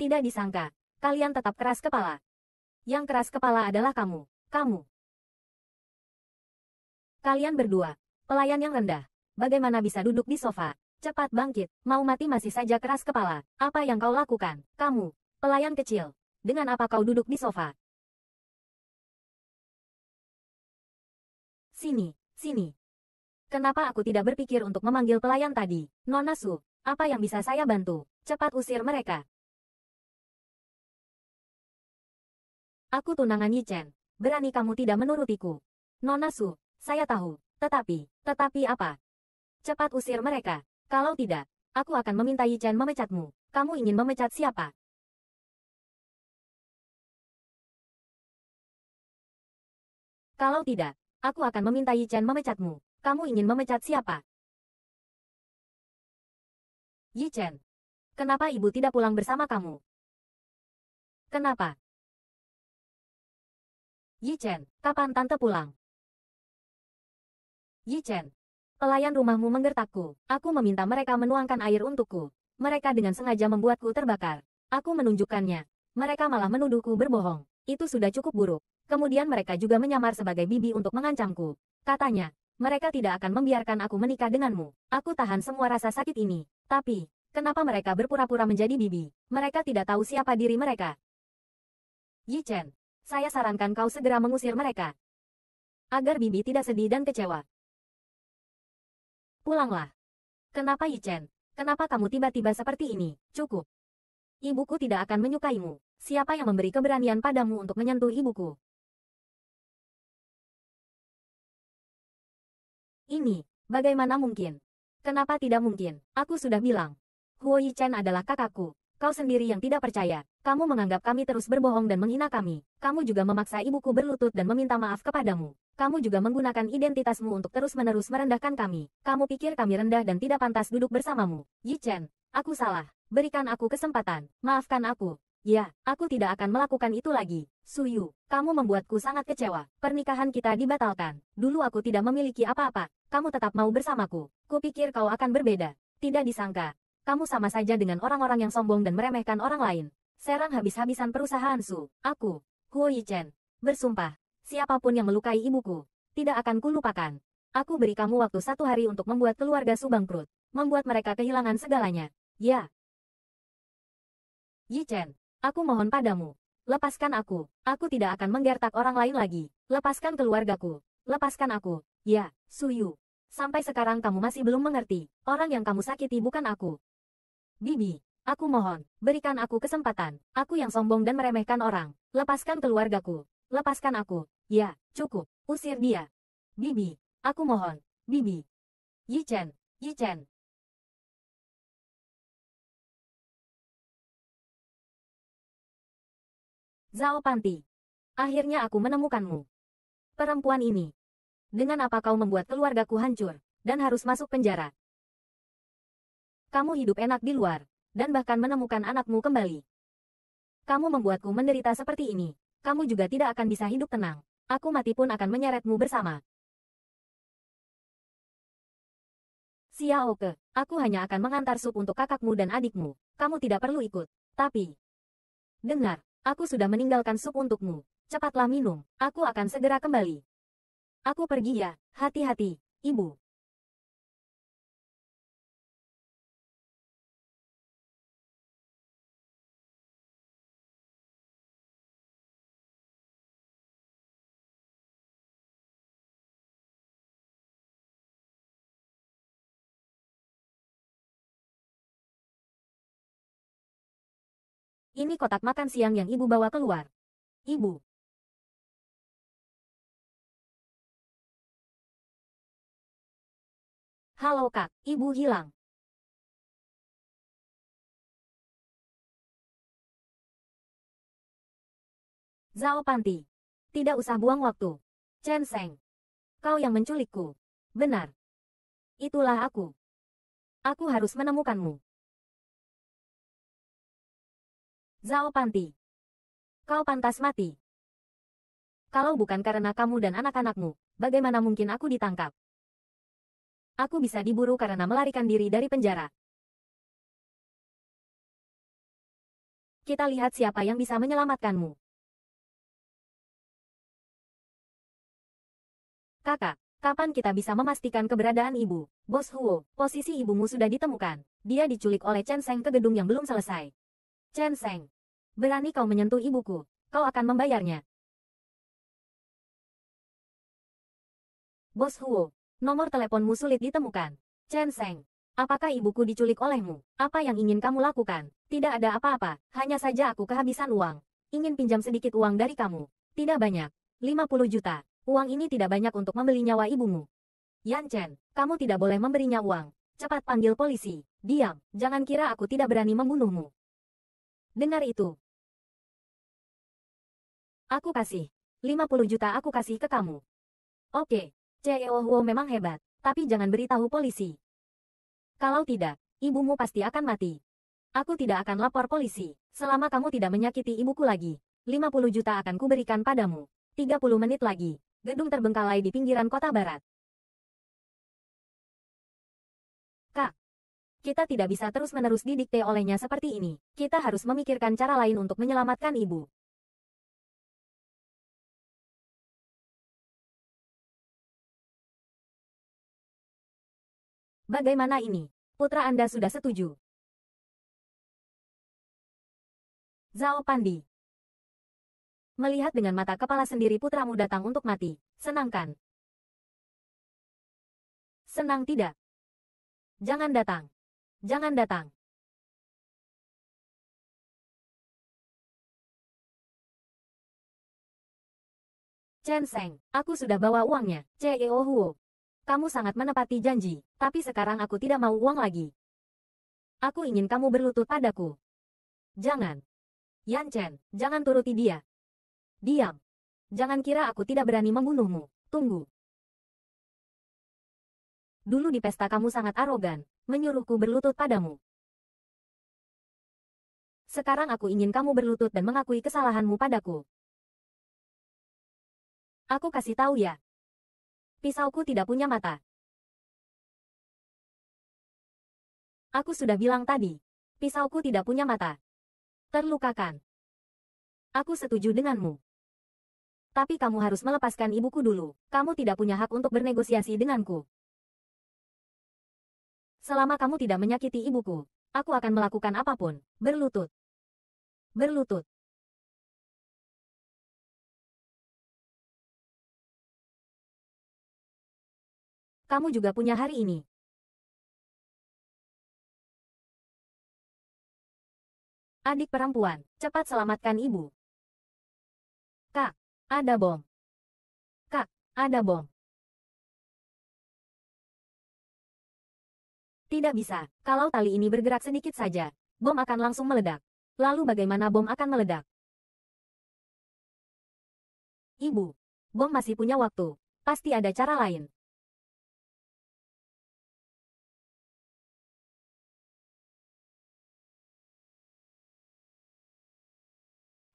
A: Tidak disangka, kalian tetap keras kepala. Yang keras kepala adalah kamu, kamu. Kalian berdua, pelayan yang rendah. Bagaimana bisa duduk di sofa? Cepat bangkit, mau mati masih saja keras kepala. Apa yang kau lakukan? Kamu, pelayan kecil. Dengan apa kau duduk di sofa? Sini, Sini.
B: Kenapa aku tidak berpikir untuk memanggil pelayan tadi? Nona Su, apa yang bisa saya bantu?
A: Cepat usir mereka. Aku tunangan Yi Chen. Berani kamu tidak menurutiku. Nona Su, saya tahu. Tetapi, tetapi apa? Cepat usir mereka. Kalau tidak, aku akan meminta Yi Chen memecatmu. Kamu ingin memecat siapa?
B: Kalau tidak, Aku akan meminta Yi Chen memecatmu. Kamu ingin memecat siapa? Yi Chen. Kenapa ibu tidak pulang bersama kamu? Kenapa?
A: Yi Chen, kapan tante pulang? Yi Chen. Pelayan rumahmu menggertakku. Aku meminta mereka menuangkan air untukku. Mereka dengan sengaja membuatku terbakar. Aku menunjukkannya. Mereka malah menuduhku berbohong. Itu sudah cukup buruk. Kemudian mereka juga menyamar sebagai bibi untuk mengancamku. Katanya, mereka tidak akan membiarkan aku menikah denganmu. Aku tahan semua rasa sakit ini. Tapi, kenapa mereka berpura-pura menjadi bibi? Mereka tidak tahu siapa diri mereka. Yi Chen, saya sarankan kau segera mengusir mereka. Agar bibi tidak sedih dan kecewa. Pulanglah. Kenapa Yi Chen? Kenapa kamu tiba-tiba seperti ini? Cukup. Ibuku tidak akan menyukaimu. Siapa yang memberi keberanian padamu untuk menyentuh ibuku? Ini, bagaimana mungkin? Kenapa tidak mungkin? Aku sudah bilang. Huo Yichen adalah kakakku. Kau sendiri yang tidak percaya. Kamu menganggap kami terus berbohong dan menghina kami. Kamu juga memaksa ibuku berlutut dan meminta maaf kepadamu. Kamu juga menggunakan identitasmu untuk terus-menerus merendahkan kami. Kamu pikir kami rendah dan tidak pantas duduk bersamamu. Yichen, aku salah. Berikan aku kesempatan. Maafkan aku. Ya, aku tidak akan melakukan itu lagi. Suyu, kamu membuatku sangat kecewa. Pernikahan kita dibatalkan. Dulu aku tidak memiliki apa-apa kamu tetap mau bersamaku. Kupikir kau akan berbeda. Tidak disangka, kamu sama saja dengan orang-orang yang sombong dan meremehkan orang lain. Serang habis-habisan perusahaan Su. Aku, Huo Yichen, bersumpah, siapapun yang melukai ibuku, tidak akan kulupakan. Aku beri kamu waktu satu hari untuk membuat keluarga Su bangkrut, membuat mereka kehilangan segalanya. Ya. Yichen, aku mohon padamu, lepaskan aku. Aku tidak akan menggertak orang lain lagi. Lepaskan keluargaku, lepaskan aku. Ya, Suyu. Sampai sekarang kamu masih belum mengerti. Orang yang kamu sakiti bukan aku. Bibi, aku mohon, berikan aku kesempatan. Aku yang sombong dan meremehkan orang. Lepaskan keluargaku. Lepaskan aku. Ya, cukup. Usir dia. Bibi, aku mohon.
B: Bibi. Yichen, Yichen. Zhao Panti.
A: Akhirnya aku menemukanmu. Perempuan ini, dengan apa kau membuat keluargaku hancur, dan harus masuk penjara? Kamu hidup enak di luar, dan bahkan menemukan anakmu kembali. Kamu membuatku menderita seperti ini. Kamu juga tidak akan bisa hidup tenang. Aku mati pun akan menyeretmu bersama. Oke, aku hanya akan mengantar sup untuk kakakmu dan adikmu. Kamu tidak perlu ikut. Tapi, dengar, aku sudah meninggalkan sup untukmu. Cepatlah minum, aku akan segera kembali. Aku pergi ya, hati-hati, ibu.
B: Ini kotak makan siang yang ibu bawa keluar. Ibu, Halo kak, ibu hilang. Zhao Panti. Tidak usah buang waktu. Chen Seng. Kau yang menculikku. Benar. Itulah aku. Aku harus menemukanmu. Zhao Panti. Kau pantas mati.
A: Kalau bukan karena kamu dan anak-anakmu, bagaimana mungkin aku ditangkap? aku bisa diburu karena melarikan diri dari penjara.
B: Kita lihat siapa yang bisa menyelamatkanmu.
A: Kakak, kapan kita bisa memastikan keberadaan ibu? Bos Huo, posisi ibumu sudah ditemukan. Dia diculik oleh Chen Seng ke gedung yang belum selesai. Chen Seng, berani kau menyentuh ibuku. Kau akan membayarnya.
B: Bos Huo, Nomor
A: teleponmu sulit ditemukan. Chen Seng, apakah ibuku diculik olehmu? Apa yang ingin kamu lakukan? Tidak ada apa-apa, hanya saja aku kehabisan uang. Ingin pinjam sedikit uang dari kamu. Tidak banyak. 50 juta. Uang ini tidak banyak untuk membeli nyawa ibumu. Yan Chen, kamu tidak boleh memberinya uang. Cepat panggil polisi. Diam, jangan kira aku tidak berani membunuhmu. Dengar itu. Aku kasih. 50 juta aku kasih ke kamu. Oke, CEO Huo memang hebat, tapi jangan beritahu polisi. Kalau tidak, ibumu pasti akan mati. Aku tidak akan lapor polisi, selama kamu tidak menyakiti ibuku lagi. 50 juta akan kuberikan padamu. 30 menit lagi, gedung terbengkalai di pinggiran kota barat. Kak, kita tidak bisa terus-menerus didikte olehnya seperti ini. Kita harus memikirkan cara lain untuk menyelamatkan ibu.
B: Bagaimana ini? Putra Anda sudah setuju? Zhao Pandi Melihat dengan mata kepala sendiri putramu datang untuk mati, senangkan. Senang tidak? Jangan datang. Jangan datang.
A: Chen Seng, aku sudah bawa uangnya, CEO Huo. Kamu sangat menepati janji, tapi sekarang aku tidak mau uang lagi. Aku ingin kamu berlutut padaku. Jangan. Yan Chen, jangan turuti dia. Diam.
B: Jangan kira aku tidak berani membunuhmu. Tunggu.
A: Dulu di pesta kamu sangat arogan, menyuruhku berlutut padamu. Sekarang aku ingin kamu berlutut dan mengakui kesalahanmu padaku. Aku kasih tahu ya, Pisauku tidak punya mata.
B: Aku sudah bilang tadi. Pisauku
A: tidak punya mata. Terlukakan. Aku setuju denganmu. Tapi kamu harus melepaskan ibuku dulu. Kamu tidak punya hak untuk bernegosiasi denganku. Selama kamu tidak menyakiti ibuku, aku akan melakukan
B: apapun. Berlutut. Berlutut. kamu juga punya hari ini. Adik perempuan, cepat selamatkan ibu. Kak, ada bom. Kak, ada bom. Tidak bisa, kalau tali ini bergerak sedikit saja, bom akan langsung meledak. Lalu bagaimana bom akan meledak? Ibu, bom masih punya waktu, pasti ada cara lain.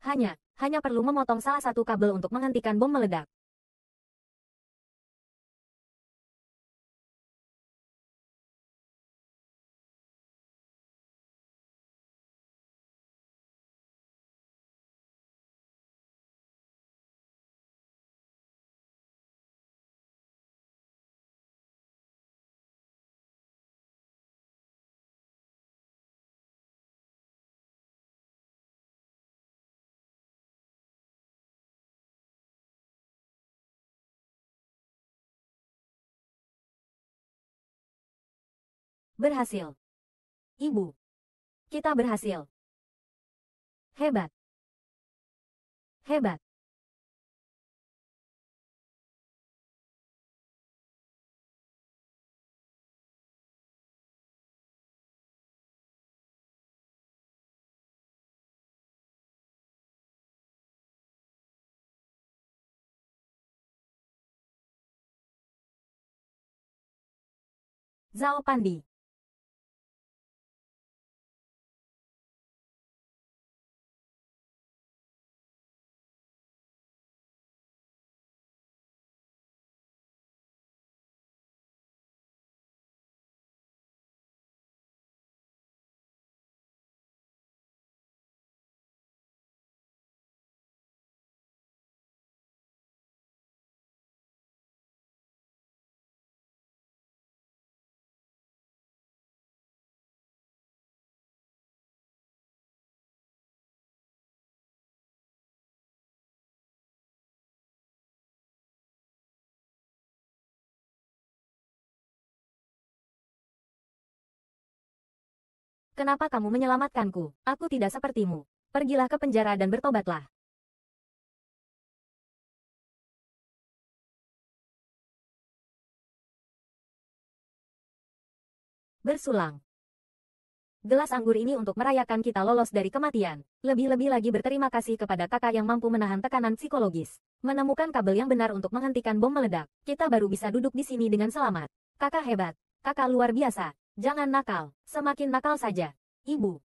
B: Hanya, hanya perlu memotong salah satu kabel untuk menghentikan bom meledak. Berhasil. Ibu. Kita berhasil. Hebat. Hebat. Zao Pandi Kenapa kamu menyelamatkanku? Aku tidak sepertimu. Pergilah ke penjara dan bertobatlah.
A: Bersulang. Gelas anggur ini untuk merayakan kita lolos dari kematian. Lebih-lebih lagi berterima kasih kepada kakak yang mampu menahan tekanan psikologis. Menemukan kabel yang benar untuk menghentikan bom meledak. Kita baru bisa duduk di sini dengan selamat. Kakak hebat. Kakak luar biasa. Jangan nakal, semakin nakal saja. Ibu.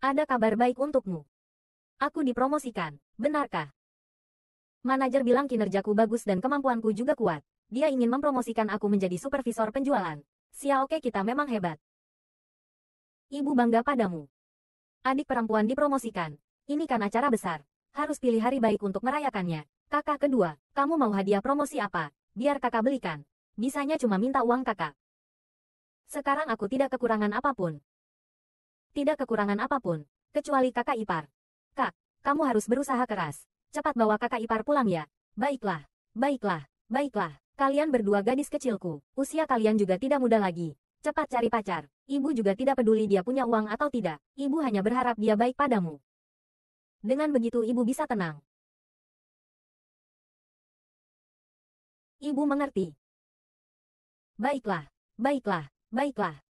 A: Ada kabar baik untukmu. Aku dipromosikan, benarkah? Manajer bilang kinerjaku bagus dan kemampuanku juga kuat. Dia ingin mempromosikan aku menjadi supervisor penjualan. oke kita memang hebat. Ibu bangga padamu. Adik perempuan dipromosikan. Ini kan acara besar. Harus pilih hari baik untuk merayakannya. Kakak kedua, kamu mau hadiah promosi apa? Biar kakak belikan. Bisanya cuma minta uang kakak. Sekarang aku tidak kekurangan apapun. Tidak kekurangan apapun, kecuali kakak ipar. Kak, kamu harus berusaha keras. Cepat bawa kakak ipar pulang ya. Baiklah, baiklah, baiklah. Kalian berdua gadis kecilku, usia kalian juga tidak muda lagi. Cepat cari pacar. Ibu juga tidak peduli dia punya uang atau tidak. Ibu hanya berharap dia baik padamu. Dengan begitu ibu bisa tenang.
B: Ibu mengerti. Baiklah, baiklah, Baiklah.